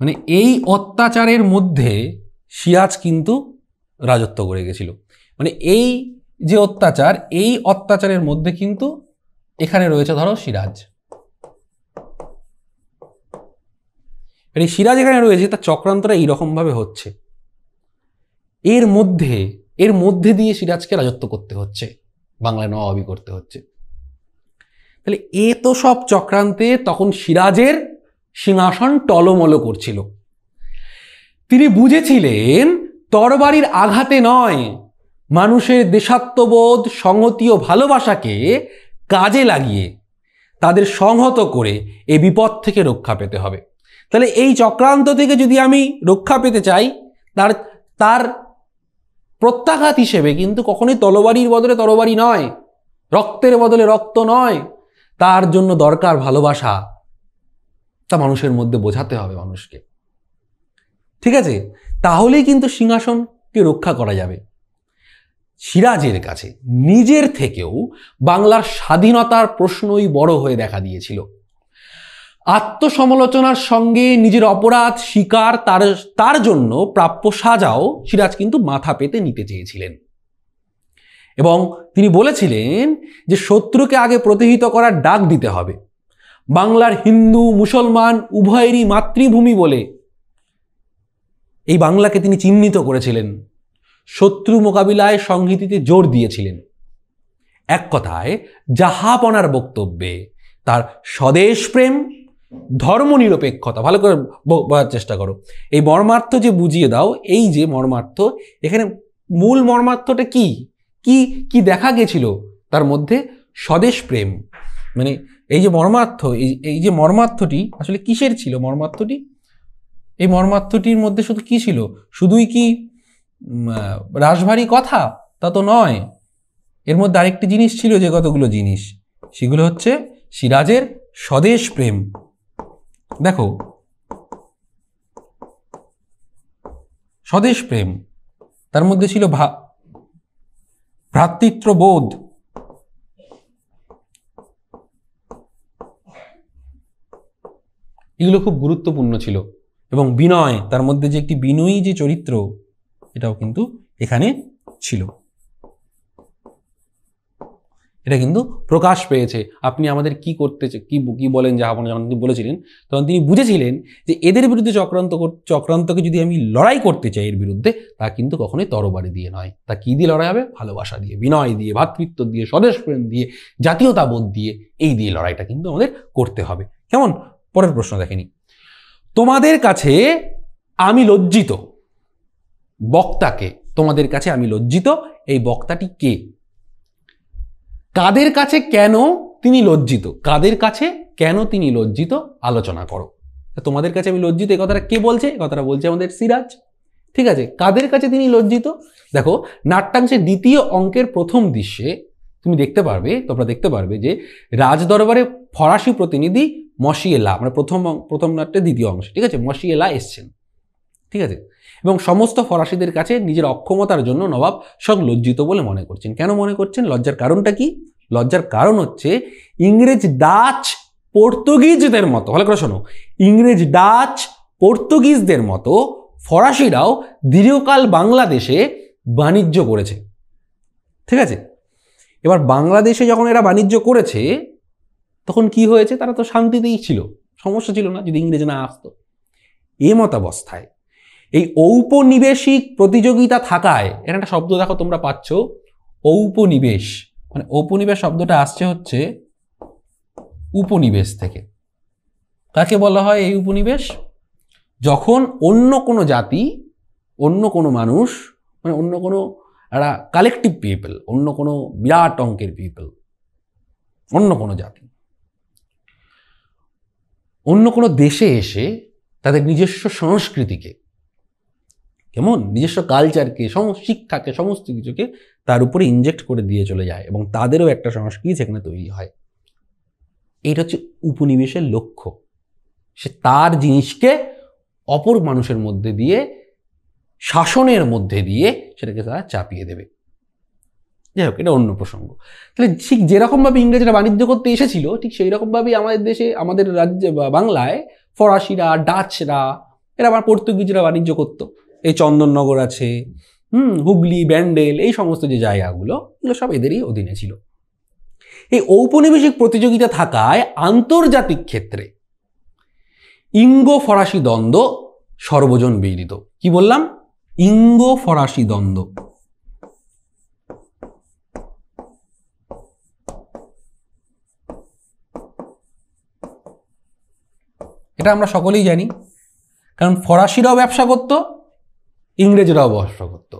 মানে এই অত্যাচারের মধ্যে সিরাজ কিন্তু রাজত্ব করে গেছিল মানে এই যে অত্যাচার এই অত্যাচারের মধ্যে কিন্তু এখানে রয়েছে ধরো সিরাজ এই মানে সিরাজ এখানে রয়েছে তার চক্রান্তটা এইরকমভাবে হচ্ছে এর মধ্যে এর মধ্যে দিয়ে সিরাজকে রাজত্ব করতে হচ্ছে বাংলায় নবাবি করতে হচ্ছে তাহলে এ তো সব চক্রান্তে তখন সিরাজের সিংহাসন টলমলো করছিল তিনি বুঝেছিলেন তরবারির আঘাতে নয় মানুষের দেশাত্মবোধ সংহতি ও ভালোবাসাকে কাজে লাগিয়ে তাদের সংহত করে এ বিপদ থেকে রক্ষা পেতে হবে তাহলে এই চক্রান্ত থেকে যদি আমি রক্ষা পেতে চাই তার তার প্রত্যাঘাত হিসেবে কিন্তু কখনোই তলবারির বদলে তরবারি নয় রক্তের বদলে রক্ত নয় তার জন্য দরকার ভালোবাসা তা মানুষের মধ্যে বোঝাতে হবে মানুষকে ঠিক আছে তাহলেই কিন্তু সিংহাসনকে রক্ষা করা যাবে সিরাজের কাছে নিজের থেকেও বাংলার স্বাধীনতার প্রশ্নই বড় হয়ে দেখা দিয়েছিল আত্মসমালোচনার সঙ্গে নিজের অপরাধ স্বীকার তার তার জন্য প্রাপ্য সাজাও সিরাজ কিন্তু মাথা পেতে নিতে চেয়েছিলেন এবং তিনি বলেছিলেন যে শত্রুকে আগে প্রতিহিত করার ডাক দিতে হবে বাংলার হিন্দু মুসলমান উভয়েরই মাতৃভূমি বলে এই বাংলাকে তিনি চিহ্নিত করেছিলেন শত্রু মোকাবিলায় সংহিতিতে জোর দিয়েছিলেন এক কথায় জাহাপনার বক্তব্যে তার স্বদেশ প্রেম ধর্মনিরপেক্ষতা ভালো করে বলার চেষ্টা করো এই মর্মার্থ যে বুঝিয়ে দাও এই যে মর্মার্থ এখানে মূল মর্মার্থটা কী কি কি দেখা গেছিল তার মধ্যে স্বদেশ প্রেম মানে এই যে মর্মার্থ এই যে মর্মার্থটি আসলে কিসের ছিল মর্মার্থটি এই মর্মার্থটির মধ্যে শুধু কি ছিল শুধুই কি রাজভারী কথা তা তো নয় এর মধ্যে আরেকটি জিনিস ছিল যে কতগুলো জিনিস সেগুলো হচ্ছে সিরাজের স্বদেশ প্রেম দেখো স্বদেশ প্রেম তার মধ্যে ছিল ভা ভ্রাতৃত্ববোধ এগুলো খুব গুরুত্বপূর্ণ ছিল এবং বিনয় তার মধ্যে যে একটি বিনয়ী যে চরিত্র এটাও কিন্তু এখানে ছিল এটা কিন্তু প্রকাশ পেয়েছে আপনি আমাদের কি করতে কি কি বলেন জাহাপন যখন তিনি বলেছিলেন তখন তিনি বুঝেছিলেন যে এদের বিরুদ্ধে চক্রান্ত চক্রান্তকে যদি আমি লড়াই করতে চাই এর বিরুদ্ধে তা কিন্তু কখনোই তরবারি দিয়ে নয় তা কী দিয়ে লড়াই হবে ভালোবাসা দিয়ে বিনয় দিয়ে ভ্রাতৃত্ব দিয়ে স্বদেশ প্রেম দিয়ে জাতীয়তাবোধ দিয়ে এই দিয়ে লড়াইটা কিন্তু আমাদের করতে হবে কেমন পরের প্রশ্ন দেখেনি তোমাদের কাছে আমি লজ্জিত বক্তাকে তোমাদের কাছে আমি লজ্জিত এই বক্তাটি কে কাদের কাছে কেন তিনি লজ্জিত কাদের কাছে কেন তিনি লজ্জিত আলোচনা করো তোমাদের কাছে আমি লজ্জিত এ কথাটা কে বলছে এ কথাটা বলছে আমাদের সিরাজ ঠিক আছে কাদের কাছে তিনি লজ্জিত দেখো নাট্যাংশের দ্বিতীয় অঙ্কের প্রথম দৃশ্যে তুমি দেখতে পারবে তোমরা দেখতে পারবে যে রাজদরবারে ফরাসি প্রতিনিধি মসিয়েলা মানে প্রথম প্রথম নাট্যের দ্বিতীয় অংশ ঠিক আছে মশিয়েলা এসছেন ঠিক আছে এবং সমস্ত ফরাসিদের কাছে নিজের অক্ষমতার জন্য নবাব সব লজ্জিত বলে মনে করছেন কেন মনে করছেন লজ্জার কারণটা কি লজ্জার কারণ হচ্ছে ইংরেজ ডাচ পর্তুগিজদের মতো ভালো করে শোনো ইংরেজ ডাচ পর্তুগিজদের মতো ফরাসিরাও দীর্ঘকাল বাংলাদেশে বাণিজ্য করেছে ঠিক আছে এবার বাংলাদেশে যখন এরা বাণিজ্য করেছে তখন কি হয়েছে তারা তো শান্তিতেই ছিল সমস্যা ছিল না যদি ইংরেজ না আসতো এ মতাবস্থায় এই ঔপনিবেশিক প্রতিযোগিতা থাকায় এখানে একটা শব্দ দেখো তোমরা পাচ্ছ ঔপনিবেশ মানে ঔপনিবেশ শব্দটা আসছে হচ্ছে উপনিবেশ থেকে কাকে বলা হয় এই উপনিবেশ যখন অন্য কোনো জাতি অন্য কোনো মানুষ মানে অন্য কোনো একটা কালেকটিভ পিপল অন্য কোনো বিরাট অঙ্কের পিপল অন্য কোনো জাতি অন্য কোনো দেশে এসে তাদের নিজস্ব সংস্কৃতিকে কেমন নিজস্ব কালচারকে সম শিক্ষাকে সমস্ত কিছুকে তার উপরে ইনজেক্ট করে দিয়ে চলে যায় এবং তাদেরও একটা সংস্কৃতি সেখানে তৈরি হয় এটা হচ্ছে উপনিবেশের লক্ষ্য সে তার জিনিসকে অপর মানুষের মধ্যে দিয়ে শাসনের মধ্যে দিয়ে সেটাকে তারা চাপিয়ে দেবে যাই হোক এটা অন্য প্রসঙ্গ তাহলে ঠিক যেরকমভাবে ইংরেজরা বাণিজ্য করতে এসেছিল ঠিক সেই রকমভাবেই আমাদের দেশে আমাদের রাজ্যে বাংলায় ফরাসিরা ডাচরা এরা আবার পর্তুগিজরা বাণিজ্য করতো এই চন্দননগর আছে হুম হুগলি ব্যান্ডেল এই সমস্ত যে জায়গাগুলো এগুলো সব এদেরই অধীনে ছিল এই ঔপনিবেশিক প্রতিযোগিতা থাকায় আন্তর্জাতিক ক্ষেত্রে ইঙ্গো ফরাসি দ্বন্দ্ব সর্বজন বিদিত কি বললাম ইঙ্গো ফরাসি দ্বন্দ্ব এটা আমরা সকলেই জানি কারণ ফরাসিরাও ব্যবসা করতো ইংরেজরাও ব্যবসা করতো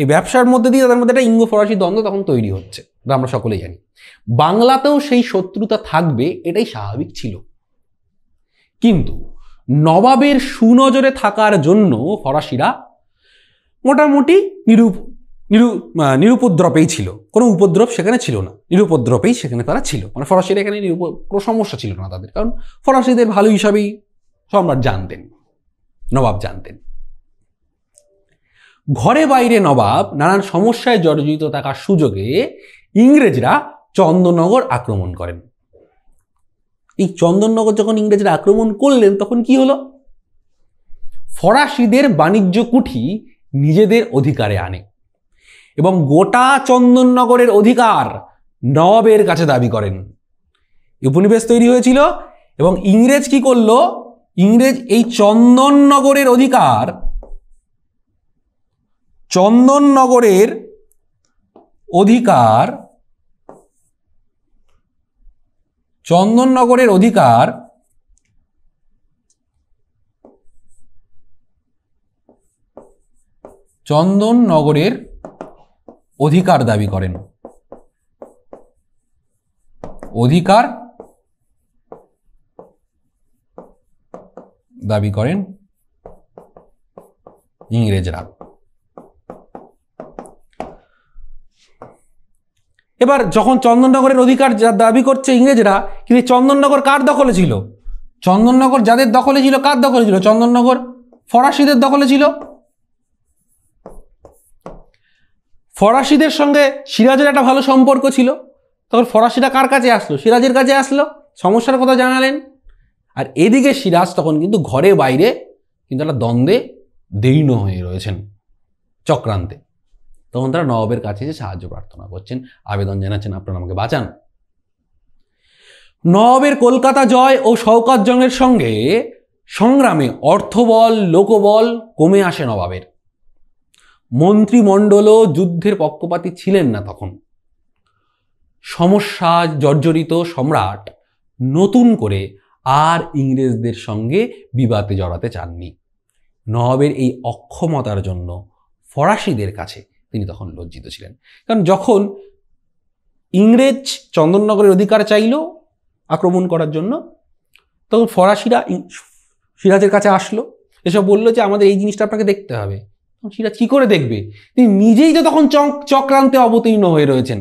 এই ব্যবসার মধ্যে দিয়ে তাদের মধ্যে একটা ইঙ্গ ফরাসি দ্বন্দ্ব তখন তৈরি হচ্ছে আমরা সকলেই জানি বাংলাতেও সেই শত্রুতা থাকবে এটাই স্বাভাবিক ছিল কিন্তু নবাবের সুনজরে থাকার জন্য ফরাসিরা মোটামুটি নিরূপ নিরু নিরুপদ্রবেই ছিল কোনো উপদ্রব সেখানে ছিল না নিরুপদ্রবেই সেখানে তারা ছিল মানে ফরাসিরা এখানে নিরুপ কোনো সমস্যা ছিল না তাদের কারণ ফরাসিদের ভালো হিসাবেই সম্রাট জানতেন নবাব জানতেন ঘরে বাইরে নবাব নানান সমস্যায় জর্জরিত থাকার সুযোগে ইংরেজরা চন্দননগর আক্রমণ করেন এই চন্দননগর যখন ইংরেজরা আক্রমণ করলেন তখন কি হলো ফরাসিদের বাণিজ্য কুঠি নিজেদের অধিকারে আনে এবং গোটা চন্দননগরের অধিকার নবাবের কাছে দাবি করেন উপনিবেশ তৈরি হয়েছিল এবং ইংরেজ কি করলো ইংরেজ এই চন্দননগরের অধিকার চন্দননগরের অধিকার চন্দননগরের অধিকার চন্দননগরের অধিকার দাবি করেন অধিকার দাবি করেন ইংরেজরা এবার যখন চন্দননগরের অধিকার যা দাবি করছে ইংরেজরা কিন্তু চন্দননগর কার দখলে ছিল চন্দননগর যাদের দখলে ছিল কার দখলে ছিল চন্দননগর ফরাসিদের দখলে ছিল ফরাসিদের সঙ্গে সিরাজের একটা ভালো সম্পর্ক ছিল তখন ফরাসিরা কার কাছে আসলো সিরাজের কাছে আসলো সমস্যার কথা জানালেন আর এদিকে সিরাজ তখন কিন্তু ঘরে বাইরে কিন্তু একটা দ্বন্দ্বে দীর্ণ হয়ে রয়েছেন চক্রান্তে তখন তারা নবাবের কাছে এসে সাহায্য প্রার্থনা করছেন আবেদন জানাচ্ছেন আপনারা আমাকে বাঁচান নবাবের কলকাতা জয় ও শওকাত জঙ্গের সঙ্গে সংগ্রামে অর্থবল লোকবল কমে আসে নবাবের মন্ত্রিমণ্ডলও যুদ্ধের পক্ষপাতী ছিলেন না তখন সমস্যা জর্জরিত সম্রাট নতুন করে আর ইংরেজদের সঙ্গে বিবাদে জড়াতে চাননি নবাবের এই অক্ষমতার জন্য ফরাসিদের কাছে তিনি তখন লজ্জিত ছিলেন কারণ যখন ইংরেজ চন্দননগরের অধিকার চাইল আক্রমণ করার জন্য তখন ফরাসিরা সিরাজের কাছে আসলো এসব বললো যে আমাদের এই জিনিসটা আপনাকে দেখতে হবে সিরাজ কী করে দেখবে তিনি নিজেই তো তখন চক চক্রান্তে অবতীর্ণ হয়ে রয়েছেন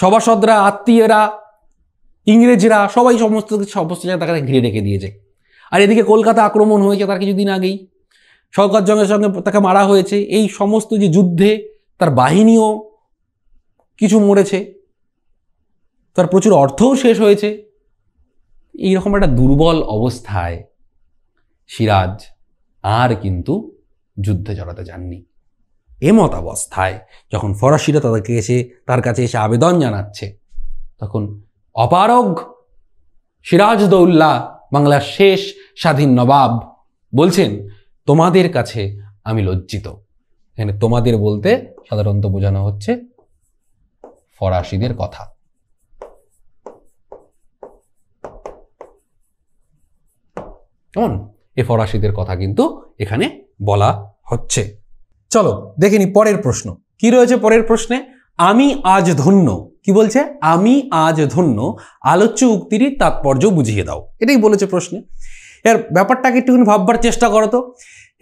সভাসদরা আত্মীয়রা ইংরেজরা সবাই সমস্ত সমস্ত জায়গায় তাকে ঘিরে রেখে দিয়েছে আর এদিকে কলকাতা আক্রমণ হয়েছে তার কিছুদিন আগেই শওকত জঙ্গের সঙ্গে তাকে মারা হয়েছে এই সমস্ত যে যুদ্ধে তার বাহিনীও কিছু মরেছে তার প্রচুর অর্থও শেষ হয়েছে এইরকম একটা দুর্বল অবস্থায় সিরাজ আর কিন্তু যুদ্ধে জড়াতে যাননি এমত অবস্থায় যখন ফরাসিরা তাদেরকে এসে তার কাছে এসে আবেদন জানাচ্ছে তখন অপারগ সিরাজদৌল্লা বাংলার শেষ স্বাধীন নবাব বলছেন তোমাদের কাছে আমি লজ্জিত এখানে তোমাদের বলতে সাধারণত বোঝানো হচ্ছে ফরাসিদের কথা কেমন এ ফরাসিদের কথা কিন্তু এখানে বলা হচ্ছে চলো দেখিনি পরের প্রশ্ন কি রয়েছে পরের প্রশ্নে আমি আজ ধন্য কি বলছে আমি আজ ধন্য আলোচ্য উক্তিরই তাৎপর্য বুঝিয়ে দাও এটাই বলেছে প্রশ্নে এর ব্যাপারটাকে একটুখানি ভাববার চেষ্টা করো তো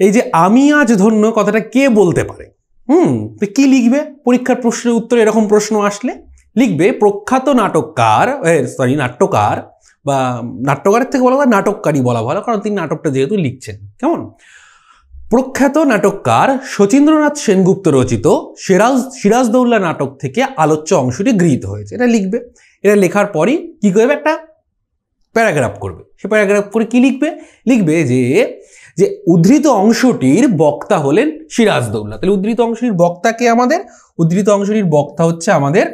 এই যে আমি আজ ধন্য কথাটা কে বলতে পারে হুম তো কী লিখবে পরীক্ষার প্রশ্নের উত্তরে এরকম প্রশ্ন আসলে লিখবে প্রখ্যাত নাটককার সরি নাট্যকার বা নাট্যকারের থেকে বলা হয় নাটককারী বলা ভালো কারণ তিনি নাটকটা যেহেতু লিখছেন কেমন প্রখ্যাত নাটককার শচীন্দ্রনাথ সেনগুপ্ত রচিত সিরাজ সিরাজদৌল্লা নাটক থেকে আলোচ্য অংশটি গৃহীত হয়েছে এটা লিখবে এটা লেখার পরই কী করবে একটা প্যারাগ্রাফ করবে সে প্যারাগ্রাফ করে কি লিখবে লিখবে যে যে উদ্ধৃত অংশটির বক্তা হলেন সিরাজদৌল্লা তাহলে উদ্ধৃত অংশটির বক্তাকে আমাদের উদ্ধৃত অংশটির বক্তা হচ্ছে আমাদের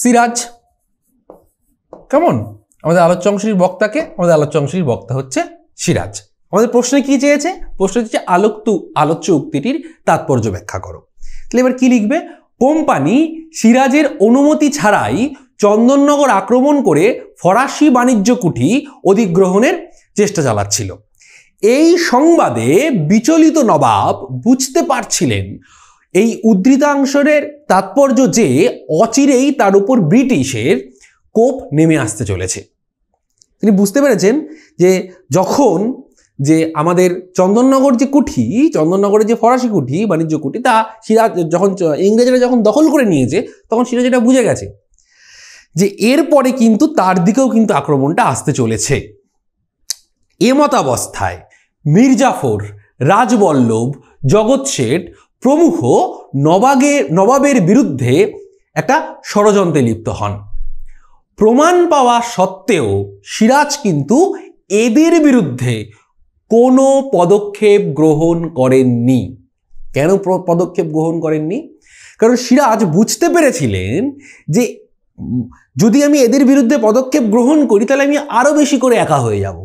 সিরাজ কেমন আমাদের আলোচ্য অংশটির বক্তাকে আমাদের আলোচ্য অংশটির বক্তা হচ্ছে সিরাজ আমাদের প্রশ্নে কি চেয়েছে প্রশ্ন হচ্ছে আলোকতু আলোচ্য উক্তিটির তাৎপর্য ব্যাখ্যা করো তাহলে এবার কি লিখবে কোম্পানি সিরাজের অনুমতি ছাড়াই চন্দননগর আক্রমণ করে ফরাসি বাণিজ্য কুঠি অধিগ্রহণের চেষ্টা চালাচ্ছিল এই সংবাদে বিচলিত নবাব বুঝতে পারছিলেন এই উদ্ধৃতাংশের তাৎপর্য যে অচিরেই তার উপর ব্রিটিশের কোপ নেমে আসতে চলেছে তিনি বুঝতে পেরেছেন যে যখন যে আমাদের চন্দননগর যে কুঠি চন্দননগরের যে ফরাসি কুঠি বাণিজ্য কুঠি তা সিরাজ যখন ইংরেজরা যখন দখল করে নিয়েছে তখন সিরাজ এটা বুঝে গেছে যে এরপরে কিন্তু তার দিকেও কিন্তু আক্রমণটা আসতে চলেছে এ মতাবস্থায় মির্জাফর রাজবল্লভ জগৎ শেঠ প্রমুখ নবাগে নবাবের বিরুদ্ধে একটা ষড়যন্ত্রে লিপ্ত হন প্রমাণ পাওয়া সত্ত্বেও সিরাজ কিন্তু এদের বিরুদ্ধে কোনো পদক্ষেপ গ্রহণ করেননি কেন পদক্ষেপ গ্রহণ করেননি কারণ সিরাজ বুঝতে পেরেছিলেন যে যদি আমি এদের বিরুদ্ধে পদক্ষেপ গ্রহণ করি তাহলে আমি আরও বেশি করে একা হয়ে যাব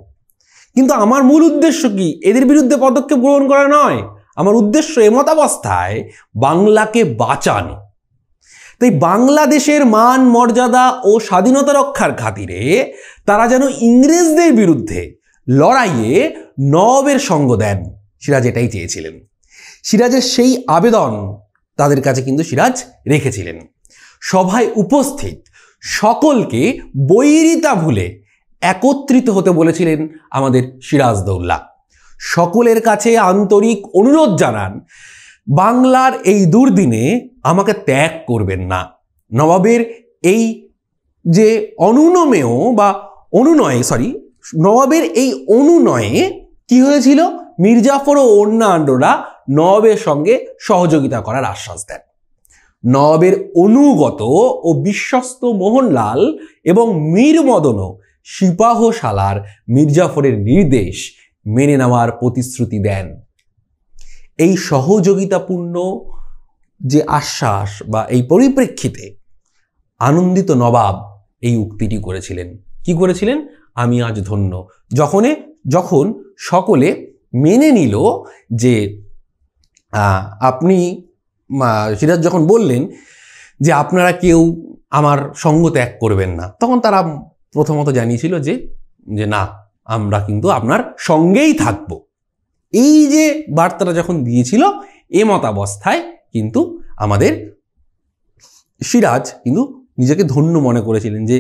কিন্তু আমার মূল উদ্দেশ্য কি এদের বিরুদ্ধে পদক্ষেপ গ্রহণ করা নয় আমার উদ্দেশ্য এমতাবস্থায় বাংলাকে বাঁচানো তাই বাংলাদেশের মান মর্যাদা ও স্বাধীনতা রক্ষার খাতিরে তারা যেন ইংরেজদের বিরুদ্ধে লড়াইয়ে নবের সঙ্গ দেন সিরাজ এটাই চেয়েছিলেন সিরাজের সেই আবেদন তাদের কাছে কিন্তু সিরাজ রেখেছিলেন সভায় উপস্থিত সকলকে বৈরিতা ভুলে একত্রিত হতে বলেছিলেন আমাদের সিরাজদৌল্লা সকলের কাছে আন্তরিক অনুরোধ জানান বাংলার এই দুর্দিনে আমাকে ত্যাগ করবেন না নবাবের এই যে অনুনমেয় বা অনুনয়ে সরি নবাবের এই অনুনয়ে কি হয়েছিল মির্জাফর ও অন্যান্যরা নবাবের সঙ্গে সহযোগিতা করার আশ্বাস দেন নবাবের অনুগত ও বিশ্বস্ত মোহনলাল এবং মীর মদনও সিপাহশালার মির্জাফরের নির্দেশ মেনে নেওয়ার প্রতিশ্রুতি দেন এই সহযোগিতাপূর্ণ যে আশ্বাস বা এই পরিপ্রেক্ষিতে আনন্দিত নবাব এই উক্তিটি করেছিলেন কি করেছিলেন আমি আজ ধন্য যখনে যখন সকলে মেনে নিল যে আপনি সিরাজ যখন বললেন যে আপনারা কেউ আমার সঙ্গ ত্যাগ করবেন না তখন তারা প্রথমত জানিয়েছিল যে যে না আমরা কিন্তু আপনার সঙ্গেই থাকব এই যে বার্তাটা যখন দিয়েছিল এ মতাবস্থায় কিন্তু আমাদের সিরাজ কিন্তু নিজেকে ধন্য মনে করেছিলেন যে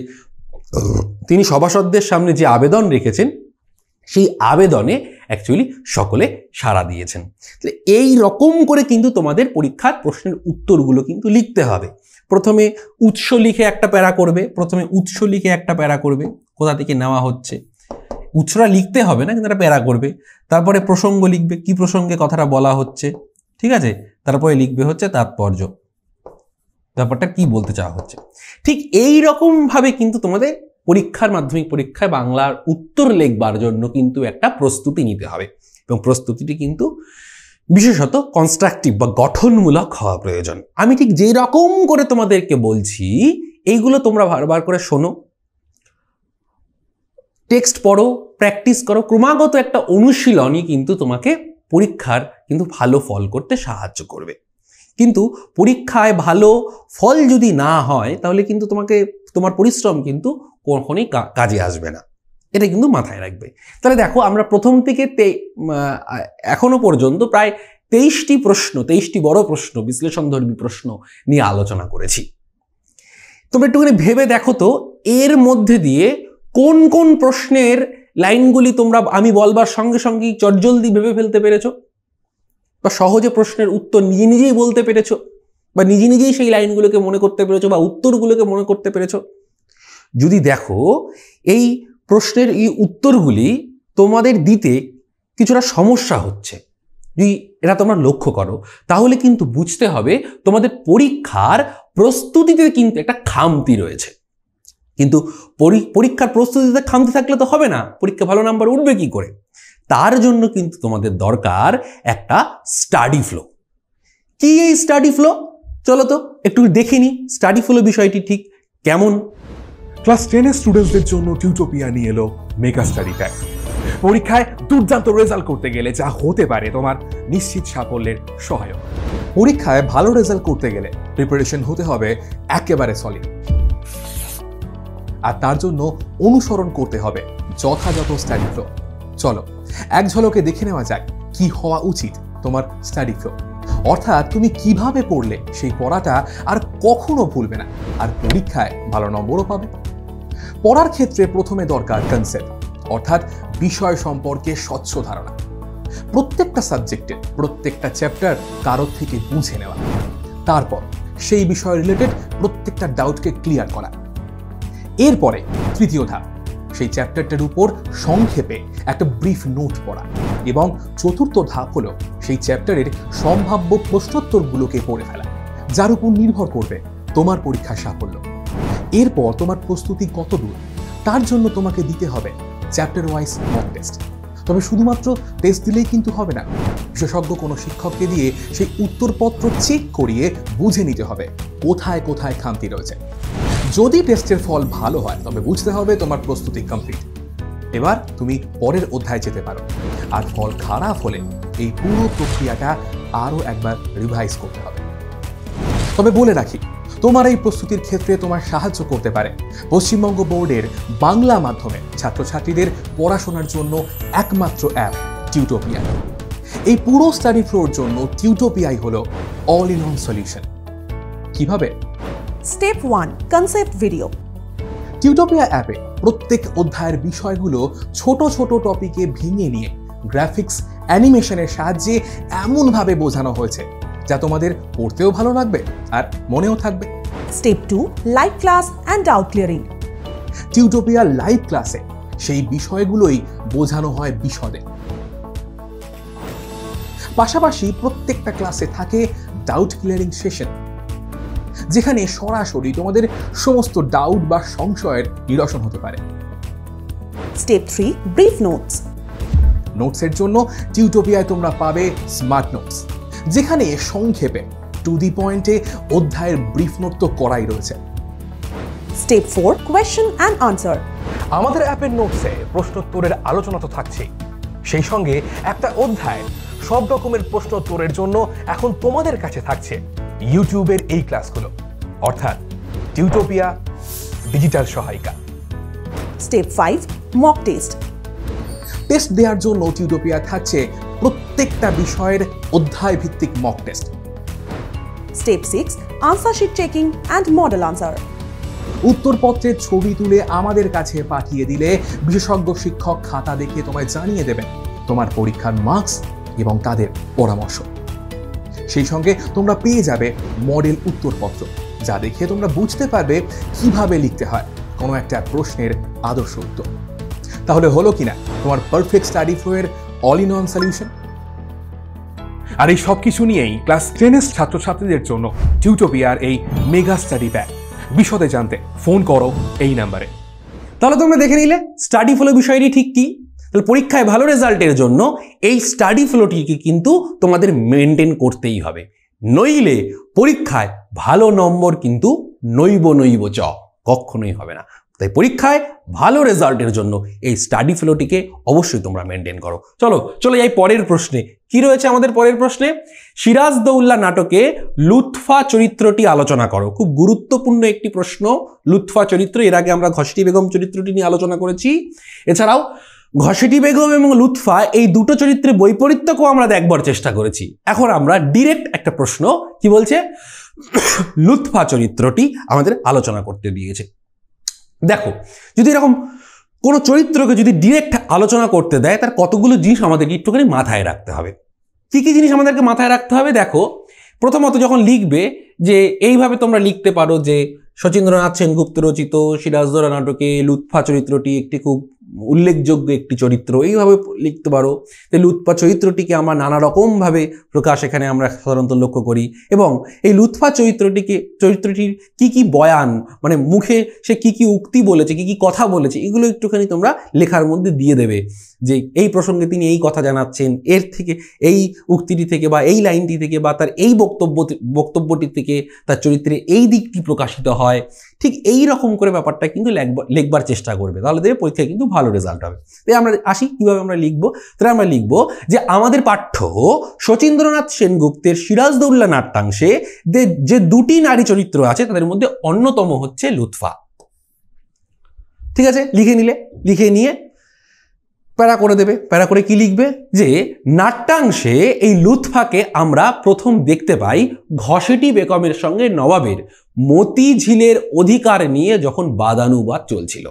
তিনি সভাসদদের সামনে যে আবেদন রেখেছেন সেই আবেদনে অ্যাকচুয়ালি সকলে সাড়া দিয়েছেন তাহলে এই রকম করে কিন্তু তোমাদের পরীক্ষার প্রশ্নের উত্তরগুলো কিন্তু লিখতে হবে প্রথমে উৎস লিখে একটা প্যারা করবে প্রথমে উৎস লিখে একটা প্যারা করবে কোথা থেকে নেওয়া হচ্ছে উৎসটা লিখতে হবে না কিন্তু একটা প্যারা করবে তারপরে প্রসঙ্গ লিখবে কি প্রসঙ্গে কথাটা বলা হচ্ছে ঠিক আছে তারপরে লিখবে হচ্ছে তাৎপর্য ব্যাপারটা কি বলতে চাওয়া হচ্ছে ঠিক এই রকমভাবে কিন্তু তোমাদের পরীক্ষার মাধ্যমিক পরীক্ষায় বাংলার উত্তর লেখবার জন্য কিন্তু একটা প্রস্তুতি নিতে হবে এবং প্রস্তুতিটি কিন্তু বিশেষত কনস্ট্রাকটিভ বা গঠনমূলক হওয়া প্রয়োজন আমি ঠিক যেই রকম করে তোমাদেরকে বলছি এইগুলো তোমরা বারবার করে শোনো টেক্সট পড়ো প্র্যাকটিস করো ক্রমাগত একটা অনুশীলনই কিন্তু তোমাকে পরীক্ষার কিন্তু ভালো ফল করতে সাহায্য করবে কিন্তু পরীক্ষায় ভালো ফল যদি না হয় তাহলে কিন্তু তোমাকে তোমার পরিশ্রম কিন্তু কখনই কাজে আসবে না এটা কিন্তু মাথায় রাখবে তাহলে দেখো আমরা প্রথম থেকে তে এখনও পর্যন্ত প্রায় তেইশটি প্রশ্ন তেইশটি বড় প্রশ্ন বিশ্লেষণধর্মী প্রশ্ন নিয়ে আলোচনা করেছি তোমরা একটুখানি ভেবে দেখো তো এর মধ্যে দিয়ে কোন কোন প্রশ্নের লাইনগুলি তোমরা আমি বলবার সঙ্গে সঙ্গেই চটজলদি ভেবে ফেলতে পেরেছো বা সহজে প্রশ্নের উত্তর নিজে নিজেই বলতে পেরেছো বা নিজে নিজেই সেই লাইনগুলোকে মনে করতে পেরেছো বা উত্তরগুলোকে মনে করতে পেরেছো যদি দেখো এই প্রশ্নের এই উত্তরগুলি তোমাদের দিতে কিছুটা সমস্যা হচ্ছে যদি এটা তোমরা লক্ষ্য করো তাহলে কিন্তু বুঝতে হবে তোমাদের পরীক্ষার প্রস্তুতিতে কিন্তু একটা খামতি রয়েছে কিন্তু পরীক্ষার প্রস্তুতিতে খামতি থাকলে তো হবে না পরীক্ষা ভালো নাম্বার উঠবে কি করে তার জন্য কিন্তু তোমাদের দরকার একটা স্টাডি ফ্লো কি এই স্টাডি ফ্লো চলো তো একটু দেখে নি স্টাডি ফলো বিষয়টি ঠিক কেমন ক্লাস টেনের স্টুডেন্টদের জন্য টিউটোপিয়া নিয়ে এলো মেগা স্টাডি প্যাক পরীক্ষায় দুর্দান্ত রেজাল্ট করতে গেলে যা হতে পারে তোমার নিশ্চিত সাফল্যের সহায়ক পরীক্ষায় ভালো রেজাল্ট করতে গেলে প্রিপারেশন হতে হবে একেবারে সলিড আর তার জন্য অনুসরণ করতে হবে যথাযথ স্টাডি ফ্লো চলো এক ঝলকে দেখে নেওয়া যাক কি হওয়া উচিত তোমার স্টাডি ফ্লো অর্থাৎ তুমি কিভাবে পড়লে সেই পড়াটা আর কখনো ভুলবে না আর পরীক্ষায় ভালো নম্বরও পাবে পড়ার ক্ষেত্রে প্রথমে দরকার কনসেপ্ট অর্থাৎ বিষয় সম্পর্কে স্বচ্ছ ধারণা প্রত্যেকটা সাবজেক্টের প্রত্যেকটা চ্যাপ্টার কারোর থেকে বুঝে নেওয়া তারপর সেই বিষয় রিলেটেড প্রত্যেকটা ডাউটকে ক্লিয়ার করা এরপরে তৃতীয় ধাপ সেই চ্যাপ্টারটার উপর সংক্ষেপে একটা ব্রিফ নোট পড়া এবং চতুর্থ ধাপ হলো সেই চ্যাপ্টারের সম্ভাব্য প্রশ্নোত্তরগুলোকে পড়ে ফেলা যার উপর নির্ভর করবে তোমার পরীক্ষার সাফল্য এরপর তোমার প্রস্তুতি কত দূর তার জন্য তোমাকে দিতে হবে চ্যাপ্টার ওয়াইজ মক টেস্ট তবে শুধুমাত্র টেস্ট দিলেই কিন্তু হবে না বিশেষজ্ঞ কোনো শিক্ষককে দিয়ে সেই উত্তরপত্র চেক করিয়ে বুঝে নিতে হবে কোথায় কোথায় খামতি রয়েছে যদি টেস্টের ফল ভালো হয় তবে বুঝতে হবে তোমার প্রস্তুতি কমপ্লিট এবার তুমি পরের অধ্যায় যেতে পারো আর ফল খারাপ হলে এই পুরো প্রক্রিয়াটা আরও একবার রিভাইজ করতে হবে তবে বলে রাখি তোমার এই প্রস্তুতির ক্ষেত্রে তোমার সাহায্য করতে পারে পশ্চিমবঙ্গ বোর্ডের বাংলা মাধ্যমে ছাত্রছাত্রীদের পড়াশোনার জন্য একমাত্র অ্যাপ টিউটোপিয়া এই পুরো স্টাডি ফ্লোর জন্য টিউটোপিয়াই হলো অল ইন ওয়ান সলিউশন কিভাবে step one concept video Tutopia অ্যাপে প্রত্যেক অধ্যায়ের বিষয়গুলো ছোট ছোট টপিকে ভেঙে নিয়ে গ্রাফিক্স অ্যানিমেশনের সাহায্যে এমনভাবে বোঝানো হয়েছে যা তোমাদের পড়তেও ভালো লাগবে আর মনেও থাকবে step two live class and doubt clearing Tutopia live ক্লাসে সেই বিষয়গুলোই বোঝানো হয় বিশদে পাশাপাশি প্রত্যেকটা ক্লাসে থাকে ডাউট ক্লিয়ারিং সেশন যেখানে সরাসরি তোমাদের সমস্ত ডাউট বা সংশয়ের নিরসন হতে পারে স্টেপ থ্রি ব্রিফ নোটস নোটসের জন্য টিউটোপিয়ায় তোমরা পাবে স্মার্ট নোটস যেখানে সংক্ষেপে টু দি পয়েন্টে অধ্যায়ের ব্রিফ নোট তো করাই রয়েছে step four question and answer আমাদের অ্যাপের নোটসে প্রশ্নোত্তরের আলোচনা তো থাকছেই সেই সঙ্গে একটা অধ্যায় সব রকমের প্রশ্নোত্তরের জন্য এখন তোমাদের কাছে থাকছে ইউটিউবের এই ক্লাসগুলো অর্থাৎ টিউটোপিয়া ডিজিটাল সহায়িকা step five mock test test দেওয়ার জন্য টিউটোপিয়া থাকছে প্রত্যেকটা বিষয়ের অধ্যায় ভিত্তিক mock test step six answer sheet checking and model answer উত্তরপত্রের ছবি তুলে আমাদের কাছে পাঠিয়ে দিলে বিশেষজ্ঞ শিক্ষক খাতা দেখে তোমায় জানিয়ে দেবেন তোমার পরীক্ষার মার্কস এবং তাদের পরামর্শ সেই সঙ্গে তোমরা পেয়ে যাবে মডেল উত্তরপত্র যা দেখে তোমরা বুঝতে পারবে কিভাবে লিখতে হয় কোনো একটা প্রশ্নের আদর্শ উত্তর তাহলে হলো কিনা তোমার পারফেক্ট স্টাডি ফ্লোয়ের অল ইন অন সলিউশন আর এই সব কিছু নিয়েই ক্লাস টেনের ছাত্রছাত্রীদের জন্য টিউটোপিয়ার এই মেগা স্টাডি ব্যাগ বিশদে জানতে ফোন করো এই নাম্বারে তাহলে তোমরা দেখে নিলে স্টাডি ফলো বিষয়টি ঠিক কী তাহলে পরীক্ষায় ভালো রেজাল্টের জন্য এই স্টাডি ফ্লোটিকে কিন্তু তোমাদের মেনটেন করতেই হবে নইলে পরীক্ষায় ভালো নম্বর কিন্তু নইব নইব চ কখনোই হবে না তাই পরীক্ষায় ভালো রেজাল্টের জন্য এই স্টাডি ফ্লোটিকে অবশ্যই তোমরা মেনটেন করো চলো চলে যাই পরের প্রশ্নে কি রয়েছে আমাদের পরের প্রশ্নে সিরাজ দৌল্লা নাটকে লুৎফা চরিত্রটি আলোচনা করো খুব গুরুত্বপূর্ণ একটি প্রশ্ন লুৎফা চরিত্র এর আগে আমরা ঘষ্টি বেগম চরিত্রটি নিয়ে আলোচনা করেছি এছাড়াও ঘসেটি বেগম এবং লুৎফা এই দুটো চরিত্রে বৈপরীত্যকেও আমরা দেখবার চেষ্টা করেছি এখন আমরা ডিরেক্ট একটা প্রশ্ন কি বলছে লুৎফা চরিত্রটি আমাদের আলোচনা করতে দিয়েছে দেখো যদি এরকম কোনো চরিত্রকে যদি ডিরেক্ট আলোচনা করতে দেয় তার কতগুলো জিনিস আমাদেরকে একটুখানি মাথায় রাখতে হবে কী কী জিনিস আমাদেরকে মাথায় রাখতে হবে দেখো প্রথমত যখন লিখবে যে এইভাবে তোমরা লিখতে পারো যে শচীন্দ্রনাথ সেনগুপ্ত রচিত সিরাজদোরা নাটকে লুৎফা চরিত্রটি একটি খুব উল্লেখযোগ্য একটি চরিত্র এইভাবে লিখতে পারো তাই লুৎফা চরিত্রটিকে আমরা নানা রকমভাবে প্রকাশ এখানে আমরা সাধারণত লক্ষ্য করি এবং এই লুৎফা চরিত্রটিকে চরিত্রটির কি কি বয়ান মানে মুখে সে কি কি উক্তি বলেছে কি কি কথা বলেছে এগুলো একটুখানি তোমরা লেখার মধ্যে দিয়ে দেবে যে এই প্রসঙ্গে তিনি এই কথা জানাচ্ছেন এর থেকে এই উক্তিটি থেকে বা এই লাইনটি থেকে বা তার এই বক্তব্য বক্তব্যটি থেকে তার চরিত্রে এই দিকটি প্রকাশিত হয় ঠিক এই রকম করে ব্যাপারটা কিন্তু লিখবার চেষ্টা করবে তাহলে দেবে পরীক্ষায় কিন্তু ভালো রেজাল্ট হবে তাই আমরা আসি কীভাবে আমরা লিখবো তাহলে আমরা লিখব যে আমাদের পাঠ্য শচীন্দ্রনাথ সেনগুপ্তের সিরাজদৌল্লা নাট্যাংশে যে দুটি নারী চরিত্র আছে তাদের মধ্যে অন্যতম হচ্ছে লুৎফা ঠিক আছে লিখে নিলে লিখে নিয়ে প্যারা করে দেবে প্যারা করে কি লিখবে যে নাট্যাংশে এই লুৎফাকে আমরা প্রথম দেখতে পাই ঘসেটি বেগমের সঙ্গে নবাবের মতিঝিলের অধিকার নিয়ে যখন বাদানুবাদ চলছিল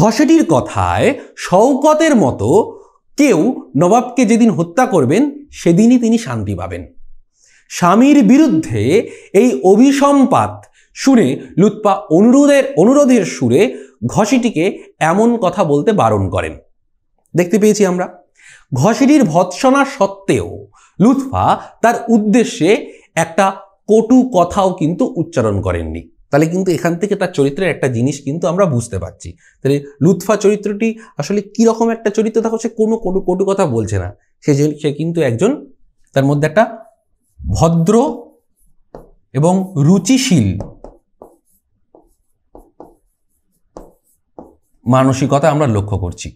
ঘসেটির কথায় শওকতের মতো কেউ নবাবকে যেদিন হত্যা করবেন সেদিনই তিনি শান্তি পাবেন স্বামীর বিরুদ্ধে এই অভিসম্পাত শুনে লুৎপা অনুরোধের অনুরোধের সুরে ঘষিটিকে এমন কথা বলতে বারণ করেন দেখতে পেয়েছি আমরা ঘষিটির ভৎসনা সত্ত্বেও লুৎফা তার উদ্দেশ্যে একটা কটু কথাও কিন্তু উচ্চারণ করেননি তাহলে কিন্তু এখান থেকে তার চরিত্রের একটা জিনিস কিন্তু আমরা বুঝতে পারছি তাহলে লুৎফা চরিত্রটি আসলে কীরকম একটা চরিত্র দেখো সে কোনো কটু কটু কথা বলছে না সে সে কিন্তু একজন তার মধ্যে একটা ভদ্র এবং রুচিশীল মানসিকতা আমরা লক্ষ্য করছি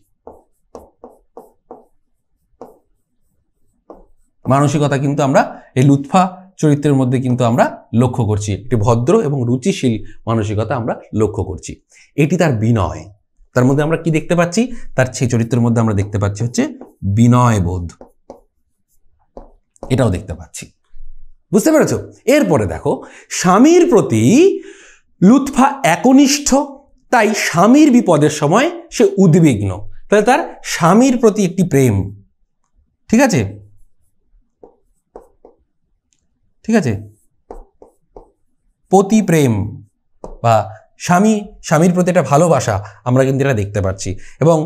মানসিকতা কিন্তু আমরা এই লুৎফা চরিত্রের মধ্যে কিন্তু আমরা লক্ষ্য করছি একটি ভদ্র এবং রুচিশীল মানসিকতা আমরা লক্ষ্য করছি এটি তার বিনয় তার মধ্যে আমরা কি দেখতে পাচ্ছি তার সেই চরিত্রের মধ্যে আমরা দেখতে পাচ্ছি হচ্ছে বিনয় বোধ এটাও দেখতে পাচ্ছি বুঝতে পেরেছ এরপরে দেখো স্বামীর প্রতি লুৎফা একনিষ্ঠ তাই স্বামীর বিপদের সময় সে উদ্বিগ্ন তাহলে তার স্বামীর প্রতি একটি প্রেম ঠিক আছে ঠিক আছে পতি প্রেম বা স্বামী স্বামীর প্রতি একটা ভালোবাসা আমরা কিন্তু এটা দেখতে পাচ্ছি এবং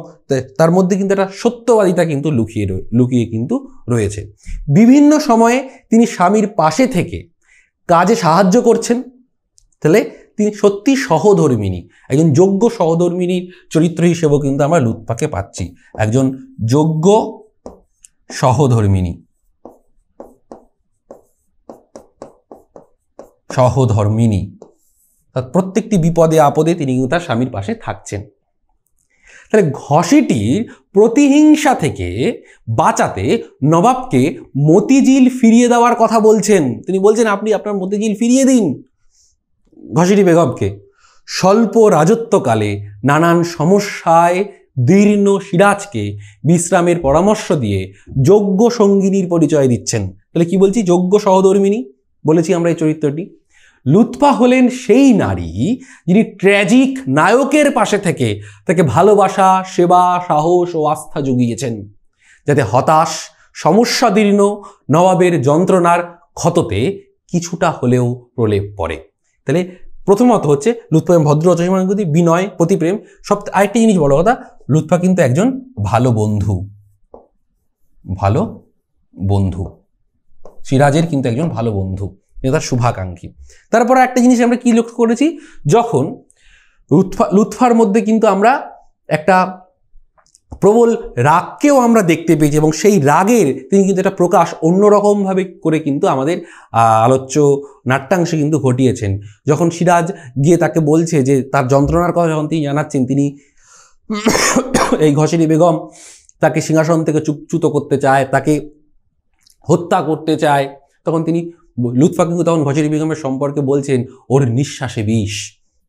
তার মধ্যে কিন্তু একটা সত্যবাদিতা কিন্তু লুকিয়ে লুকিয়ে কিন্তু রয়েছে বিভিন্ন সময়ে তিনি স্বামীর পাশে থেকে কাজে সাহায্য করছেন তাহলে তিনি সত্যি সহধর্মিনী একজন যোগ্য সহধর্মিনীর চরিত্র হিসেবেও কিন্তু আমরা লুৎফাকে পাচ্ছি একজন যোগ্য সহধর্মিনী সহধর্মিনী তার প্রত্যেকটি বিপদে আপদে তিনি কিন্তু তার স্বামীর পাশে থাকছেন তাহলে ঘষিটির প্রতিহিংসা থেকে বাঁচাতে নবাবকে মতিঝিল ফিরিয়ে দেওয়ার কথা বলছেন তিনি বলছেন আপনি আপনার মতিঝিল ফিরিয়ে দিন ঘসিটি বেগমকে স্বল্প রাজত্বকালে নানান সমস্যায় দীর্ণ সিরাজকে বিশ্রামের পরামর্শ দিয়ে যোগ্য সঙ্গিনীর পরিচয় দিচ্ছেন তাহলে কি বলছি যোগ্য সহধর্মিনী বলেছি আমরা এই চরিত্রটি লুৎফা হলেন সেই নারী যিনি ট্র্যাজিক নায়কের পাশে থেকে তাকে ভালোবাসা সেবা সাহস ও আস্থা জুগিয়েছেন যাতে হতাশ সমস্যাদীর্ণ নবাবের যন্ত্রণার ক্ষততে কিছুটা হলেও প্রলেপ পড়ে তাহলে প্রথমত হচ্ছে লুৎফা ভদ্র রচনানুভূতি বিনয় প্রতিপ্রেম সব আরেকটি জিনিস বড় কথা লুৎফা কিন্তু একজন ভালো বন্ধু ভালো বন্ধু সিরাজের কিন্তু একজন ভালো বন্ধু তার শুভাকাঙ্ক্ষী তারপর একটা জিনিস আমরা কি লক্ষ্য করেছি যখন লুৎফা লুৎফার মধ্যে কিন্তু আমরা একটা প্রবল রাগকেও আমরা দেখতে পেয়েছি এবং সেই রাগের তিনি কিন্তু একটা প্রকাশ অন্যরকমভাবে করে কিন্তু আমাদের আলোচ্য নাট্যাংশে কিন্তু ঘটিয়েছেন যখন সিরাজ গিয়ে তাকে বলছে যে তার যন্ত্রণার কথা যখন তিনি জানাচ্ছেন তিনি এই ঘসেরি বেগম তাকে সিংহাসন থেকে চুপচ্যুত করতে চায় তাকে হত্যা করতে চায় তখন তিনি লুৎফা কিন্তু তখন ঘসেরি বেগমের সম্পর্কে বলছেন ওর নিঃশ্বাসে বিষ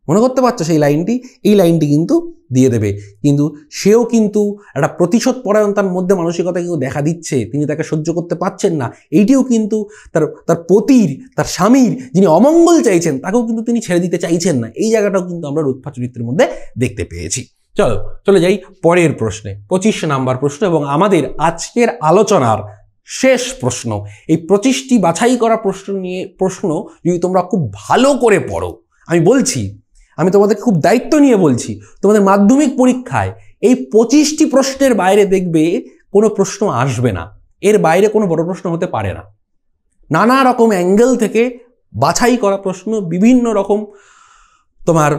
মনে করতে পারছো সেই লাইনটি এই লাইনটি কিন্তু দিয়ে দেবে কিন্তু সেও কিন্তু একটা প্রতিশোধ পরায়ণতার মধ্যে মানসিকতা কিন্তু দেখা দিচ্ছে তিনি তাকে সহ্য করতে পারছেন না এইটিও কিন্তু তার তার পতির তার স্বামীর যিনি অমঙ্গল চাইছেন তাকেও কিন্তু তিনি ছেড়ে দিতে চাইছেন না এই জায়গাটাও কিন্তু আমরা রুৎফা চরিত্রের মধ্যে দেখতে পেয়েছি চলো চলে যাই পরের প্রশ্নে পঁচিশ নাম্বার প্রশ্ন এবং আমাদের আজকের আলোচনার শেষ প্রশ্ন এই পঁচিশটি বাছাই করা প্রশ্ন নিয়ে প্রশ্ন যদি তোমরা খুব ভালো করে পড়ো আমি বলছি আমি তোমাদের খুব দায়িত্ব নিয়ে বলছি তোমাদের মাধ্যমিক পরীক্ষায় এই পঁচিশটি প্রশ্নের বাইরে দেখবে কোনো প্রশ্ন আসবে না এর বাইরে কোনো বড় প্রশ্ন হতে পারে না নানা রকম অ্যাঙ্গেল থেকে বাছাই করা প্রশ্ন বিভিন্ন রকম তোমার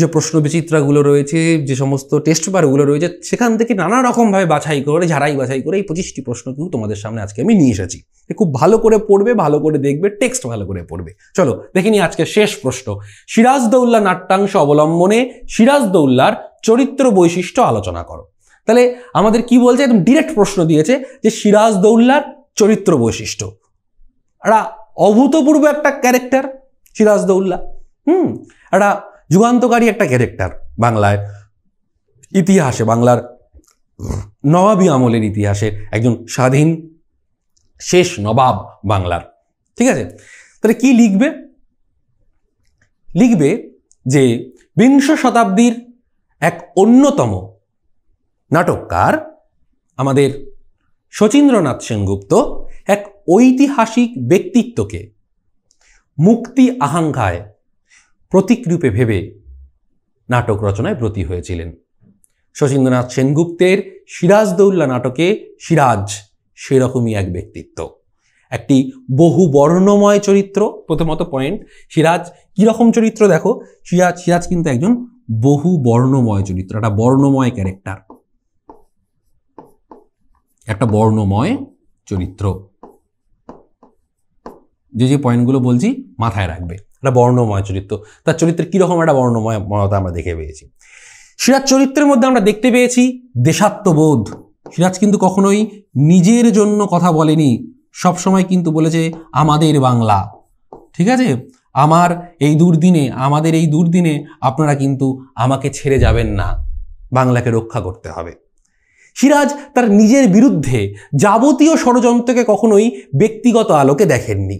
যে প্রশ্নবিচিত্রাগুলো রয়েছে যে সমস্ত টেস্ট পেপারগুলো রয়েছে সেখান থেকে নানা রকমভাবে বাছাই করে ঝাড়াই বাছাই করে এই পঁচিশটি প্রশ্ন কিন্তু তোমাদের সামনে আজকে আমি নিয়ে এসেছি খুব ভালো করে পড়বে ভালো করে দেখবে টেক্সট ভালো করে পড়বে চলো দেখিনি আজকে শেষ প্রশ্ন সিরাজদৌল্লা নাট্যাংশ অবলম্বনে সিরাজদৌল্লার চরিত্র বৈশিষ্ট্য আলোচনা করো তাহলে আমাদের কি বলছে একদম ডিরেক্ট প্রশ্ন দিয়েছে যে সিরাজদৌল্লার চরিত্র বৈশিষ্ট্য একটা অভূতপূর্ব একটা ক্যারেক্টার সিরাজদৌল্লা হুম একটা যুগান্তকারী একটা ক্যারেক্টার বাংলায় ইতিহাসে বাংলার নবাবী আমলের ইতিহাসে একজন স্বাধীন শেষ নবাব বাংলার ঠিক আছে তাহলে কি লিখবে লিখবে যে বিংশ শতাব্দীর এক অন্যতম নাটককার আমাদের শচীন্দ্রনাথ সেনগুপ্ত এক ঐতিহাসিক ব্যক্তিত্বকে মুক্তি আহাঙ্ক্ষায় প্রতীকরূপে ভেবে নাটক রচনায় ব্রতী হয়েছিলেন শচীন্দ্রনাথ সেনগুপ্তের সিরাজদৌল্লা নাটকে সিরাজ সেরকমই এক ব্যক্তিত্ব একটি বহু বর্ণময় চরিত্র প্রথমত পয়েন্ট সিরাজ কীরকম চরিত্র দেখো সিরাজ সিরাজ কিন্তু একজন বহু বর্ণময় চরিত্র একটা বর্ণময় ক্যারেক্টার একটা বর্ণময় চরিত্র যে যে পয়েন্টগুলো বলছি মাথায় রাখবে একটা বর্ণময় চরিত্র তার চরিত্রের কীরকম একটা বর্ণময় ময়তা আমরা দেখে পেয়েছি সিরাজ চরিত্রের মধ্যে আমরা দেখতে পেয়েছি দেশাত্মবোধ সিরাজ কিন্তু কখনোই নিজের জন্য কথা বলেনি সবসময় কিন্তু বলেছে আমাদের বাংলা ঠিক আছে আমার এই দুর্দিনে আমাদের এই দুর্দিনে আপনারা কিন্তু আমাকে ছেড়ে যাবেন না বাংলাকে রক্ষা করতে হবে সিরাজ তার নিজের বিরুদ্ধে যাবতীয় ষড়যন্ত্রকে কখনোই ব্যক্তিগত আলোকে দেখেননি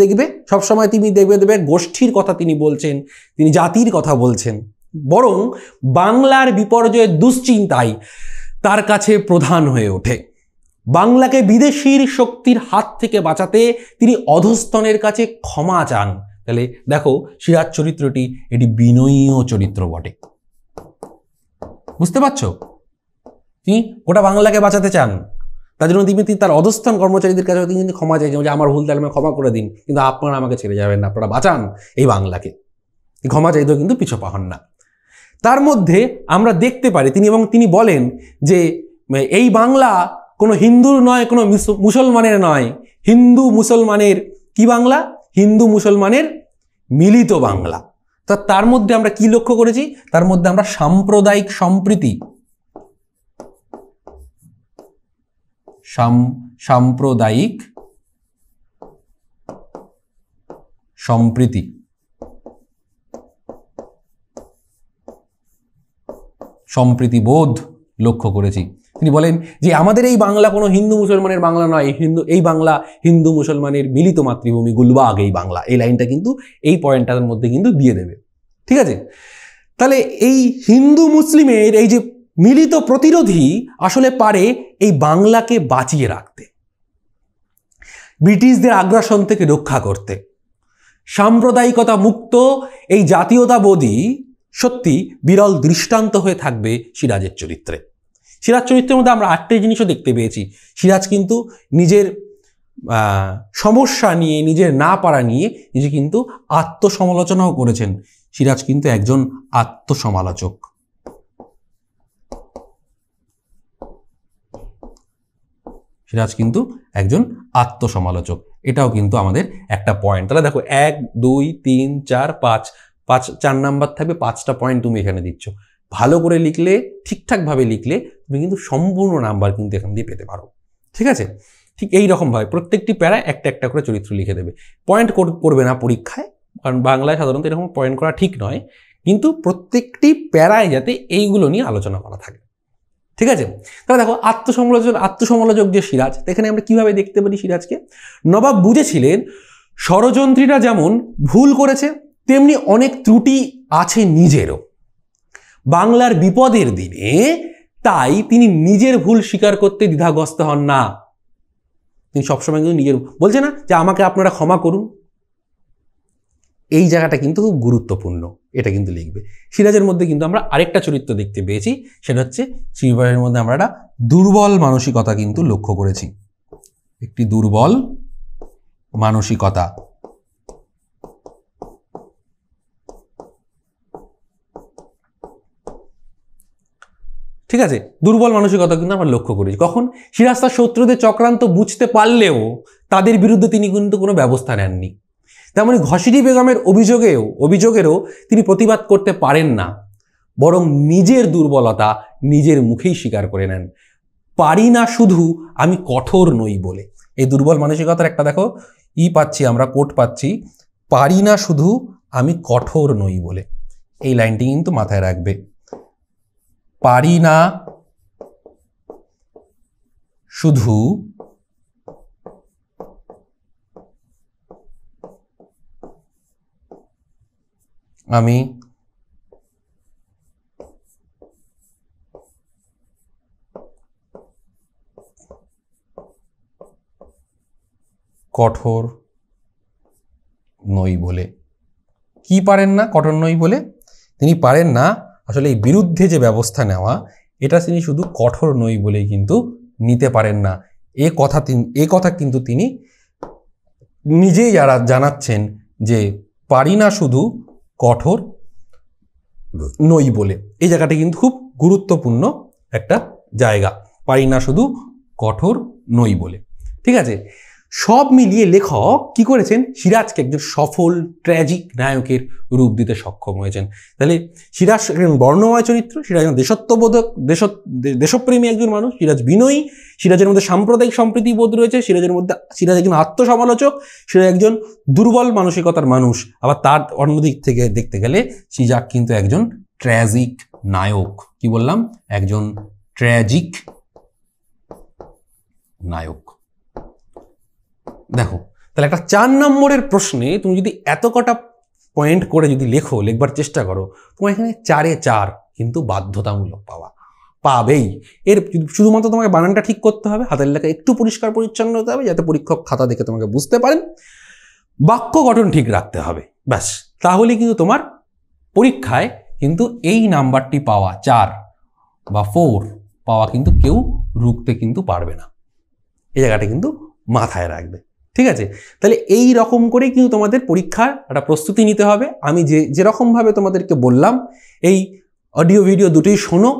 দেখবে সবসময় তিনি দেখবে দেখবে গোষ্ঠীর কথা তিনি বলছেন তিনি জাতির কথা বলছেন বরং বাংলার বিপর্যয়ের দুশ্চিন্তাই তার কাছে প্রধান হয়ে ওঠে বাংলাকে বিদেশির শক্তির হাত থেকে বাঁচাতে তিনি অধস্তনের কাছে ক্ষমা চান তাহলে দেখো সিরাজ চরিত্রটি এটি বিনয়ীয় চরিত্র বটে বুঝতে পারছো তিনি গোটা বাংলাকে বাঁচাতে চান তার জন্য তিনি তার অধস্থান কর্মচারীদের কাছে তিনি ক্ষমা চাইছেন যে আমার ভুল তাহলে আমি ক্ষমা করে দিন কিন্তু আপনারা আমাকে ছেড়ে যাবেন না আপনারা বাঁচান এই বাংলাকে ক্ষমা চাইতেও কিন্তু পিছু পাহন না তার মধ্যে আমরা দেখতে পারি তিনি এবং তিনি বলেন যে এই বাংলা কোনো হিন্দুর নয় কোনো মুসলমানের নয় হিন্দু মুসলমানের কি বাংলা হিন্দু মুসলমানের মিলিত বাংলা তা তার মধ্যে আমরা কি লক্ষ্য করেছি তার মধ্যে আমরা সাম্প্রদায়িক সম্প্রীতি সাম্প্রদায়িক সম্প্রীতি বোধ লক্ষ্য করেছি তিনি বলেন যে আমাদের এই বাংলা কোনো হিন্দু মুসলমানের বাংলা নয় হিন্দু এই বাংলা হিন্দু মুসলমানের মিলিত মাতৃভূমি আগে এই বাংলা এই লাইনটা কিন্তু এই পয়েন্টটার মধ্যে কিন্তু দিয়ে দেবে ঠিক আছে তাহলে এই হিন্দু মুসলিমের এই যে মিলিত প্রতিরোধী আসলে পারে এই বাংলাকে বাঁচিয়ে রাখতে ব্রিটিশদের আগ্রাসন থেকে রক্ষা করতে সাম্প্রদায়িকতা মুক্ত এই জাতীয়তাবোধী সত্যি বিরল দৃষ্টান্ত হয়ে থাকবে সিরাজের চরিত্রে সিরাজ চরিত্রের মধ্যে আমরা আটটি জিনিসও দেখতে পেয়েছি সিরাজ কিন্তু নিজের সমস্যা নিয়ে নিজের না পারা নিয়ে নিজে কিন্তু আত্মসমালোচনাও করেছেন সিরাজ কিন্তু একজন আত্মসমালোচক সিরাজ কিন্তু একজন আত্মসমালোচক এটাও কিন্তু আমাদের একটা পয়েন্ট তাহলে দেখো এক দুই তিন চার পাঁচ পাঁচ চার নাম্বার থাকবে পাঁচটা পয়েন্ট তুমি এখানে দিচ্ছ ভালো করে লিখলে ঠিকঠাকভাবে লিখলে তুমি কিন্তু সম্পূর্ণ নাম্বার কিন্তু এখান দিয়ে পেতে পারো ঠিক আছে ঠিক এই রকমভাবে প্রত্যেকটি প্যারা একটা একটা করে চরিত্র লিখে দেবে পয়েন্ট করবে না পরীক্ষায় কারণ বাংলায় সাধারণত এরকম পয়েন্ট করা ঠিক নয় কিন্তু প্রত্যেকটি প্যারায় যাতে এইগুলো নিয়ে আলোচনা করা থাকে ঠিক আছে তাহলে দেখো আত্মসমালোচক আত্মসমালোচক যে সিরাজ এখানে আমরা কিভাবে দেখতে পারি সিরাজকে নবাব বুঝেছিলেন ষড়যন্ত্রীরা যেমন ভুল করেছে তেমনি অনেক ত্রুটি আছে নিজেরও বাংলার বিপদের দিনে তাই তিনি নিজের ভুল স্বীকার করতে দ্বিধাগ্রস্ত হন না তিনি সবসময় কিন্তু নিজের বলছে না যে আমাকে আপনারা ক্ষমা করুন এই জায়গাটা কিন্তু খুব গুরুত্বপূর্ণ এটা কিন্তু লিখবে সিরাজের মধ্যে কিন্তু আমরা আরেকটা চরিত্র দেখতে পেয়েছি সেটা হচ্ছে সিরাজের মধ্যে আমরা একটা দুর্বল মানসিকতা কিন্তু লক্ষ্য করেছি একটি দুর্বল মানসিকতা ঠিক আছে দুর্বল মানসিকতা কিন্তু আমরা লক্ষ্য করি কখন সিরাজ তার শত্রুদের চক্রান্ত বুঝতে পারলেও তাদের বিরুদ্ধে তিনি কিন্তু কোনো ব্যবস্থা নেননি তেমনি মানে ঘসিডি বেগমের অভিযোগেও অভিযোগেরও তিনি প্রতিবাদ করতে পারেন না বরং নিজের দুর্বলতা নিজের মুখেই স্বীকার করে নেন পারি না শুধু আমি কঠোর নই বলে এই দুর্বল মানসিকতার একটা দেখো ই পাচ্ছি আমরা কোট পাচ্ছি পারি না শুধু আমি কঠোর নই বলে এই লাইনটি কিন্তু মাথায় রাখবে পারি না শুধু আমি কঠোর নই বলে কি পারেন না কঠোর নই বলে তিনি পারেন না আসলে এই বিরুদ্ধে যে ব্যবস্থা নেওয়া এটা তিনি শুধু কঠোর নই বলেই কিন্তু নিতে পারেন না এ কথা তিনি এ কথা কিন্তু তিনি নিজেই যারা জানাচ্ছেন যে পারি না শুধু কঠোর নই বলে এই জায়গাটা কিন্তু খুব গুরুত্বপূর্ণ একটা জায়গা পারি না শুধু কঠোর নই বলে ঠিক আছে সব মিলিয়ে লেখক কি করেছেন সিরাজকে একজন সফল ট্র্যাজিক নায়কের রূপ দিতে সক্ষম হয়েছেন তাহলে সিরাজ একজন বর্ণময় চরিত্র সিরাজ একজন দেশত্ববোধক দেশ দেশপ্রেমী একজন মানুষ সিরাজ বিনয়ী সিরাজের মধ্যে সাম্প্রদায়িক সম্প্রীতি বোধ রয়েছে সিরাজের মধ্যে সিরাজ একজন আত্মসমালোচক সিরাজ একজন দুর্বল মানসিকতার মানুষ আবার তার অন্যদিক থেকে দেখতে গেলে সিরাজ কিন্তু একজন ট্র্যাজিক নায়ক কি বললাম একজন ট্র্যাজিক নায়ক দেখো তাহলে একটা চার নম্বরের প্রশ্নে তুমি যদি এত কটা পয়েন্ট করে যদি লেখো লেখবার চেষ্টা করো তোমার এখানে চারে চার কিন্তু বাধ্যতামূলক পাওয়া পাবেই এর শুধুমাত্র তোমাকে বানানটা ঠিক করতে হবে হাতের লেখা একটু পরিষ্কার পরিচ্ছন্ন হতে হবে যাতে পরীক্ষক খাতা দেখে তোমাকে বুঝতে পারেন বাক্য গঠন ঠিক রাখতে হবে ব্যাস তাহলে কিন্তু তোমার পরীক্ষায় কিন্তু এই নাম্বারটি পাওয়া চার বা ফোর পাওয়া কিন্তু কেউ রুখতে কিন্তু পারবে না এই জায়গাটা কিন্তু মাথায় রাখবে ঠিক আছে তাহলে এই রকম করে কিন্তু তোমাদের পরীক্ষার একটা প্রস্তুতি নিতে হবে আমি যে যেরকমভাবে তোমাদেরকে বললাম এই অডিও ভিডিও দুটোই শোনো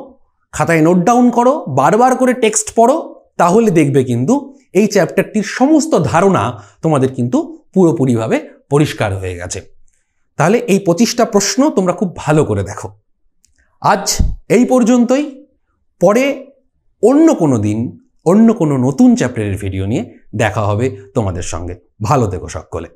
খাতায় নোট ডাউন করো বারবার করে টেক্সট পড়ো তাহলে দেখবে কিন্তু এই চ্যাপ্টারটির সমস্ত ধারণা তোমাদের কিন্তু পুরোপুরিভাবে পরিষ্কার হয়ে গেছে তাহলে এই পঁচিশটা প্রশ্ন তোমরা খুব ভালো করে দেখো আজ এই পর্যন্তই পরে অন্য কোনো দিন অন্য কোনো নতুন চ্যাপ্টারের ভিডিও নিয়ে দেখা হবে তোমাদের সঙ্গে ভালো থেকো সকলে